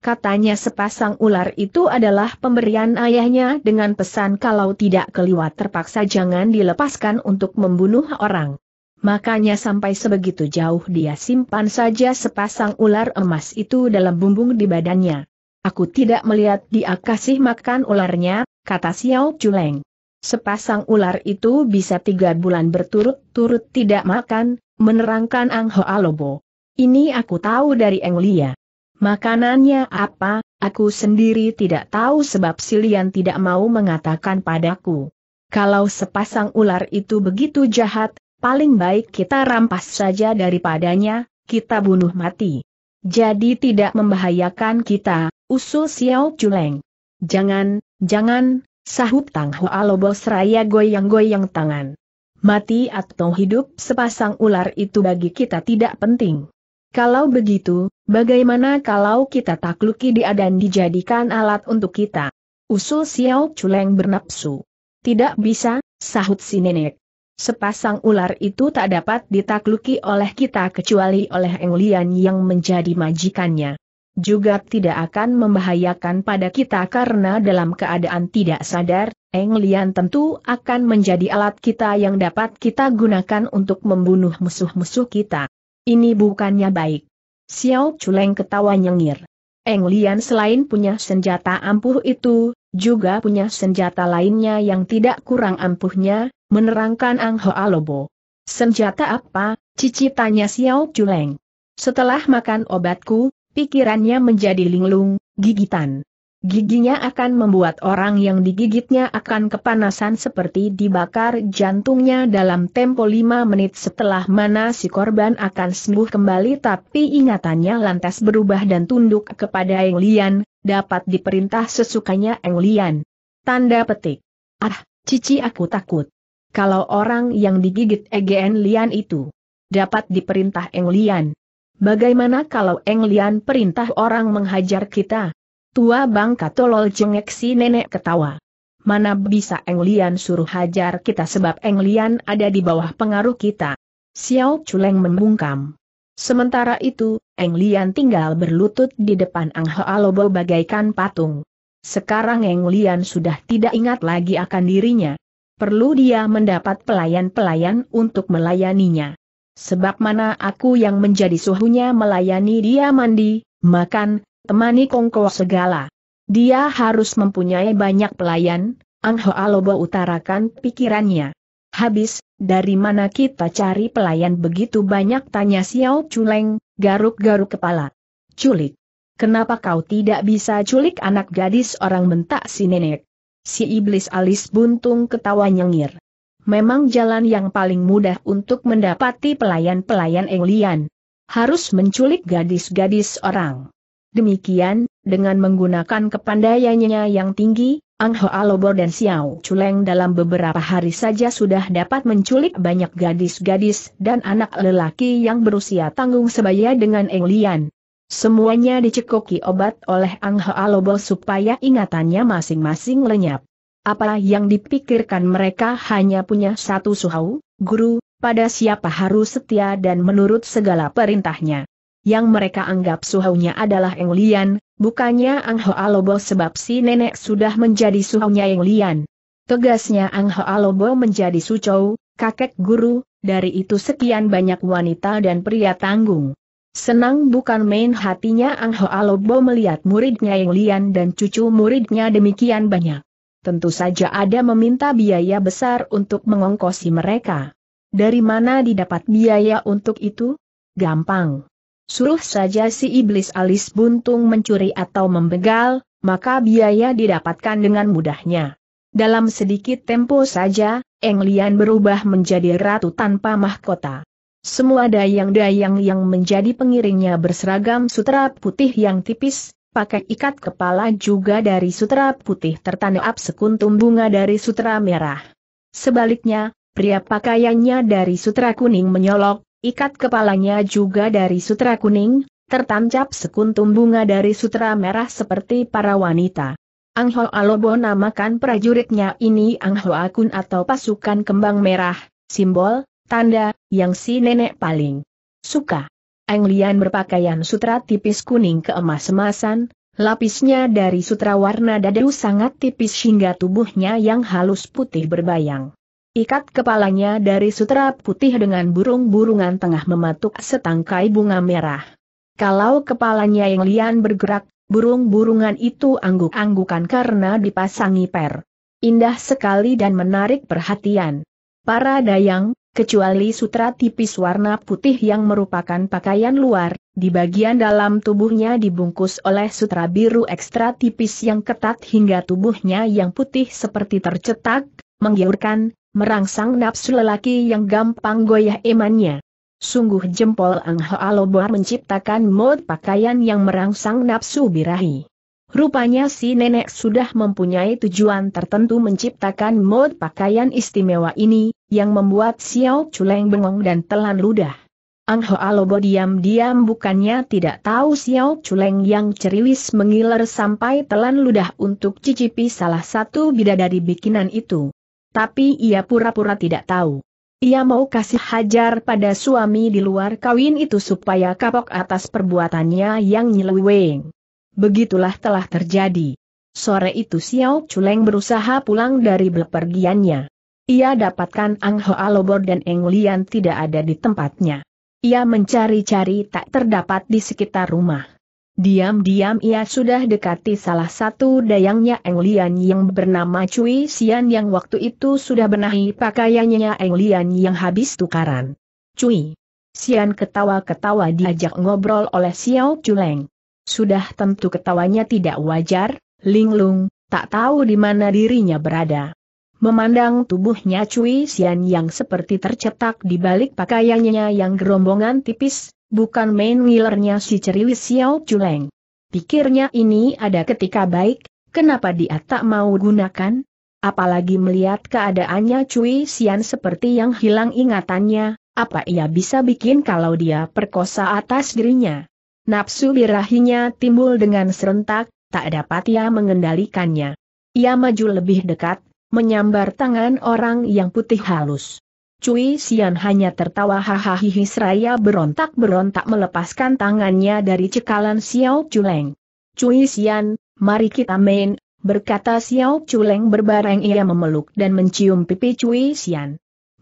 Katanya sepasang ular itu adalah pemberian ayahnya dengan pesan kalau tidak keliwat terpaksa jangan dilepaskan untuk membunuh orang. Makanya sampai sebegitu jauh dia simpan saja sepasang ular emas itu dalam bumbung di badannya. Aku tidak melihat dia kasih makan ularnya, kata Xiao Chuleng. Sepasang ular itu bisa tiga bulan berturut-turut tidak makan, menerangkan Ang Hoa Lobo. Ini aku tahu dari Eng Lia. Makanannya apa, aku sendiri tidak tahu sebab Silian tidak mau mengatakan padaku. Kalau sepasang ular itu begitu jahat, paling baik kita rampas saja daripadanya, kita bunuh mati. Jadi tidak membahayakan kita, usul Xiao Chuleng. Jangan, jangan, Sahut Tang Hoa Lobo seraya goyang-goyang tangan. Mati atau hidup sepasang ular itu bagi kita tidak penting. Kalau begitu, bagaimana kalau kita takluki dia dan dijadikan alat untuk kita? Usul Xiao Chuleng bernapsu. Tidak bisa, sahut si nenek. Sepasang ular itu tak dapat ditakluki oleh kita kecuali oleh englian yang menjadi majikannya juga tidak akan membahayakan pada kita karena dalam keadaan tidak sadar, Eng Lian tentu akan menjadi alat kita yang dapat kita gunakan untuk membunuh musuh-musuh kita. Ini bukannya baik. Xiao Chuleng ketawa nyengir. Eng Lian selain punya senjata ampuh itu, juga punya senjata lainnya yang tidak kurang ampuhnya, menerangkan Ang Hoa Lobo. Senjata apa? Cici tanya Xiao Chuleng. Setelah makan obatku, Pikirannya menjadi linglung, gigitan. Giginya akan membuat orang yang digigitnya akan kepanasan seperti dibakar jantungnya dalam tempo lima menit setelah mana si korban akan sembuh kembali tapi ingatannya lantas berubah dan tunduk kepada Eng Lian, dapat diperintah sesukanya Eng Lian. Tanda petik. Ah, cici aku takut. Kalau orang yang digigit Egen Lian itu dapat diperintah Eng Lian Bagaimana kalau Eng Lian perintah orang menghajar kita? Tua bangka tolol jengek si nenek ketawa. Mana bisa Eng Lian suruh hajar kita sebab Eng Lian ada di bawah pengaruh kita. Xiao Chuleng membungkam. Sementara itu, Eng Lian tinggal berlutut di depan Ang Hoalobo bagaikan patung. Sekarang Eng Lian sudah tidak ingat lagi akan dirinya. Perlu dia mendapat pelayan-pelayan untuk melayaninya. Sebab mana aku yang menjadi suhunya melayani dia mandi, makan, temani kongko segala. Dia harus mempunyai banyak pelayan, Ang Hoa Lobo utarakan pikirannya. Habis, dari mana kita cari pelayan begitu banyak tanya Xiao Chuleng, garuk-garuk kepala. Culik. Kenapa kau tidak bisa culik anak gadis orang bentak si nenek? Si iblis alis buntung ketawa nyengir memang jalan yang paling mudah untuk mendapati pelayan-pelayan Englian. Harus menculik gadis-gadis orang. Demikian, dengan menggunakan kepandaiannya yang tinggi, Ang Hoa Lobo dan Xiao Chuleng dalam beberapa hari saja sudah dapat menculik banyak gadis-gadis dan anak lelaki yang berusia tanggung sebaya dengan Englian. Semuanya dicekoki obat oleh Ang Hoa Lobo supaya ingatannya masing-masing lenyap. Apa yang dipikirkan mereka hanya punya satu suhau, guru, pada siapa harus setia dan menurut segala perintahnya. Yang mereka anggap suhaunya adalah Eng Lian, bukannya Ang Hoa Lobo sebab si nenek sudah menjadi suhaunya Eng Lian. Tegasnya Ang Hoa Lobo menjadi sucou, kakek guru, dari itu sekian banyak wanita dan pria tanggung. Senang bukan main hatinya Ang Hoa Lobo melihat muridnya Yang Lian dan cucu muridnya demikian banyak tentu saja ada meminta biaya besar untuk mengongkosi mereka. Dari mana didapat biaya untuk itu? Gampang. Suruh saja si iblis alis buntung mencuri atau membegal, maka biaya didapatkan dengan mudahnya. Dalam sedikit tempo saja, Englian berubah menjadi ratu tanpa mahkota. Semua dayang-dayang yang menjadi pengiringnya berseragam sutra putih yang tipis, pakai ikat kepala juga dari sutra putih tertanap sekuntum bunga dari sutra merah. Sebaliknya, pria pakaiannya dari sutra kuning menyolok, ikat kepalanya juga dari sutra kuning, tertancap sekuntum bunga dari sutra merah seperti para wanita. Ang Ho Alobo namakan prajuritnya ini Ang Ho Akun atau pasukan kembang merah, simbol, tanda, yang si nenek paling suka. Eng Lian berpakaian sutra tipis kuning keemas-emasan, lapisnya dari sutra warna dadu sangat tipis hingga tubuhnya yang halus putih berbayang. Ikat kepalanya dari sutra putih dengan burung-burungan tengah mematuk setangkai bunga merah. Kalau kepalanya yang lian bergerak, burung-burungan itu angguk-anggukan karena dipasangi per. Indah sekali dan menarik perhatian. Para dayang, kecuali sutra tipis warna putih yang merupakan pakaian luar, di bagian dalam tubuhnya dibungkus oleh sutra biru ekstra tipis yang ketat hingga tubuhnya yang putih seperti tercetak, menggiurkan, merangsang nafsu lelaki yang gampang goyah imannya. Sungguh jempol Ang Hoaloboar menciptakan mod pakaian yang merangsang nafsu birahi. Rupanya si nenek sudah mempunyai tujuan tertentu menciptakan mod pakaian istimewa ini, yang membuat Xiao Chuleng bengong dan telan ludah. Ang Hoa Lobo diam-diam bukannya tidak tahu Xiao Chuleng yang ceriwis mengiler sampai telan ludah untuk cicipi salah satu bidadari bikinan itu. Tapi ia pura-pura tidak tahu. Ia mau kasih hajar pada suami di luar kawin itu supaya kapok atas perbuatannya yang nyeleweng. Begitulah telah terjadi. Sore itu Xiao Chuleng berusaha pulang dari bepergiannya. Ia dapatkan Ang Ho Alobor dan Eng Lian tidak ada di tempatnya. Ia mencari-cari tak terdapat di sekitar rumah. Diam-diam ia sudah dekati salah satu dayangnya Eng Lian yang bernama Cui Sian yang waktu itu sudah benahi pakaiannya Eng Lian yang habis tukaran. Cui Sian ketawa-ketawa diajak ngobrol oleh Xiao Chuleng. Sudah tentu ketawanya tidak wajar, Linglung, tak tahu di mana dirinya berada. Memandang tubuhnya Cui Xian yang seperti tercetak di balik pakaiannya yang gerombongan tipis, bukan main ngilernya si Ceriwi Xiao Chuleng. Pikirnya ini ada ketika baik, kenapa dia tak mau gunakan? Apalagi melihat keadaannya Cui Xian seperti yang hilang ingatannya, apa ia bisa bikin kalau dia perkosa atas dirinya? Nafsu birahinya timbul dengan serentak, tak dapat ia mengendalikannya. Ia maju lebih dekat, menyambar tangan orang yang putih halus. Cui Xian hanya tertawa hahaha seraya berontak-berontak melepaskan tangannya dari cekalan Xiao Chuleng. Cui Xian, mari kita main, berkata Xiao Chuleng berbareng ia memeluk dan mencium pipi Cui Xian.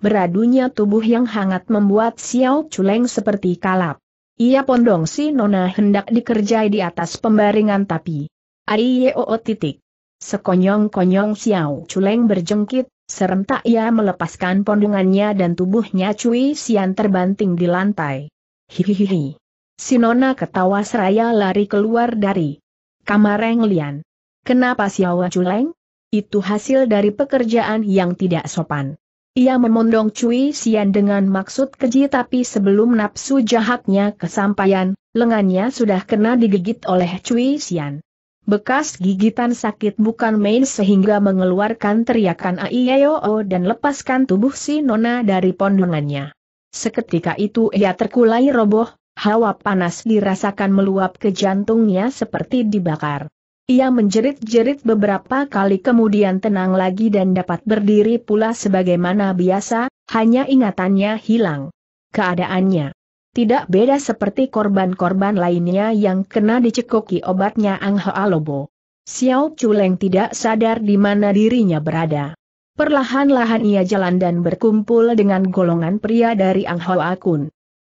Beradunya tubuh yang hangat membuat Xiao Chuleng seperti kalap. Ia pondong si nona hendak dikerjai di atas pembaringan tapi. Aiyo titik. Sekonyong-konyong Xiao Chuleng berjengkit, serentak ia melepaskan pondungannya dan tubuhnya Cui Xian terbanting di lantai. Hihihihi. Sinona ketawa seraya lari keluar dari kamar Reng Lian. Kenapa Xiao Chuleng? Itu hasil dari pekerjaan yang tidak sopan. Ia memondong Cui Xian dengan maksud keji tapi sebelum nafsu jahatnya kesampaian, lengannya sudah kena digigit oleh Cui Xian. Bekas gigitan sakit bukan main sehingga mengeluarkan teriakan Aieo dan lepaskan tubuh si Nona dari pondongannya. Seketika itu ia terkulai roboh, hawa panas dirasakan meluap ke jantungnya seperti dibakar. Ia menjerit-jerit beberapa kali kemudian tenang lagi dan dapat berdiri pula sebagaimana biasa, hanya ingatannya hilang. Keadaannya tidak beda seperti korban-korban lainnya yang kena dicekoki obatnya Ang Hoa Lobo. Xiao Chuleng tidak sadar di mana dirinya berada. Perlahan-lahan ia jalan dan berkumpul dengan golongan pria dari Ang Hoa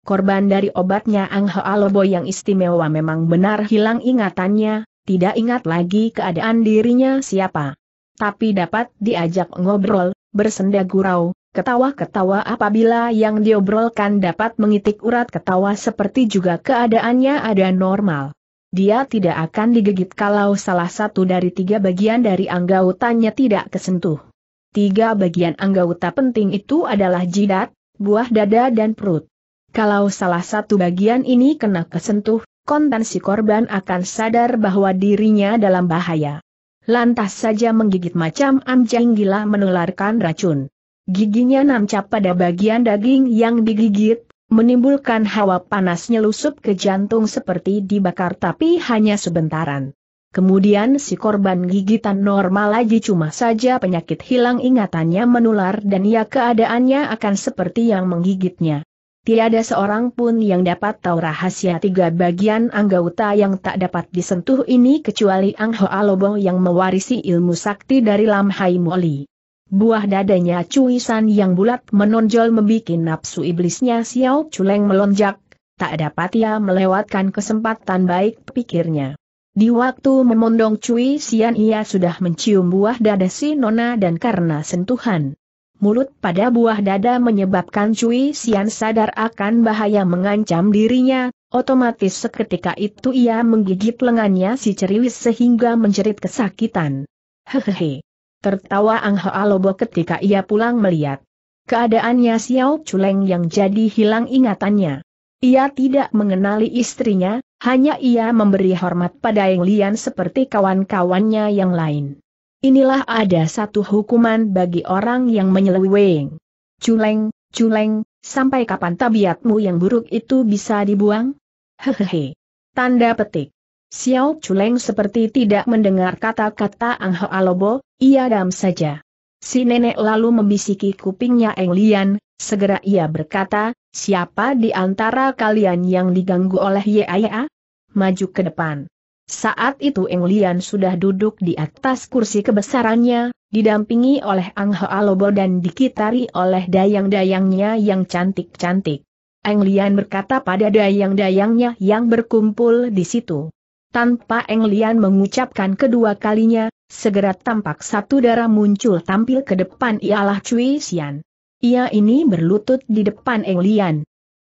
Korban dari obatnya Ang Hoa yang istimewa memang benar hilang ingatannya, tidak ingat lagi keadaan dirinya siapa. Tapi dapat diajak ngobrol, bersenda gurau, Ketawa-ketawa apabila yang diobrolkan dapat mengitik urat ketawa seperti juga keadaannya ada normal. Dia tidak akan digigit kalau salah satu dari tiga bagian dari anggautannya tidak kesentuh. Tiga bagian anggauta penting itu adalah jidat, buah dada dan perut. Kalau salah satu bagian ini kena kesentuh, konten si korban akan sadar bahwa dirinya dalam bahaya. Lantas saja menggigit macam anjing gila menularkan racun. Giginya nancap pada bagian daging yang digigit, menimbulkan hawa panas nyelusup ke jantung seperti dibakar tapi hanya sebentaran. Kemudian si korban gigitan normal lagi cuma saja penyakit hilang ingatannya menular dan ya keadaannya akan seperti yang menggigitnya. Tiada seorang pun yang dapat tahu rahasia tiga bagian anggota yang tak dapat disentuh ini kecuali Ang Hoa Lobo yang mewarisi ilmu sakti dari Lam Hai Moli. Buah dadanya cuisan yang bulat menonjol membikin nafsu iblisnya Xiao Culeng melonjak, tak dapat ia melewatkan kesempatan baik pikirnya. Di waktu memondong Cui Sian ia sudah mencium buah dada si Nona dan karena sentuhan. Mulut pada buah dada menyebabkan Cui Sian sadar akan bahaya mengancam dirinya, otomatis seketika itu ia menggigit lengannya si ceriwis sehingga menjerit kesakitan. Hehehe. Tertawa Ang Hoa Lobo ketika ia pulang melihat keadaannya Xiao Chuleng yang jadi hilang ingatannya. Ia tidak mengenali istrinya, hanya ia memberi hormat pada Yang Lian seperti kawan-kawannya yang lain. Inilah ada satu hukuman bagi orang yang menyeleweng. Culeng, culeng, sampai kapan tabiatmu yang buruk itu bisa dibuang? Hehehe. Tanda petik. Xiao Chuleng seperti tidak mendengar kata-kata Ang Ho Alobo, ia dam saja. Si nenek lalu membisiki kupingnya Eng Lian, segera ia berkata, siapa di antara kalian yang diganggu oleh Yaya? Maju ke depan. Saat itu Eng Lian sudah duduk di atas kursi kebesarannya, didampingi oleh Ang Ho Alobo dan dikitari oleh dayang-dayangnya yang cantik-cantik. Eng Lian berkata pada dayang-dayangnya yang berkumpul di situ. Tanpa Eng Lian mengucapkan kedua kalinya, segera tampak satu darah muncul tampil ke depan ialah Cui Xian. Ia ini berlutut di depan Eng Lian.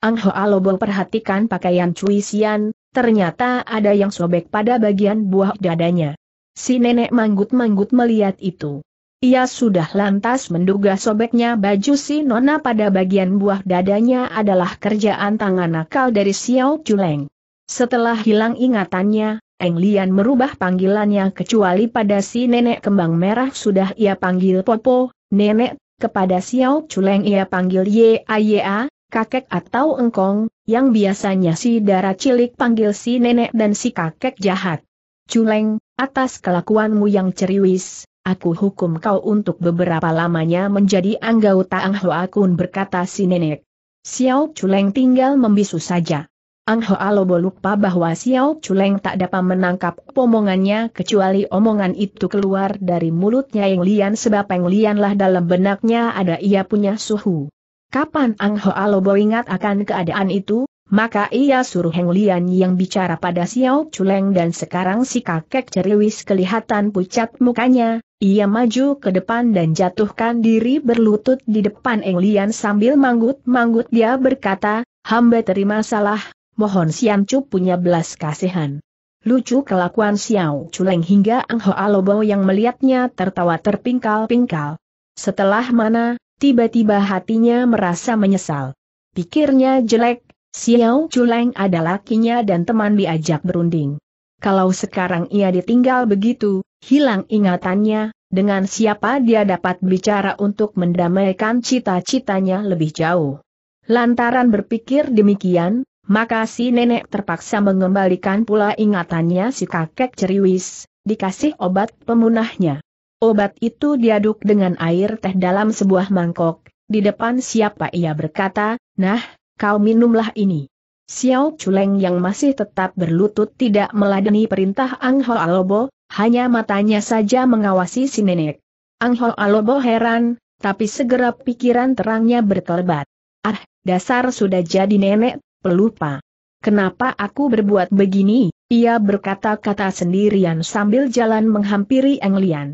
Ang Hoa Lobo perhatikan pakaian Cui Xian, ternyata ada yang sobek pada bagian buah dadanya. Si nenek manggut-manggut melihat itu. Ia sudah lantas menduga sobeknya baju si Nona pada bagian buah dadanya adalah kerjaan tangan nakal dari Xiao Chuleng. Setelah hilang ingatannya, Eng Lian merubah panggilannya kecuali pada si nenek kembang merah sudah ia panggil Popo, nenek, kepada Xiao Chuleng ia panggil Ye A, kakek atau engkong, yang biasanya si darah cilik panggil si nenek dan si kakek jahat. Chuleng, atas kelakuanmu yang ceriwis, aku hukum kau untuk beberapa lamanya menjadi anggota Ang Hoa Kun berkata si nenek. Xiao Chuleng tinggal membisu saja. Ang Hoa Lobo lupa bahwa Xiao Chuleng tak dapat menangkap omongannya kecuali omongan itu keluar dari mulutnya Yang Lian sebab Yang lianlah dalam benaknya ada ia punya suhu. Kapan Ang Hoa Lobo ingat akan keadaan itu, maka ia suruh Heng Lian yang bicara pada Xiao Chuleng dan sekarang si kakek ceriwis kelihatan pucat mukanya, ia maju ke depan dan jatuhkan diri berlutut di depan heng Lian sambil manggut-manggut dia berkata, hamba terima salah, mohon Siam Chu punya belas kasihan. Lucu kelakuan Xiao Chuleng hingga Ang Ho Alobo yang melihatnya tertawa terpingkal-pingkal. Setelah mana, tiba-tiba hatinya merasa menyesal. Pikirnya jelek, Xiao Chuleng adalah lakinya dan teman diajak berunding. Kalau sekarang ia ditinggal begitu, hilang ingatannya, dengan siapa dia dapat bicara untuk mendamaikan cita-citanya lebih jauh. Lantaran berpikir demikian, maka si nenek terpaksa mengembalikan pula ingatannya si kakek ceriwis, dikasih obat pemunahnya. Obat itu diaduk dengan air teh dalam sebuah mangkok, di depan siapa ia berkata, nah, kau minumlah ini. Xiao Chuleng yang masih tetap berlutut tidak meladeni perintah Ang Ho Alobo, hanya matanya saja mengawasi si nenek. Ang Ho Alobo heran, tapi segera pikiran terangnya berkelebat Ah, dasar sudah jadi nenek pelupa. Kenapa aku berbuat begini? Ia berkata-kata sendirian sambil jalan menghampiri Eng Lian.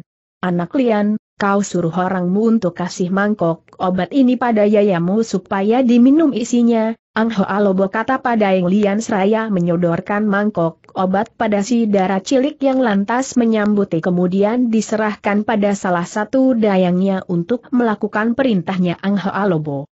Anak Lian, kau suruh orangmu untuk kasih mangkok obat ini pada yayamu supaya diminum isinya. Ang Hoa Lobo kata pada Eng Lian seraya menyodorkan mangkok obat pada si darah cilik yang lantas menyambuti kemudian diserahkan pada salah satu dayangnya untuk melakukan perintahnya Ang Hoa Lobo.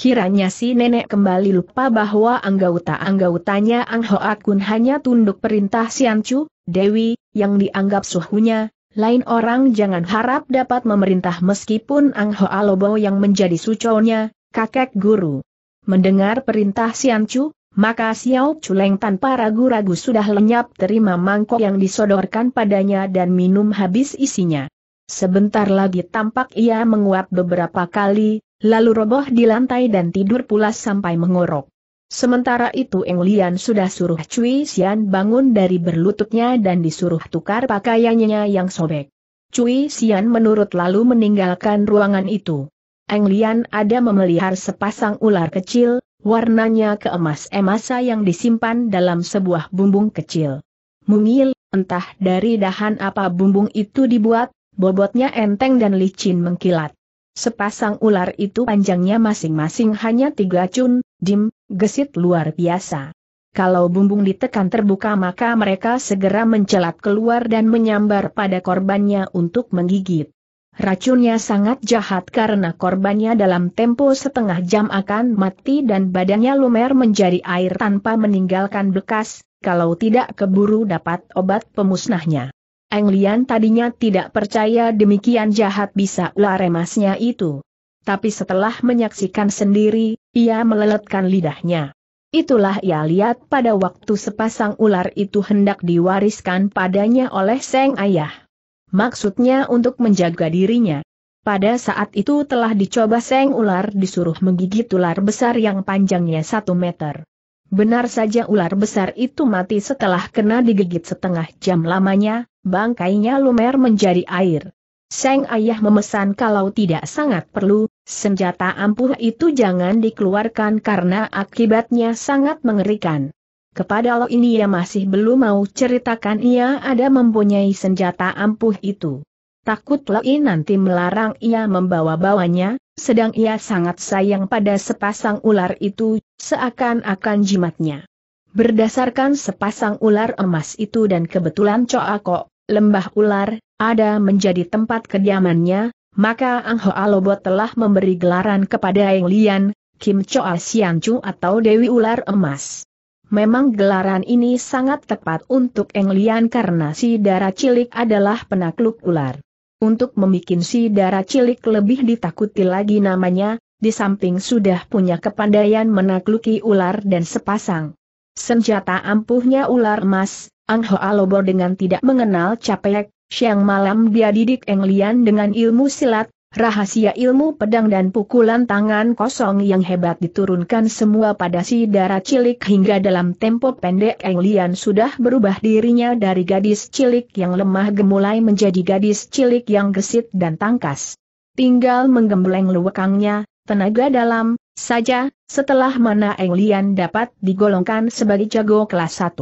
Kiranya si nenek kembali lupa bahwa anggota-anggotanya Ang ho akun hanya tunduk perintah Siancu, Dewi, yang dianggap suhunya, lain orang jangan harap dapat memerintah meskipun Ang Ho Alobo yang menjadi suconya, kakek guru. Mendengar perintah Siancu, maka Xiao Chuleng tanpa ragu-ragu sudah lenyap terima mangkok yang disodorkan padanya dan minum habis isinya. Sebentar lagi tampak ia menguap beberapa kali, lalu roboh di lantai dan tidur pulas sampai mengorok. Sementara itu Eng Lian sudah suruh Cui Xian bangun dari berlututnya dan disuruh tukar pakaiannya yang sobek. Cui Xian menurut lalu meninggalkan ruangan itu. Eng Lian ada memelihar sepasang ular kecil, warnanya keemas-emasa yang disimpan dalam sebuah bumbung kecil. Mungil, entah dari dahan apa bumbung itu dibuat, bobotnya enteng dan licin mengkilat. Sepasang ular itu panjangnya masing-masing hanya tiga cun, dim, gesit luar biasa. Kalau bumbung ditekan terbuka maka mereka segera mencelat keluar dan menyambar pada korbannya untuk menggigit. Racunnya sangat jahat karena korbannya dalam tempo setengah jam akan mati dan badannya lumer menjadi air tanpa meninggalkan bekas, kalau tidak keburu dapat obat pemusnahnya. Eng Lian tadinya tidak percaya demikian jahat bisa ular emasnya itu. Tapi setelah menyaksikan sendiri, ia meleletkan lidahnya. Itulah ia lihat pada waktu sepasang ular itu hendak diwariskan padanya oleh Seng Ayah. Maksudnya untuk menjaga dirinya. Pada saat itu telah dicoba Seng Ular disuruh menggigit ular besar yang panjangnya satu meter. Benar saja ular besar itu mati setelah kena digigit setengah jam lamanya, bangkainya lumer menjadi air. Seng ayah memesan kalau tidak sangat perlu, senjata ampuh itu jangan dikeluarkan karena akibatnya sangat mengerikan. Kepada lo ini ia masih belum mau ceritakan ia ada mempunyai senjata ampuh itu. Takut ini nanti melarang ia membawa-bawanya, sedang ia sangat sayang pada sepasang ular itu, seakan-akan jimatnya. Berdasarkan sepasang ular emas itu dan kebetulan Coako, lembah ular, ada menjadi tempat kediamannya, maka Ang Hoa Lobo telah memberi gelaran kepada Eng Lian, Kim Choa Siancu atau Dewi Ular Emas. Memang gelaran ini sangat tepat untuk Eng Lian karena si darah cilik adalah penakluk ular. Untuk membuat si darah cilik lebih ditakuti lagi namanya, di samping sudah punya kepandaian menakluki ular dan sepasang Senjata ampuhnya ular emas, Ang Hoa Lobo dengan tidak mengenal capek, siang malam dia didik Eng Lian dengan ilmu silat, rahasia ilmu pedang dan pukulan tangan kosong yang hebat diturunkan semua pada si darah cilik hingga dalam tempo pendek Eng Lian sudah berubah dirinya dari gadis cilik yang lemah gemulai menjadi gadis cilik yang gesit dan tangkas. Tinggal menggembleng luwekangnya, tenaga dalam, saja, setelah mana Eng Lian dapat digolongkan sebagai jago kelas 1.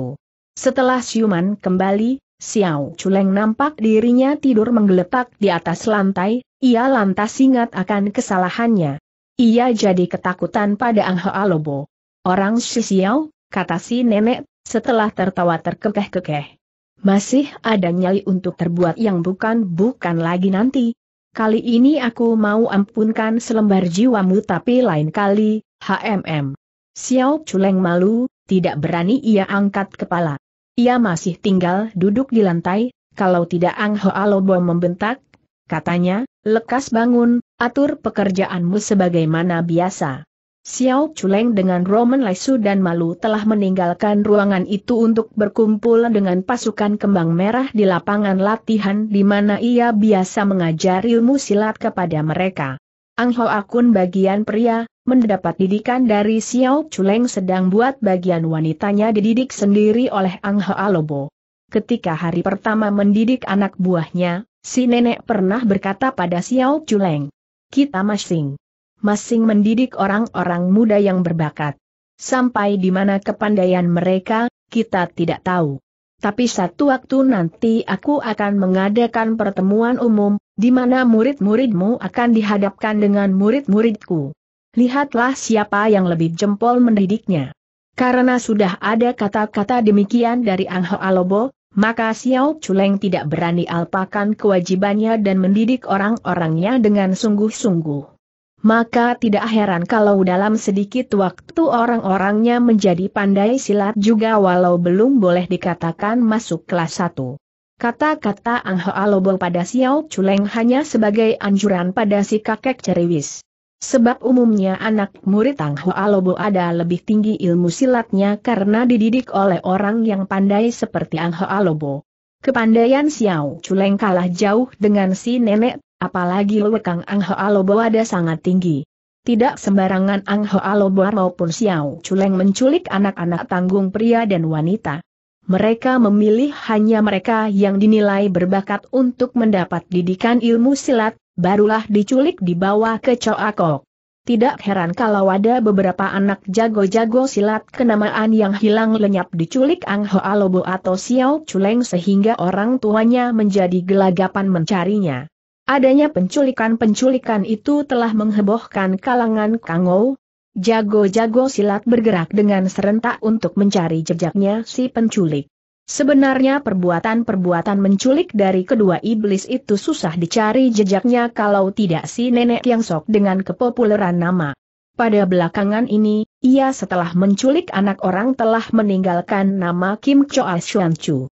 Setelah siuman kembali, Xiao Chuleng nampak dirinya tidur menggeletak di atas lantai, ia lantas ingat akan kesalahannya. Ia jadi ketakutan pada Ang Hoa Lobo. Orang si Xiao, kata si nenek, setelah tertawa terkekeh-kekeh. Masih ada nyali untuk terbuat yang bukan-bukan lagi nanti, kali ini aku mau ampunkan selembar jiwamu tapi lain kali, HMM. Xiao Chuleng malu, tidak berani ia angkat kepala. Ia masih tinggal duduk di lantai, kalau tidak Ang Ho Alobo membentak, katanya, lekas bangun, atur pekerjaanmu sebagaimana biasa. Xiao Chuleng dengan Roman lesu dan malu telah meninggalkan ruangan itu untuk berkumpul dengan pasukan kembang merah di lapangan latihan di mana ia biasa mengajar ilmu silat kepada mereka. Ang Ho Akun bagian pria, mendapat didikan dari Xiao Chuleng sedang buat bagian wanitanya dididik sendiri oleh Ang Ho Alobo. Ketika hari pertama mendidik anak buahnya, si nenek pernah berkata pada Xiao Chuleng, Kita masing masing mendidik orang-orang muda yang berbakat. Sampai di mana kepandaian mereka, kita tidak tahu. Tapi satu waktu nanti aku akan mengadakan pertemuan umum, di mana murid-muridmu akan dihadapkan dengan murid-muridku. Lihatlah siapa yang lebih jempol mendidiknya. Karena sudah ada kata-kata demikian dari Angho Alobo, maka Xiao Chuleng tidak berani alpakan kewajibannya dan mendidik orang-orangnya dengan sungguh-sungguh maka tidak heran kalau dalam sedikit waktu orang-orangnya menjadi pandai silat juga walau belum boleh dikatakan masuk kelas 1. Kata-kata Ang Hoa Lobo pada Xiao Chuleng hanya sebagai anjuran pada si kakek ceriwis. Sebab umumnya anak murid Ang Hoa Lobo ada lebih tinggi ilmu silatnya karena dididik oleh orang yang pandai seperti Ang Hoa Lobo. Kepandaian Xiao Chuleng kalah jauh dengan si nenek Apalagi lewekang Ang alobo ada sangat tinggi. Tidak sembarangan Ang alobo maupun Xiao Culeng menculik anak-anak tanggung pria dan wanita. Mereka memilih hanya mereka yang dinilai berbakat untuk mendapat didikan ilmu silat, barulah diculik dibawa ke Coakok. Tidak heran kalau ada beberapa anak jago-jago silat kenamaan yang hilang lenyap diculik Ang alobo atau Xiao Culeng sehingga orang tuanya menjadi gelagapan mencarinya. Adanya penculikan-penculikan itu telah menghebohkan kalangan Kangou. Jago-jago silat bergerak dengan serentak untuk mencari jejaknya si penculik. Sebenarnya perbuatan-perbuatan menculik dari kedua iblis itu susah dicari jejaknya kalau tidak si nenek yang sok dengan kepopuleran nama. Pada belakangan ini, ia setelah menculik anak orang telah meninggalkan nama Kim Choa Xuan Chu.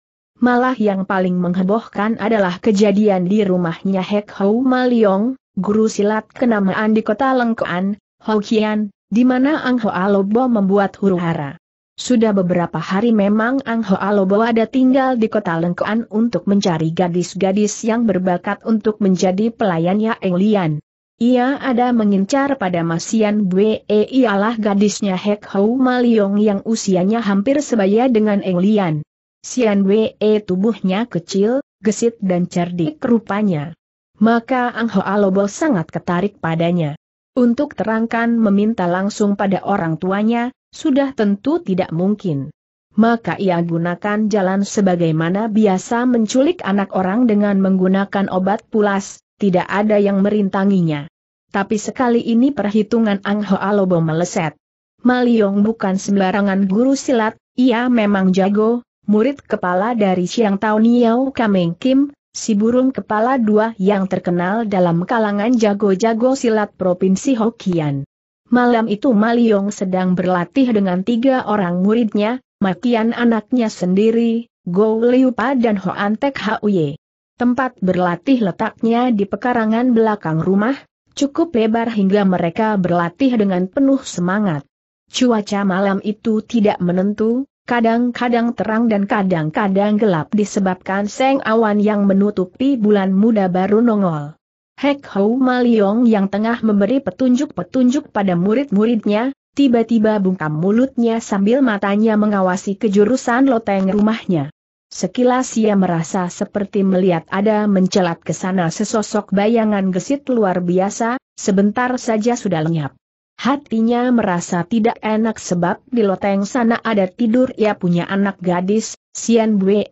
Malah yang paling menghebohkan adalah kejadian di rumahnya Hek Hou Maliong, guru silat kenamaan di kota Lengkoan, Hokian, di mana Ang Hoa Lobo membuat huru-hara. Sudah beberapa hari memang Ang Hoa Lobo ada tinggal di kota Lengkoan untuk mencari gadis-gadis yang berbakat untuk menjadi pelayannya Eng Lian. Ia ada mengincar pada Masian Bwe ialah gadisnya Hek Hou Maliong yang usianya hampir sebaya dengan Eng Lian. Sian Wee eh, tubuhnya kecil, gesit dan cerdik rupanya. Maka Ang Ho Alobo sangat ketarik padanya. Untuk terangkan meminta langsung pada orang tuanya, sudah tentu tidak mungkin. Maka ia gunakan jalan sebagaimana biasa menculik anak orang dengan menggunakan obat pulas, tidak ada yang merintanginya. Tapi sekali ini perhitungan Ang Ho Alobo meleset. Maliong bukan sembarangan guru silat, ia memang jago, murid kepala dari Siang Tao Niao Kameng Kim, si burung kepala dua yang terkenal dalam kalangan jago-jago silat Provinsi Hokian. Malam itu Maliong sedang berlatih dengan tiga orang muridnya, Makian anaknya sendiri, Go Liupa dan Ho Antek Huye. Tempat berlatih letaknya di pekarangan belakang rumah, cukup lebar hingga mereka berlatih dengan penuh semangat. Cuaca malam itu tidak menentu, kadang-kadang terang dan kadang-kadang gelap disebabkan seng awan yang menutupi bulan muda baru nongol. Hek Hou Maliong yang tengah memberi petunjuk-petunjuk pada murid-muridnya, tiba-tiba bungkam mulutnya sambil matanya mengawasi kejurusan loteng rumahnya. Sekilas ia merasa seperti melihat ada mencelat ke sana sesosok bayangan gesit luar biasa, sebentar saja sudah lenyap. Hatinya merasa tidak enak sebab di loteng sana ada tidur ia punya anak gadis, Sian Bwe,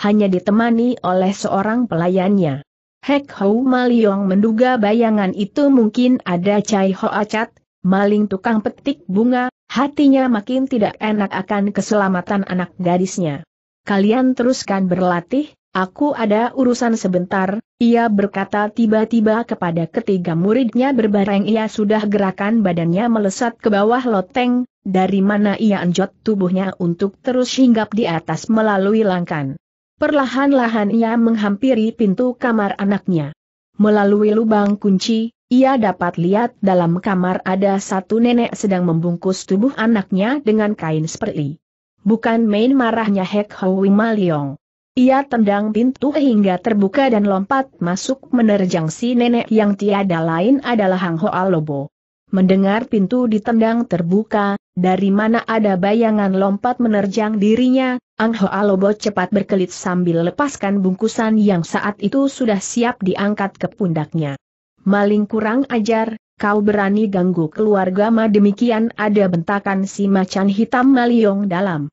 hanya ditemani oleh seorang pelayannya. Hek Hou Maliong menduga bayangan itu mungkin ada Chai Ho Acat, maling tukang petik bunga, hatinya makin tidak enak akan keselamatan anak gadisnya. Kalian teruskan berlatih, aku ada urusan sebentar, ia berkata tiba-tiba kepada ketiga muridnya berbareng ia sudah gerakan badannya melesat ke bawah loteng, dari mana ia anjot tubuhnya untuk terus hinggap di atas melalui langkan. Perlahan-lahan ia menghampiri pintu kamar anaknya. Melalui lubang kunci, ia dapat lihat dalam kamar ada satu nenek sedang membungkus tubuh anaknya dengan kain seperti. Bukan main marahnya Hek Hoi Maliong. Ia tendang pintu hingga terbuka dan lompat masuk menerjang si nenek yang tiada lain adalah Hang Hoa Lobo. Mendengar pintu ditendang terbuka, dari mana ada bayangan lompat menerjang dirinya, Ang Hoa Lobo cepat berkelit sambil lepaskan bungkusan yang saat itu sudah siap diangkat ke pundaknya. Maling kurang ajar, kau berani ganggu keluarga ma demikian ada bentakan si macan hitam maliong dalam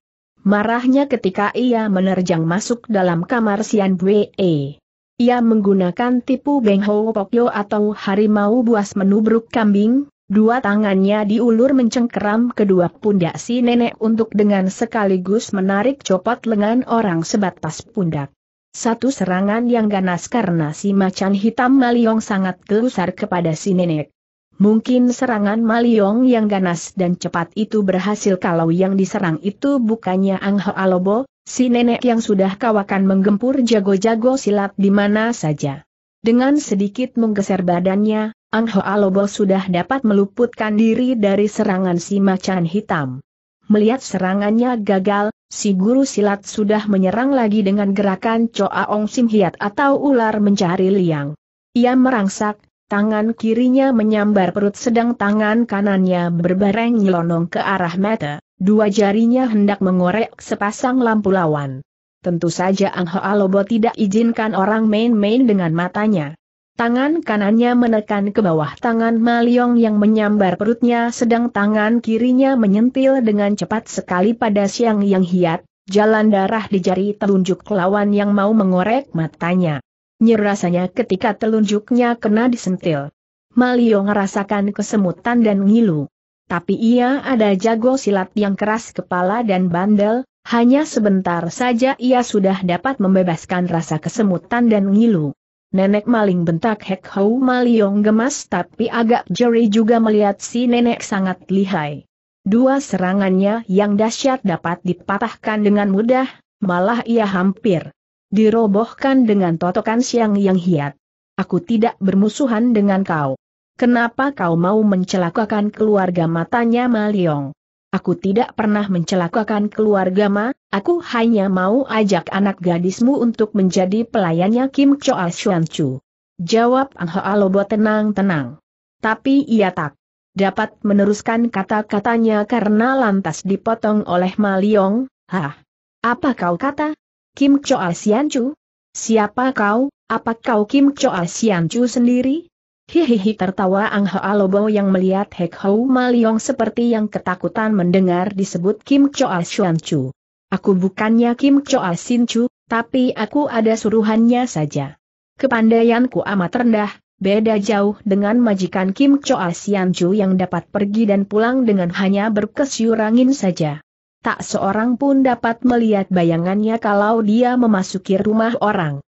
marahnya ketika ia menerjang masuk dalam kamar Sian Bwe. Ia menggunakan tipu Beng Ho Pokyo atau harimau buas menubruk kambing, dua tangannya diulur mencengkeram kedua pundak si nenek untuk dengan sekaligus menarik copot lengan orang sebatas pundak. Satu serangan yang ganas karena si macan hitam Maliong sangat gelusar kepada si nenek. Mungkin serangan Maliong yang ganas dan cepat itu berhasil kalau yang diserang itu bukannya Ang Ho Alobo, si nenek yang sudah kawakan menggempur jago-jago silat di mana saja. Dengan sedikit menggeser badannya, Ang Ho Alobo sudah dapat meluputkan diri dari serangan si macan hitam. Melihat serangannya gagal, si guru silat sudah menyerang lagi dengan gerakan Choa Ong Sim Hiat atau ular mencari liang. Ia merangsak, tangan kirinya menyambar perut sedang tangan kanannya berbareng nyelonong ke arah mata, dua jarinya hendak mengorek sepasang lampu lawan. Tentu saja Ang Hoa Lobo tidak izinkan orang main-main dengan matanya. Tangan kanannya menekan ke bawah tangan Maliong yang menyambar perutnya sedang tangan kirinya menyentil dengan cepat sekali pada siang yang hiat, jalan darah di jari telunjuk lawan yang mau mengorek matanya. Nyerasanya rasanya ketika telunjuknya kena disentil. Malio merasakan kesemutan dan ngilu. Tapi ia ada jago silat yang keras kepala dan bandel, hanya sebentar saja ia sudah dapat membebaskan rasa kesemutan dan ngilu. Nenek maling bentak Hek Hou Maliong gemas tapi agak jeri juga melihat si nenek sangat lihai. Dua serangannya yang dahsyat dapat dipatahkan dengan mudah, malah ia hampir dirobohkan dengan totokan siang yang hiat. Aku tidak bermusuhan dengan kau. Kenapa kau mau mencelakakan keluarga matanya Maliong? Aku tidak pernah mencelakakan keluarga Ma, aku hanya mau ajak anak gadismu untuk menjadi pelayannya Kim Choa Xuan Chu. Jawab Ang Alobo tenang-tenang. Tapi ia tak dapat meneruskan kata-katanya karena lantas dipotong oleh Maliong, hah? Apa kau kata? Kim Choa Sianchu? Siapa kau, apa kau Kim Choa Sianchu sendiri? Hihihi tertawa Ang Hoa yang melihat Hek Hou Maliong seperti yang ketakutan mendengar disebut Kim Choa Sianchu. Aku bukannya Kim Choa Sinchu, tapi aku ada suruhannya saja. Kepandaianku amat rendah, Beda jauh dengan majikan Kim Choa Sianju yang dapat pergi dan pulang dengan hanya berkesyurangin saja tak seorang pun dapat melihat bayangannya kalau dia memasuki rumah orang.